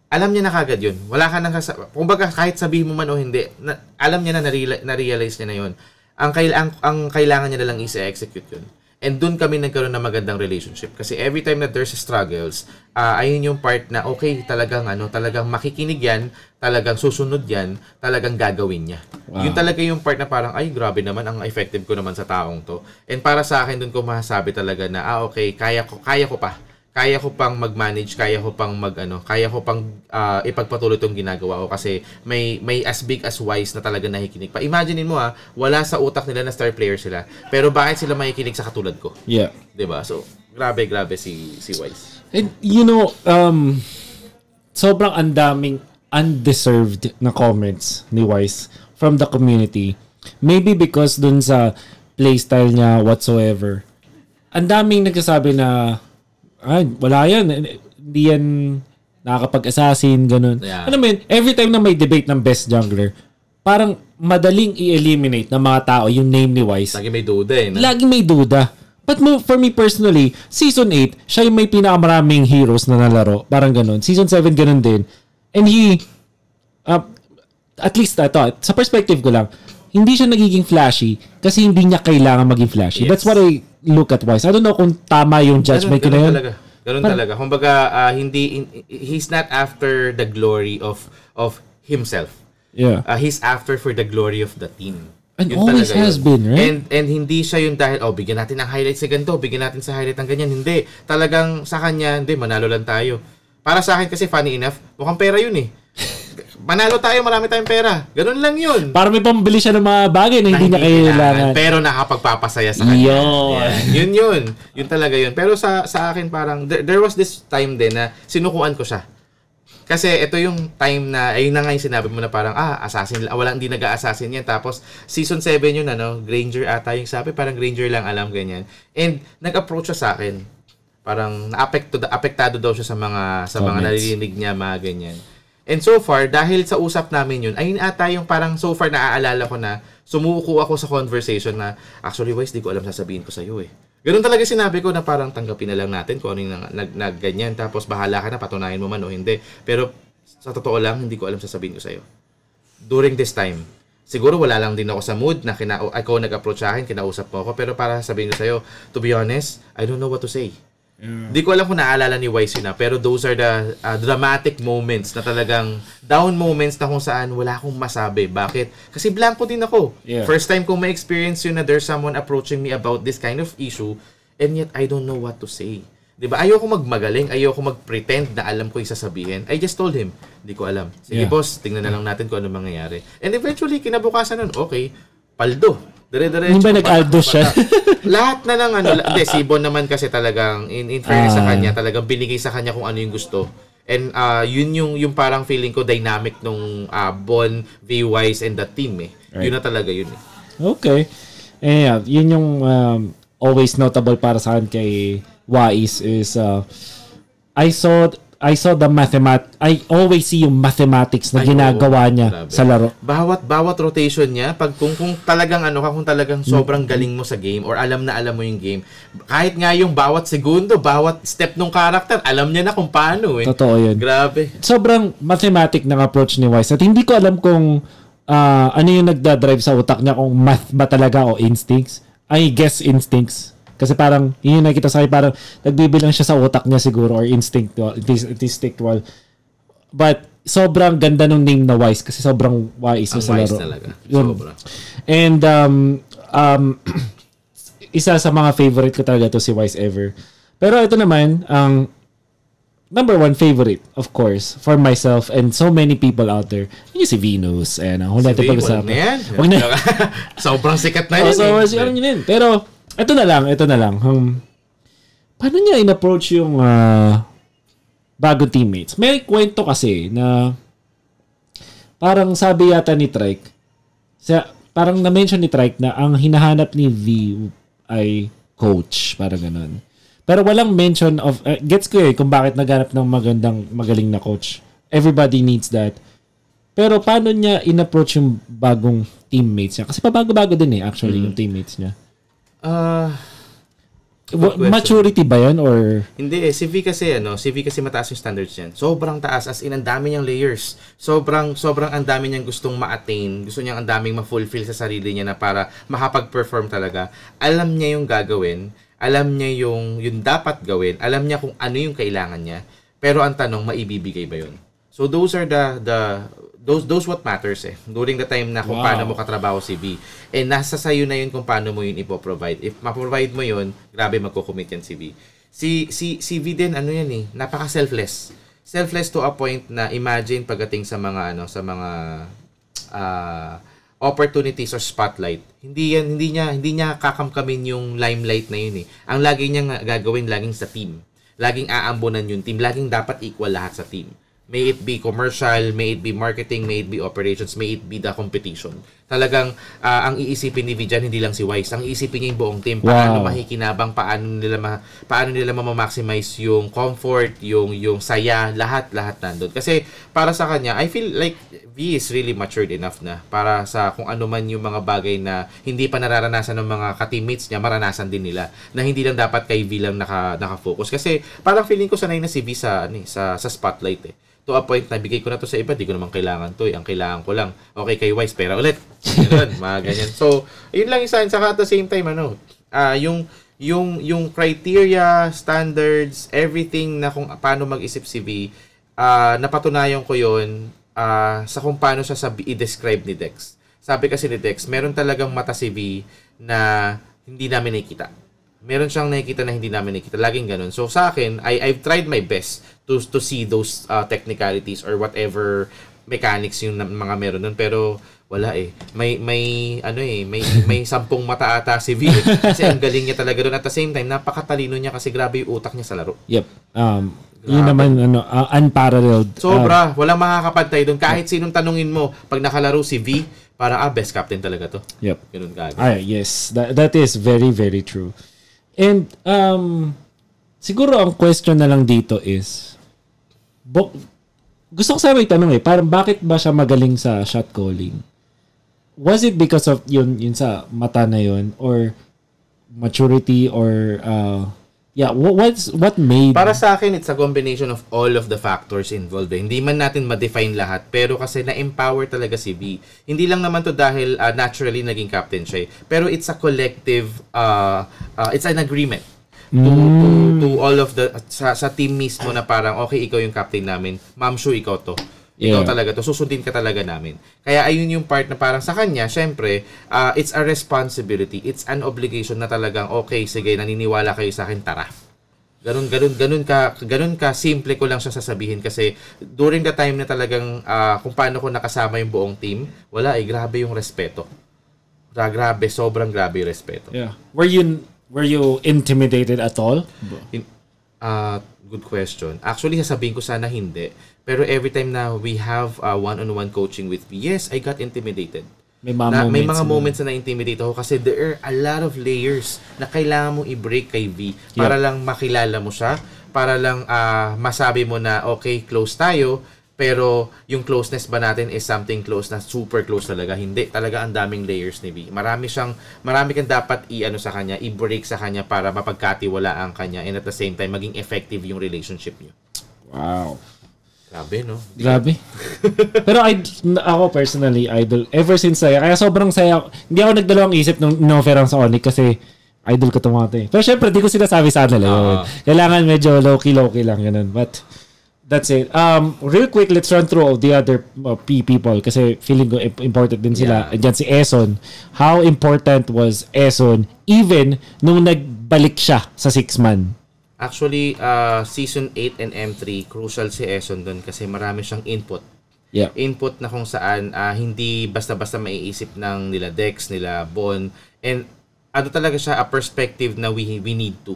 Alam niya na kagad yun. Wala ka nang kasa- kumbaga kahit sabihin mo man o hindi, na, alam niya na na-realize niya na yun. Ang, kail- ang, ang kailangan niya na lang i-execute yun. And doon kami nagkaroon ng magandang relationship. Kasi every time na there's struggles, uh, ayun yung part na okay, talagang ano, talagang makikinig yan, talagang susunod yan, talagang gagawin niya. Wow. Yun talaga yung part na parang, ay grabe naman, ang effective ko naman sa taong to. And para sa akin, doon ko masasabi talaga na, ah okay, kaya ko, kaya ko pa kaya ko pang mag-manage, kaya ko pang mag ano, kaya ko pang uh, ipagpatuloy tong ginagawa ko kasi may may as big as wise na talaga nakikinig pa. Imagine mo ha, ah, wala sa utak nila na star player sila, pero bakit sila makikinig sa katulad ko? Yeah. 'Di ba? So, grabe grabe si si Wise. And you know, um sobrang andaming undeserved na comments ni Wise from the community. Maybe because dun sa playstyle niya whatsoever. Ang daming nagsasabi na ay, ah, wala yan. Hindi yan nakakapag-assassin, ganun. Yeah. Ano man, every time na may debate ng best jungler, parang madaling i-eliminate ng mga tao yung name ni Wise. Lagi may duda eh. Na? Lagi may duda. But mo, for me personally, Season 8, siya yung may pinakamaraming heroes na nalaro. Parang ganun. Season 7, ganun din. And he, uh, at least ito, sa perspective ko lang, hindi siya nagiging flashy kasi hindi niya kailangan maging flashy. Yes. That's what I look at wise. I don't know kung tama yung judgment ko na yun. Talaga. Ganun talaga. Kumbaga, uh, hindi, he's not after the glory of of himself. Yeah. Uh, he's after for the glory of the team. And yun always has yun. been, right? And, and hindi siya yung dahil, oh, bigyan natin ang highlight sa ganito, bigyan natin sa highlight ang ganyan. Hindi. Talagang sa kanya, hindi, manalo lang tayo. Para sa akin kasi, funny enough, mukhang pera yun eh manalo tayo, marami tayong pera. Ganun lang yun. Para may pambili siya ng mga bagay na, na hindi niya kailangan. Pero nakapagpapasaya sa kanya. Yun. yun yun. Yun talaga yun. Pero sa sa akin parang, there, there was this time din na sinukuan ko siya. Kasi ito yung time na, ayun na nga yung sinabi mo na parang, ah, assassin, wala, hindi nag-a-assassin yan. Tapos, season 7 yun, ano, Granger ata yung sabi, parang Granger lang alam, ganyan. And, nag-approach siya sa akin. Parang, na-apekto, apektado daw siya sa mga, sa Comments. mga naririnig niya, mga ganyan. And so far, dahil sa usap namin yun, ayun ata yung parang so far naaalala ko na sumuko ako sa conversation na actually wise, di ko alam sasabihin ko sa iyo eh. Ganun talaga sinabi ko na parang tanggapin na lang natin kung ano yung nag, Tapos bahala ka na, patunayan mo man o hindi. Pero sa totoo lang, hindi ko alam sasabihin ko sa iyo. During this time, siguro wala lang din ako sa mood na kina ako nag-approach kinausap mo ako. Pero para sabihin ko sa iyo, to be honest, I don't know what to say hindi mm. ko alam kung naalala ni Wise na pero those are the uh, dramatic moments na talagang down moments na kung saan wala akong masabi. Bakit? Kasi blanco din ako. Yeah. First time kong ma-experience yun na there's someone approaching me about this kind of issue and yet I don't know what to say. 'Di ba? Ayoko magmagaling, ayoko magpretend na alam ko 'yung sasabihin. I just told him, hindi ko alam. Sige yeah. boss, tingnan na lang natin kung ano mangyayari. And eventually kinabukasan nun, okay, paldo. Dire-diretso. Hindi ba nag-aldo siya? lahat na ng ano, hindi, si Bon naman kasi talagang, in, in fairness uh, sa ah. kanya, talagang binigay sa kanya kung ano yung gusto. And uh, yun yung, yung parang feeling ko dynamic nung uh, Bon, V-Wise, and the team eh. Right. Yun na talaga yun eh. Okay. Eh, yeah, yun yung um, always notable para sa akin kay Wise is uh, I saw I saw the mathemat I always see yung mathematics na Ay, ginagawa oo, niya grabe. sa laro. Bawat bawat rotation niya pag kung, kung talagang ano ka kung talagang hmm. sobrang galing mo sa game or alam na alam mo yung game. Kahit nga yung bawat segundo, bawat step ng character, alam niya na kung paano eh. Totoo 'yun. Grabe. Sobrang mathematic ng approach ni Wise. At hindi ko alam kung uh, ano yung nagda-drive sa utak niya kung math ba talaga o instincts. I guess instincts. Kasi parang, yun yung nakikita sa akin, parang nagbibilang siya sa utak niya siguro or instinctual, instinctual. But, sobrang ganda ng name na Wise kasi sobrang wise Ang ah, sa wise laro. talaga. Yun. Sobra. And, um, um, (clears throat) isa sa mga favorite ko talaga to si Wise Ever. Pero ito naman, ang um, number one favorite, of course, for myself and so many people out there, yun yung si Venus. And, ang hula si natin pag-usapan. Huwag na Huwag (laughs) na. Sobrang sikat na yun. Oh, so, eh. Alam nyo yun. Pero, ito na lang, ito na lang. Um, paano niya in-approach yung uh, bago teammates? May kwento kasi na parang sabi yata ni Trike, sa, parang na-mention ni Trike na ang hinahanap ni V ay coach, parang ganun. Pero walang mention of, uh, gets ko eh kung bakit naghanap ng magandang, magaling na coach. Everybody needs that. Pero paano niya in-approach yung bagong teammates niya? Kasi pabago-bago din eh actually mm. yung teammates niya. Uh, ah, What maturity ba yun or hindi eh CV kasi ano CV kasi mataas yung standards niyan sobrang taas as in ang dami niyang layers sobrang sobrang ang dami niyang gustong ma-attain gusto niyang ang daming ma-fulfill sa sarili niya na para makapag-perform talaga alam niya yung gagawin alam niya yung yung dapat gawin alam niya kung ano yung kailangan niya pero ang tanong maibibigay ba yun so those are the the those those what matters eh during the time na kung wow. paano mo katrabaho si B eh nasa sayo na yun kung paano mo yun ipo-provide if ma-provide mo yun grabe magko-commit yan si B si si si B din ano yan eh napaka selfless selfless to a point na imagine pagdating sa mga ano sa mga uh, opportunities or spotlight. Hindi yan hindi niya hindi niya kakamkamin yung limelight na yun eh. Ang lagi niya gagawin laging sa team. Laging aambunan yung team, laging dapat equal lahat sa team may it be commercial, may it be marketing, may it be operations, may it be the competition talagang uh, ang iisipin ni Vijan hindi lang si Wise, ang iisipin niya yung buong team paano wow. makikinabang, paano nila ma, paano nila ma-maximize yung comfort, yung yung saya, lahat lahat nandoon. Kasi para sa kanya, I feel like V is really matured enough na para sa kung ano man yung mga bagay na hindi pa nararanasan ng mga ka niya, maranasan din nila na hindi lang dapat kay V lang naka naka-focus kasi parang feeling ko sanay na si V sa ano, eh, sa sa spotlight eh. To a point na bigay ko na to sa iba, di ko naman kailangan to eh. Ang kailangan ko lang, okay kay Wise, pera ulit. (laughs) Yun, mga ganyan. So, yun lang isa. Saka at the same time, ano, uh, yung yung yung criteria, standards, everything na kung paano mag-isip si V, uh, napatunayan ko yun uh, sa kung paano siya sabi, i-describe ni Dex. Sabi kasi ni Dex, meron talagang mata si V na hindi namin nakikita. Meron siyang nakikita na hindi namin nakikita. Laging ganun. So sa akin, I, I've tried my best to, to see those uh, technicalities or whatever mechanics yung mga meron nun. Pero wala eh. May may ano eh, may may sampung mata ata si V. Eh. Kasi ang galing niya talaga doon at the same time napakatalino niya kasi grabe yung utak niya sa laro. Yep. Um grabe. yun naman ano uh, unparalleled. Sobra, uh, um, walang makakapantay doon kahit sinong tanungin mo pag nakalaro si V, para ah best captain talaga to. Yep. Ganun kaagad. Ah, yes. That, that is very very true. And um siguro ang question na lang dito is bo- gusto ko sana itanong eh, parang bakit ba siya magaling sa shot calling? was it because of yun yun sa mata na yun or maturity or uh, yeah what what's what made para sa akin it's a combination of all of the factors involved eh. hindi man natin ma-define lahat pero kasi na-empower talaga si B hindi lang naman to dahil uh, naturally naging captain siya eh. pero it's a collective uh, uh, it's an agreement to, mm. to, to all of the sa, sa team mismo na parang okay ikaw yung captain namin ma'am sure ikaw to ikaw yeah. talaga to, susundin ka talaga namin. Kaya ayun yung part na parang sa kanya, syempre, uh, it's a responsibility, it's an obligation na talagang, okay, sige, naniniwala kayo sa akin, tara. Ganun, ganun, ganun ka, ganun ka, simple ko lang siya sasabihin kasi during the time na talagang uh, kung paano ko nakasama yung buong team, wala eh, grabe yung respeto. Gra grabe, sobrang grabe yung respeto. Yeah. Were you, were you intimidated at all? In, Uh, good question. Actually, sasabihin ko sana hindi. Pero every time na we have uh, one-on-one coaching with me, yes, I got intimidated. May mga, na, moments, may mga na. moments na na-intimidate ako kasi there are a lot of layers na kailangan mo i-break kay V para yep. lang makilala mo siya, para lang uh, masabi mo na okay, close tayo, pero yung closeness ba natin is something close na super close talaga? Hindi. Talaga ang daming layers ni B Marami siyang, marami kang dapat i-ano sa kanya, i-break sa kanya para mapagkatiwala ang kanya and at the same time, maging effective yung relationship niyo. Wow. Grabe, no? Grabe. Pero I, ako personally, idol, ever since saya, kaya sobrang saya, hindi ako nagdalawang isip nung in-offer ang Sonic kasi idol ko tumate. Eh. Pero syempre, di ko sinasabi sa nila. Uh, ah. Kailangan medyo low-key, low-key lang, ganun. But, that's it. Um, real quick, let's run through all the other uh, people kasi feeling ko important din sila. Yeah. Diyan si Eson. How important was Eson even nung nagbalik siya sa six-man? Actually, uh, season 8 and M3, crucial si Eson doon kasi marami siyang input. Yeah. Input na kung saan uh, hindi basta-basta maiisip ng nila Dex, nila Bon. And ano talaga siya, a perspective na we, we need to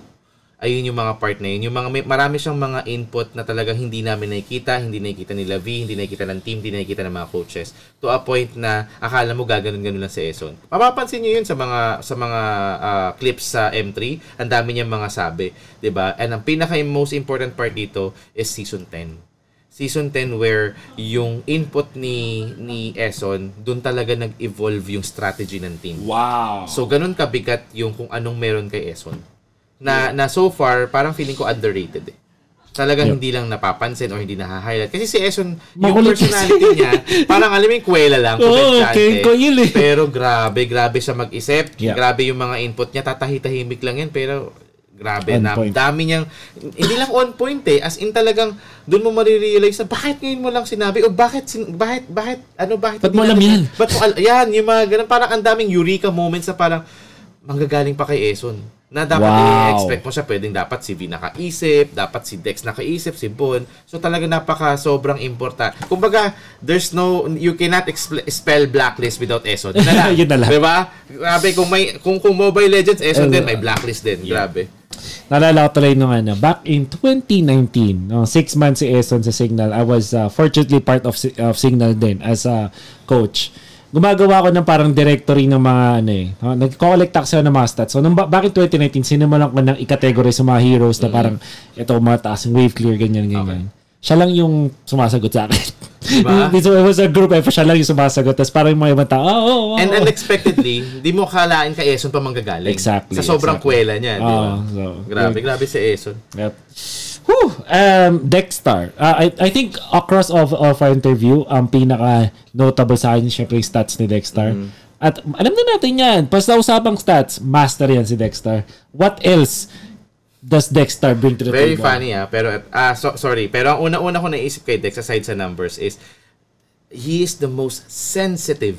ayun yung mga part na yun. Yung mga, may, marami siyang mga input na talagang hindi namin nakikita, hindi nakikita ni Lavi, hindi nakikita ng team, hindi nakikita ng mga coaches. To a point na akala mo gaganon-ganon lang si Eson. Mapapansin niyo yun sa mga sa mga uh, clips sa M3. Ang dami niyang mga sabi, 'di ba? And ang pinaka most important part dito is season 10 season 10 where yung input ni ni Eson, doon talaga nag-evolve yung strategy ng team. Wow. So ganun kabigat yung kung anong meron kay Eson na na so far parang feeling ko underrated eh. Talaga yep. hindi lang napapansin o hindi nahahighlight. Kasi si Eson, yung personality niya, (laughs) parang alam yung kwela lang. Oo, oh, Eh. Pero grabe, grabe siya mag-isip. Yep. Grabe yung mga input niya. tatahi lang yan. Pero grabe on na. Point. Dami niyang, hindi lang on point eh. As in talagang, doon mo marirealize na bakit ngayon mo lang sinabi o bakit, sin, bakit, bakit, ano, bakit. Ba't mo alam yan? Ba't mo alam, yan, yung mga ganun. Parang ang daming eureka moments sa parang, manggagaling pa kay Eson na dapat wow. i-expect mo siya. Pwedeng dapat si V nakaisip, dapat si Dex nakaisip, si Bon. So talaga napaka sobrang important. Kumbaga, there's no, you cannot spell blacklist without ESO. Yun na lang. (laughs) Yun na lang. Diba? Grabe, kung, may, kung, kung Mobile Legends, ESO uh, din, may blacklist din. Yeah. Grabe. Naalala ko tuloy nung ano, back in 2019, no, six months si Eson sa Signal, I was uh, fortunately part of, of Signal din as a coach gumagawa ako ng parang directory ng mga ano eh. Nag-collect ako ng mga stats. So, nung, bakit 2019, sinimulan ko ng i-category sa mga heroes na parang ito mga taas, wave clear, ganyan, ganyan. Okay. Siya lang yung sumasagot sa akin. Diba? so, (laughs) it was a group effort. Siya lang yung sumasagot. Tapos parang yung mga ibang tao, oh, oh, oh, And unexpectedly, di mo kalain kay Eson pa manggagaling. Exactly. Sa sobrang exactly. kwela niya. Di ba? so, grabe, yun. grabe si Eson. Yep. Whew, um, Dexter. Uh, I, I think across of, of our interview, ang pinaka-notable sa akin syempre yung stats ni Dexter. Mm. At alam na natin yan. Pas na usapang stats, master yan si Dexter. What else does Dexter bring to the Very table? Very funny ah. Pero, ah, uh, so, sorry. Pero ang una-una ko naisip kay Dexter aside sa numbers is he is the most sensitive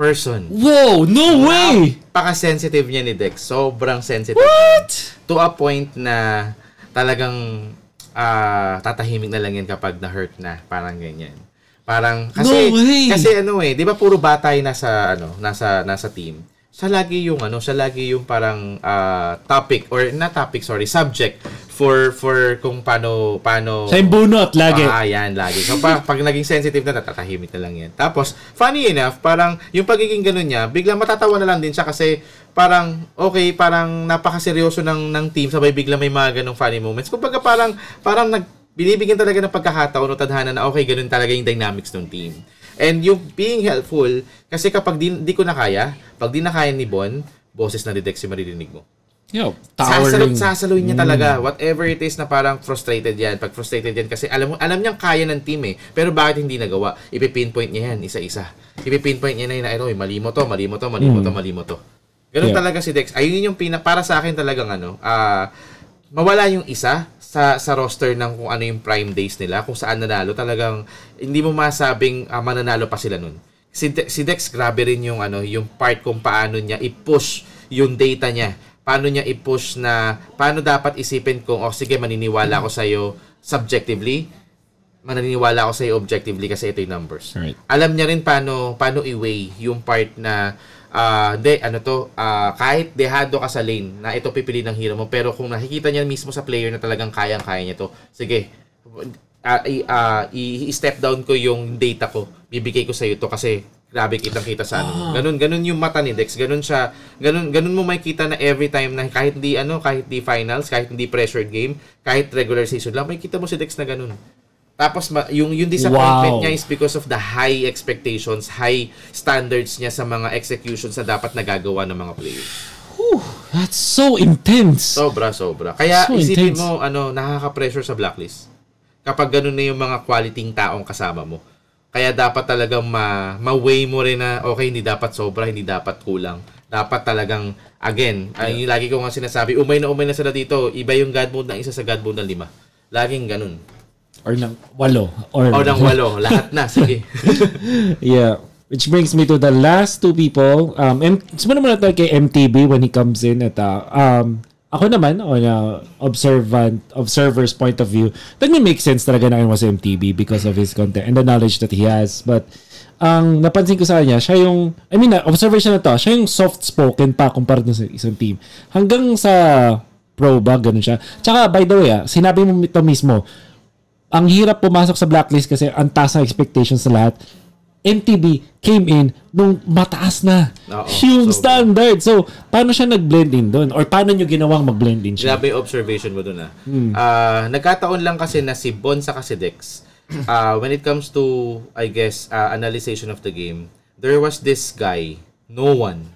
person. Wow! No way! Paka-sensitive niya ni Dex. Sobrang sensitive. What? To a point na talagang uh, tatahimik na lang yan kapag na-hurt na. Parang ganyan. Parang, kasi, no way. kasi ano eh, di ba puro bata yung nasa, ano, nasa, nasa team siya lagi yung ano, siya lagi yung parang uh, topic or na topic, sorry, subject for for kung paano paano sa yung bunot lagi. Ah, yan lagi. So pa, pag naging sensitive na tatahimik na lang yan. Tapos funny enough, parang yung pagiging ganun niya, biglang matatawa na lang din siya kasi parang okay, parang napakaseryoso ng ng team sabay bigla may mga ganung funny moments. Kumbaga parang parang nag binibigyan talaga ng pagkakataon o tadhana na okay, ganun talaga yung dynamics ng team. And yung being helpful, kasi kapag di, di ko na kaya, pag di na kaya ni Bon, boses na detect si maririnig mo. Yo, towering. Sasalo, niya talaga. Mm. Whatever it is na parang frustrated yan. Pag frustrated yan kasi alam mo alam niyang kaya ng team eh. Pero bakit hindi nagawa? ipe niya yan isa-isa. ipe niya na yun, ano, mali mo to, mali mo to, mali mo to, mm. mali mo to. Ganun yeah. talaga si Dex. Ayun yung pina, para sa akin talagang ano, uh, mawala yung isa, sa sa roster ng kung ano yung prime days nila, kung saan nanalo, talagang hindi mo masabing uh, mananalo pa sila nun. Si, De- si Dex grabe rin yung ano, yung part kung paano niya i-push yung data niya. Paano niya i-push na paano dapat isipin kung oh sige maniniwala ako sa iyo subjectively, maniniwala ako sa iyo objectively kasi ito yung numbers. Right. Alam niya rin paano paano i-weigh yung part na uh, de, ano to, uh, kahit dehado ka sa lane na ito pipili ng hero mo, pero kung nakikita niya mismo sa player na talagang kayang-kaya niya to, sige, uh, uh, i-step down ko yung data ko, bibigay ko sa iyo to kasi grabe kitang kita sa ano. Ganun, ganun yung mata ni Dex. Ganun siya, ganun, ganun mo makikita na every time na kahit di ano, kahit di finals, kahit hindi pressured game, kahit regular season lang, makikita mo si Dex na ganun. Tapos yung yung disappointment wow. niya is because of the high expectations, high standards niya sa mga executions na dapat nagagawa ng mga players. Whew, that's so intense. Sobra, sobra. Kaya so isipin intense. mo ano, nakaka-pressure sa blacklist. Kapag ganun na yung mga quality taong kasama mo. Kaya dapat talagang ma, ma-weigh mo rin na okay, hindi dapat sobra, hindi dapat kulang. Dapat talagang again, yeah. ay lagi ko nga sinasabi, umay na umay na sila dito. Iba yung God mode ng isa sa God mode ng lima. Laging ganun. Or ng walo. Or, oh, ng walo. lahat na. Sige. (laughs) yeah. Which brings me to the last two people. Um, and Simula muna tayo kay MTB when he comes in at uh, um, ako naman on a observant observer's point of view, nagme-make sense talaga na was MTB because of his content and the knowledge that he has. But ang napansin ko sa kanya, siya yung I mean, uh, observation na to, siya yung soft-spoken pa kumpara sa isang team. Hanggang sa pro ba, ganun siya. Tsaka by the way, ah, sinabi mo ito mismo, ang hirap pumasok sa blacklist kasi ang taas ng expectations sa lahat. MTV came in nung mataas na Oo, so, standard. So, paano siya nag-blend in doon? Or paano nyo ginawang mag-blend in siya? Grabe observation mo doon ah. Hmm. Uh, nagkataon lang kasi na si Bon sa kasi Dex, uh, when it comes to, I guess, uh, analysis of the game, there was this guy, no one,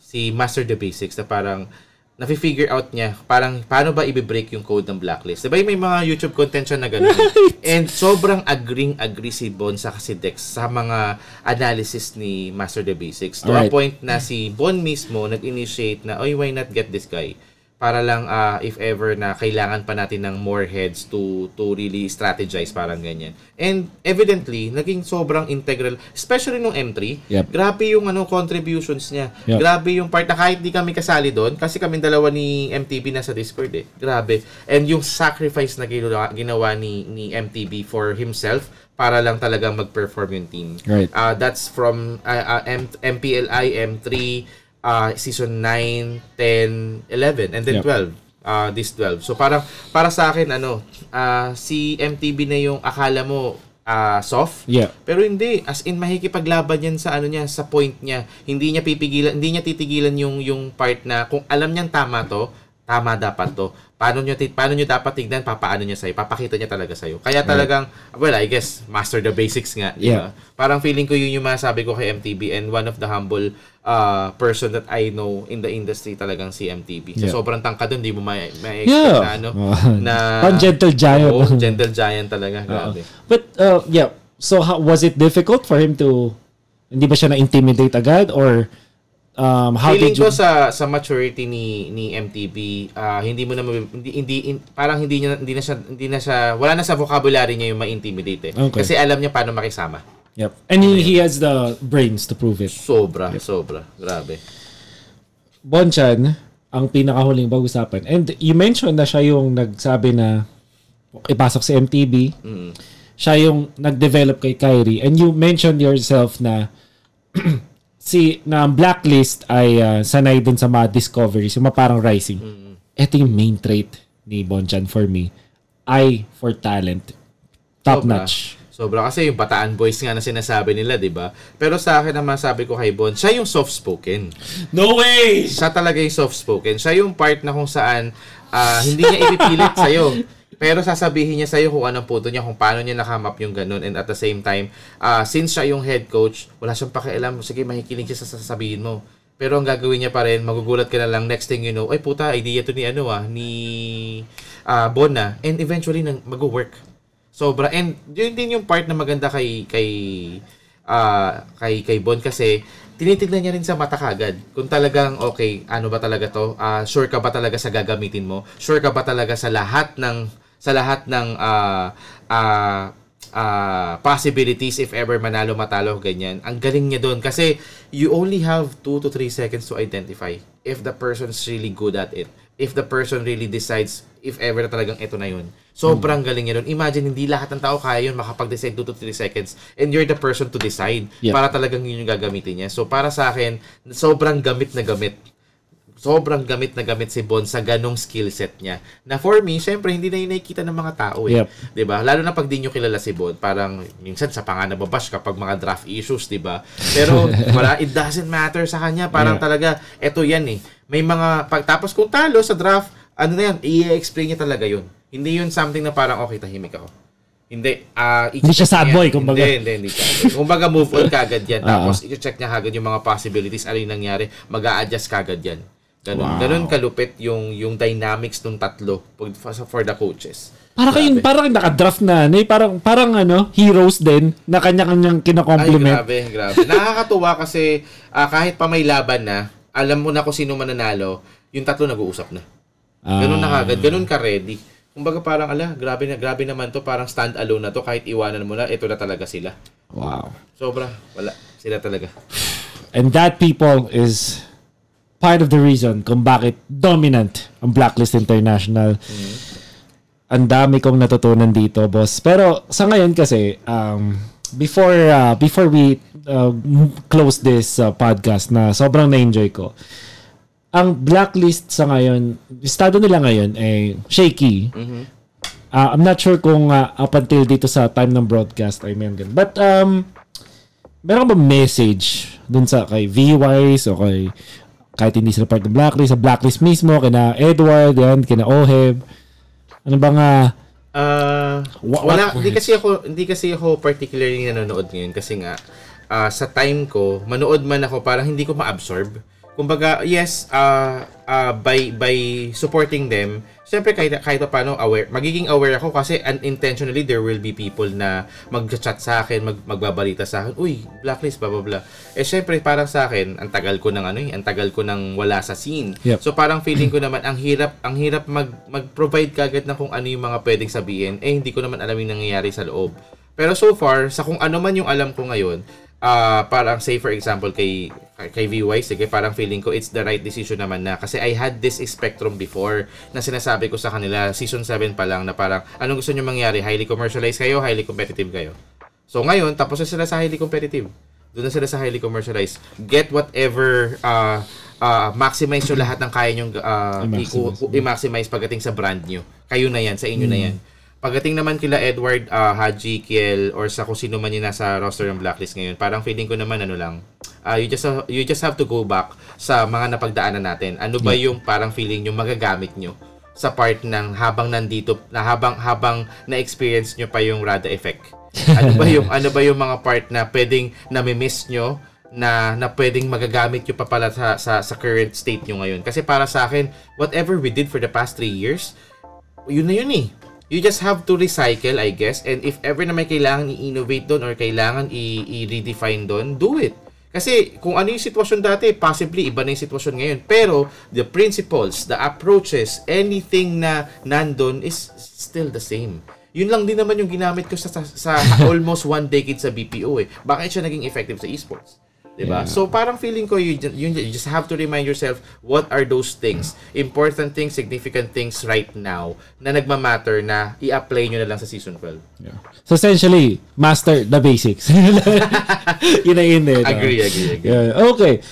si Master the Basics na parang nafi-figure out niya parang paano ba i-break yung code ng blacklist. Diba may mga YouTube content siya na gano'n. Right. And sobrang agreeing-agree si Bon sa kasi Dex sa mga analysis ni Master the Basics. To Alright. a point na si Bon mismo nag-initiate na, oy, why not get this guy? para lang uh, if ever na kailangan pa natin ng more heads to to really strategize parang ganyan. And evidently, naging sobrang integral especially nung M3. Yep. Grabe yung ano contributions niya. Yep. Grabe yung part na kahit di kami kasali doon kasi kami dalawa ni MTB nasa Discord eh. Grabe. And yung sacrifice na ginawa, ginawa ni ni MTB for himself para lang talaga mag-perform yung team. Right. Uh, that's from uh, uh, M- MPLI, M3, uh, season 9, 10, 11, and then yep. 12. Uh, ah, this 12. So parang para sa akin ano, uh, si MTB na yung akala mo uh, soft. Yeah. Pero hindi, as in mahikipaglaban yan sa ano niya, sa point niya. Hindi niya pipigilan, hindi niya titigilan yung yung part na kung alam niyang tama to, tama dapat to paano niyo paano niyo dapat tignan, papaano niya sa iyo, papakita niya talaga sa iyo. Kaya talagang right. well, I guess master the basics nga. Yeah. Know? Parang feeling ko yun yung masabi ko kay MTB and one of the humble uh, person that I know in the industry talagang si MTB. So, yeah. sobrang tangka doon, di mo may, may expect yeah. na ano. (laughs) na, Parang gentle giant. Oh, (laughs) gentle giant talaga. Grabe. Uh-oh. But, uh, yeah. So, how, was it difficult for him to, hindi ba siya na-intimidate agad? Or, um how Feeling did you... ko sa sa maturity ni ni MTB uh, ah, hindi mo na hindi, hindi in, parang hindi niya hindi na siya hindi na siya wala na sa vocabulary niya yung ma-intimidate eh. okay. kasi alam niya paano makisama. Yep. And he, he has the brains to prove it. Sobra, yep. sobra. Grabe. Bonchan, ang pinakahuling pag-usapan. And you mentioned na siya yung nagsabi na ipasok si MTB. Mm. Siya yung nag-develop kay Kyrie. And you mentioned yourself na (clears throat) si na blacklist ay uh, sanay dun sa mga discoveries, yung mga parang rising. mm Ito yung main trait ni Bonchan for me. Eye for talent. Top Sobra. notch. Sobra kasi yung bataan boys nga na sinasabi nila, 'di ba? Pero sa akin naman sabi ko kay Bon, siya yung soft spoken. No way. Siya talaga yung soft spoken. Siya yung part na kung saan uh, hindi niya ipipilit sa iyo. Pero sasabihin niya sa iyo kung anong punto niya, kung paano niya nakamap yung ganun. And at the same time, uh, since siya yung head coach, wala siyang pakialam. Sige, makikinig siya sa sasabihin mo. Pero ang gagawin niya pa rin, magugulat ka na lang. Next thing you know, ay puta, idea to ni ano ah, ni uh, ah, Bona. Ah. And eventually, nang, mag-work. Sobra. And yun din yung part na maganda kay, kay, uh, kay, kay Bon kasi tinitignan niya rin sa mata kagad kung talagang okay, ano ba talaga to? Uh, sure ka ba talaga sa gagamitin mo? Sure ka ba talaga sa lahat ng sa lahat ng uh, uh, uh, possibilities if ever manalo matalo ganyan. Ang galing niya doon kasi you only have 2 to 3 seconds to identify if the person's really good at it. If the person really decides if ever na talagang ito na yun. Sobrang hmm. galing niya doon. Imagine hindi lahat ng tao kaya yun makapag-decide 2 to 3 seconds and you're the person to decide yep. para talagang yun yung gagamitin niya. So para sa akin, sobrang gamit na gamit sobrang gamit na gamit si Bon sa ganong skill set niya. Na for me, syempre, hindi na yun nakikita ng mga tao eh. Yep. ba diba? Lalo na pag di nyo kilala si Bon, parang minsan sa panga nababash kapag mga draft issues, 'di ba Pero (laughs) wala, it doesn't matter sa kanya. Parang yeah. talaga, eto yan eh. May mga, pag, tapos kung talo sa draft, ano na yan, i-explain niya talaga yun. Hindi yun something na parang, okay, tahimik ako. Hindi. Uh, hindi siya sad boy, kumbaga. Hindi, hindi, hindi. Kumbaga move on kagad yan. (laughs) Tapos, uh-huh. i-check niya kagad yung mga possibilities, ano yung nangyari, mag a adjust kagad yan. Ganun, wow. ganun kalupit yung yung dynamics ng tatlo for, for the coaches. Para kayong parang naka-draft na, eh, parang parang ano, heroes din na kanya-kanyang kinakompliment. Ay, grabe, grabe. (laughs) Nakakatuwa kasi uh, kahit pa may laban na, alam mo na kung sino mananalo, yung tatlo nag-uusap na. Ganun ah. na kagad, ah. ganun ka ready. Kumbaga parang ala, grabe na grabe naman to, parang stand alone na to kahit iwanan mo na, ito na talaga sila. Wow. Sobra, wala sila talaga. And that people is part of the reason kung bakit dominant ang Blacklist International. Mm-hmm. Ang dami kong natutunan dito, boss. Pero sa ngayon kasi, um, before uh, before we uh, close this uh, podcast na sobrang na-enjoy ko, ang blacklist sa ngayon, estado nila ngayon ay eh, shaky. Mm-hmm. Uh, I'm not sure kung uh, up until dito sa time ng broadcast I meron But um, meron ba message dun sa kay VYs o kay kahit hindi sila part ng blacklist, sa blacklist mismo, kina Edward, yan, kina Oheb. Ano ba uh, uh, ah, what, wala, what hindi kasi ako hindi kasi ako particularly nanonood ngayon kasi nga uh, sa time ko, manood man ako para hindi ko ma-absorb. Kumbaga, yes, uh, uh, by by supporting them, syempre kahit, kahit pa paano aware, magiging aware ako kasi unintentionally there will be people na mag-chat sa akin, mag, magbabalita sa akin, uy, blacklist, blah, blah, blah. Eh syempre parang sa akin, ang tagal ko ng ano eh, ang tagal ko ng wala sa scene. Yep. So parang feeling ko naman, ang hirap, ang hirap mag, mag-provide kagad na kung ano yung mga pwedeng sabihin, eh hindi ko naman alam yung nangyayari sa loob. Pero so far, sa kung ano man yung alam ko ngayon, uh, parang say for example kay kay VY, sige, parang feeling ko it's the right decision naman na. Kasi I had this spectrum before na sinasabi ko sa kanila, season 7 pa lang, na parang, anong gusto nyo mangyari? Highly commercialized kayo, highly competitive kayo. So ngayon, tapos na sila sa highly competitive. Doon na sila sa highly commercialized. Get whatever, uh, uh, maximize nyo lahat ng kaya nyong uh, i-maximize, pagdating sa brand nyo. Kayo na yan, sa inyo mm. na hmm. yan. Pagdating naman kila Edward uh, Haji Kiel or sa kung sino man yung nasa roster ng blacklist ngayon, parang feeling ko naman ano lang, uh, you just uh, you just have to go back sa mga napagdaanan natin. Ano ba yung parang feeling yung magagamit nyo sa part ng habang nandito na habang habang na-experience nyo pa yung Rada effect. (laughs) Ano ba yung ano ba yung mga part na pwedeng nami-miss nyo na na pwedeng magagamit yung pala sa, sa sa current state nyo ngayon. Kasi para sa akin, whatever we did for the past 3 years, yun na yun eh you just have to recycle, I guess. And if ever na may kailangan i-innovate doon or kailangan i-redefine doon, do it. Kasi kung ano yung sitwasyon dati, possibly iba na yung sitwasyon ngayon. Pero the principles, the approaches, anything na nandun is still the same. Yun lang din naman yung ginamit ko sa, sa, sa (laughs) almost one decade sa BPO eh. Bakit siya naging effective sa esports? Diba? Yeah. So parang feeling ko you, you just have to remind yourself what are those things, important things, significant things right now na nagma-matter na i-apply nyo na lang sa season 12. Yeah. So essentially, master the basics. (laughs) yun na yun eh. Agree, agree, agree. Yeah. Okay.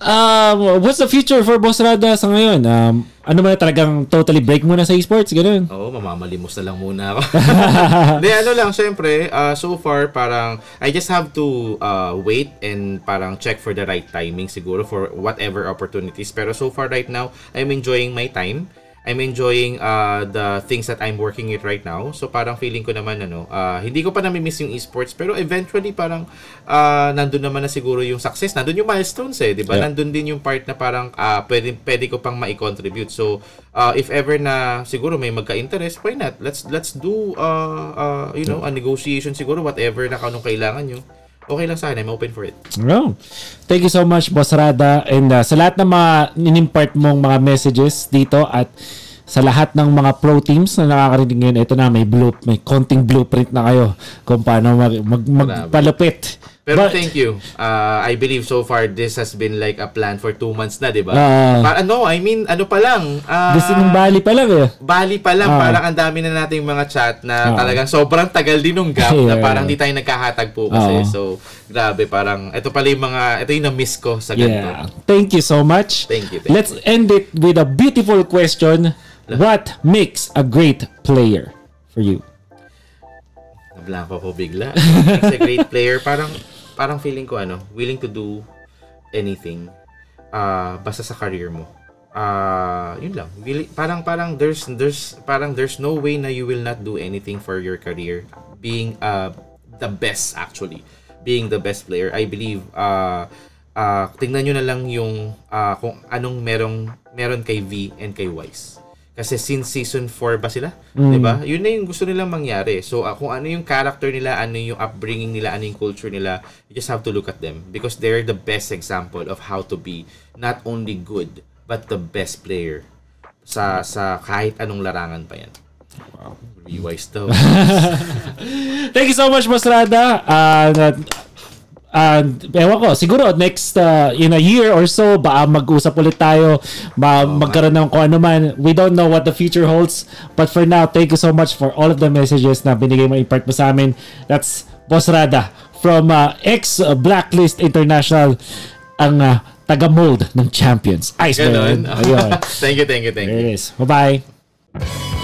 Um, what's the future for Boss Rada sa ngayon? Um, ano man talagang totally break muna sa esports, ganun? Oo, oh, mamamalimos na lang muna ako. (laughs) Hindi, ano lang, syempre, uh, so far parang I just have to uh, wait and parang check for the right timing siguro for whatever opportunities. Pero so far right now, I'm enjoying my time I'm enjoying uh, the things that I'm working it right now. So parang feeling ko naman ano, uh, hindi ko pa nami-miss yung esports pero eventually parang uh, nandun naman na siguro yung success. Nandun yung milestones eh, 'di ba? Yeah. Nandun din yung part na parang uh, pwede, pwede ko pang ma-contribute. So uh, if ever na siguro may magka-interest, why not? Let's let's do uh, uh, you know, a negotiation siguro whatever na kanong kailangan nyo okay lang sa akin. I'm open for it. Wow. Thank you so much, Boss Rada. And uh, sa lahat ng mga in-impart mong mga messages dito at sa lahat ng mga pro teams na nakakarinig ngayon, ito na, may, blue, may konting blueprint na kayo kung paano mag, mag, magpalupit pero But, thank you. Uh, I believe so far this has been like a plan for two months na, di ba? Uh, ano, I mean, ano pa lang. Uh, gusto ng Bali pa lang eh. Bali pa lang. Uh, parang ang dami na nating mga chat na uh, talagang sobrang tagal din ng gap yeah, na parang di tayo nagkakatagpo kasi. Uh, so, grabe. Parang, ito pala yung mga, ito yung na-miss ko sa ganito. Yeah. Thank you so much. Thank you. Thank Let's you. end it with a beautiful question. What makes a great player for you? Blanco ko bigla. He's (laughs) a great player. Parang, parang feeling ko ano, willing to do anything uh, basta sa career mo. Uh, yun lang. parang parang there's there's parang there's no way na you will not do anything for your career being uh the best actually. Being the best player. I believe uh uh tingnan niyo na lang yung uh, kung anong merong meron kay V and kay Wise. Kasi since season 4 ba sila? Mm. 'Di ba? Yun na yung gusto nilang mangyari. So uh, kung ano yung character nila, ano yung upbringing nila, ano yung culture nila, you just have to look at them because they're the best example of how to be not only good but the best player sa sa kahit anong larangan pa yan. Wow. Be wise daw. (laughs) Thank you so much, Masrada. Uh, ah, and uh, ewan ko, siguro next uh, in a year or so, ba mag-usap ulit tayo, ba oh, magkaroon ng kung ano man. We don't know what the future holds. But for now, thank you so much for all of the messages na binigay mo, impart mo sa amin. That's Boss Rada from uh, ex-Blacklist International, ang uh, taga-mold ng champions. Ice Ganun. (laughs) Ayun. thank you, thank you, thank you. There it is. Bye-bye.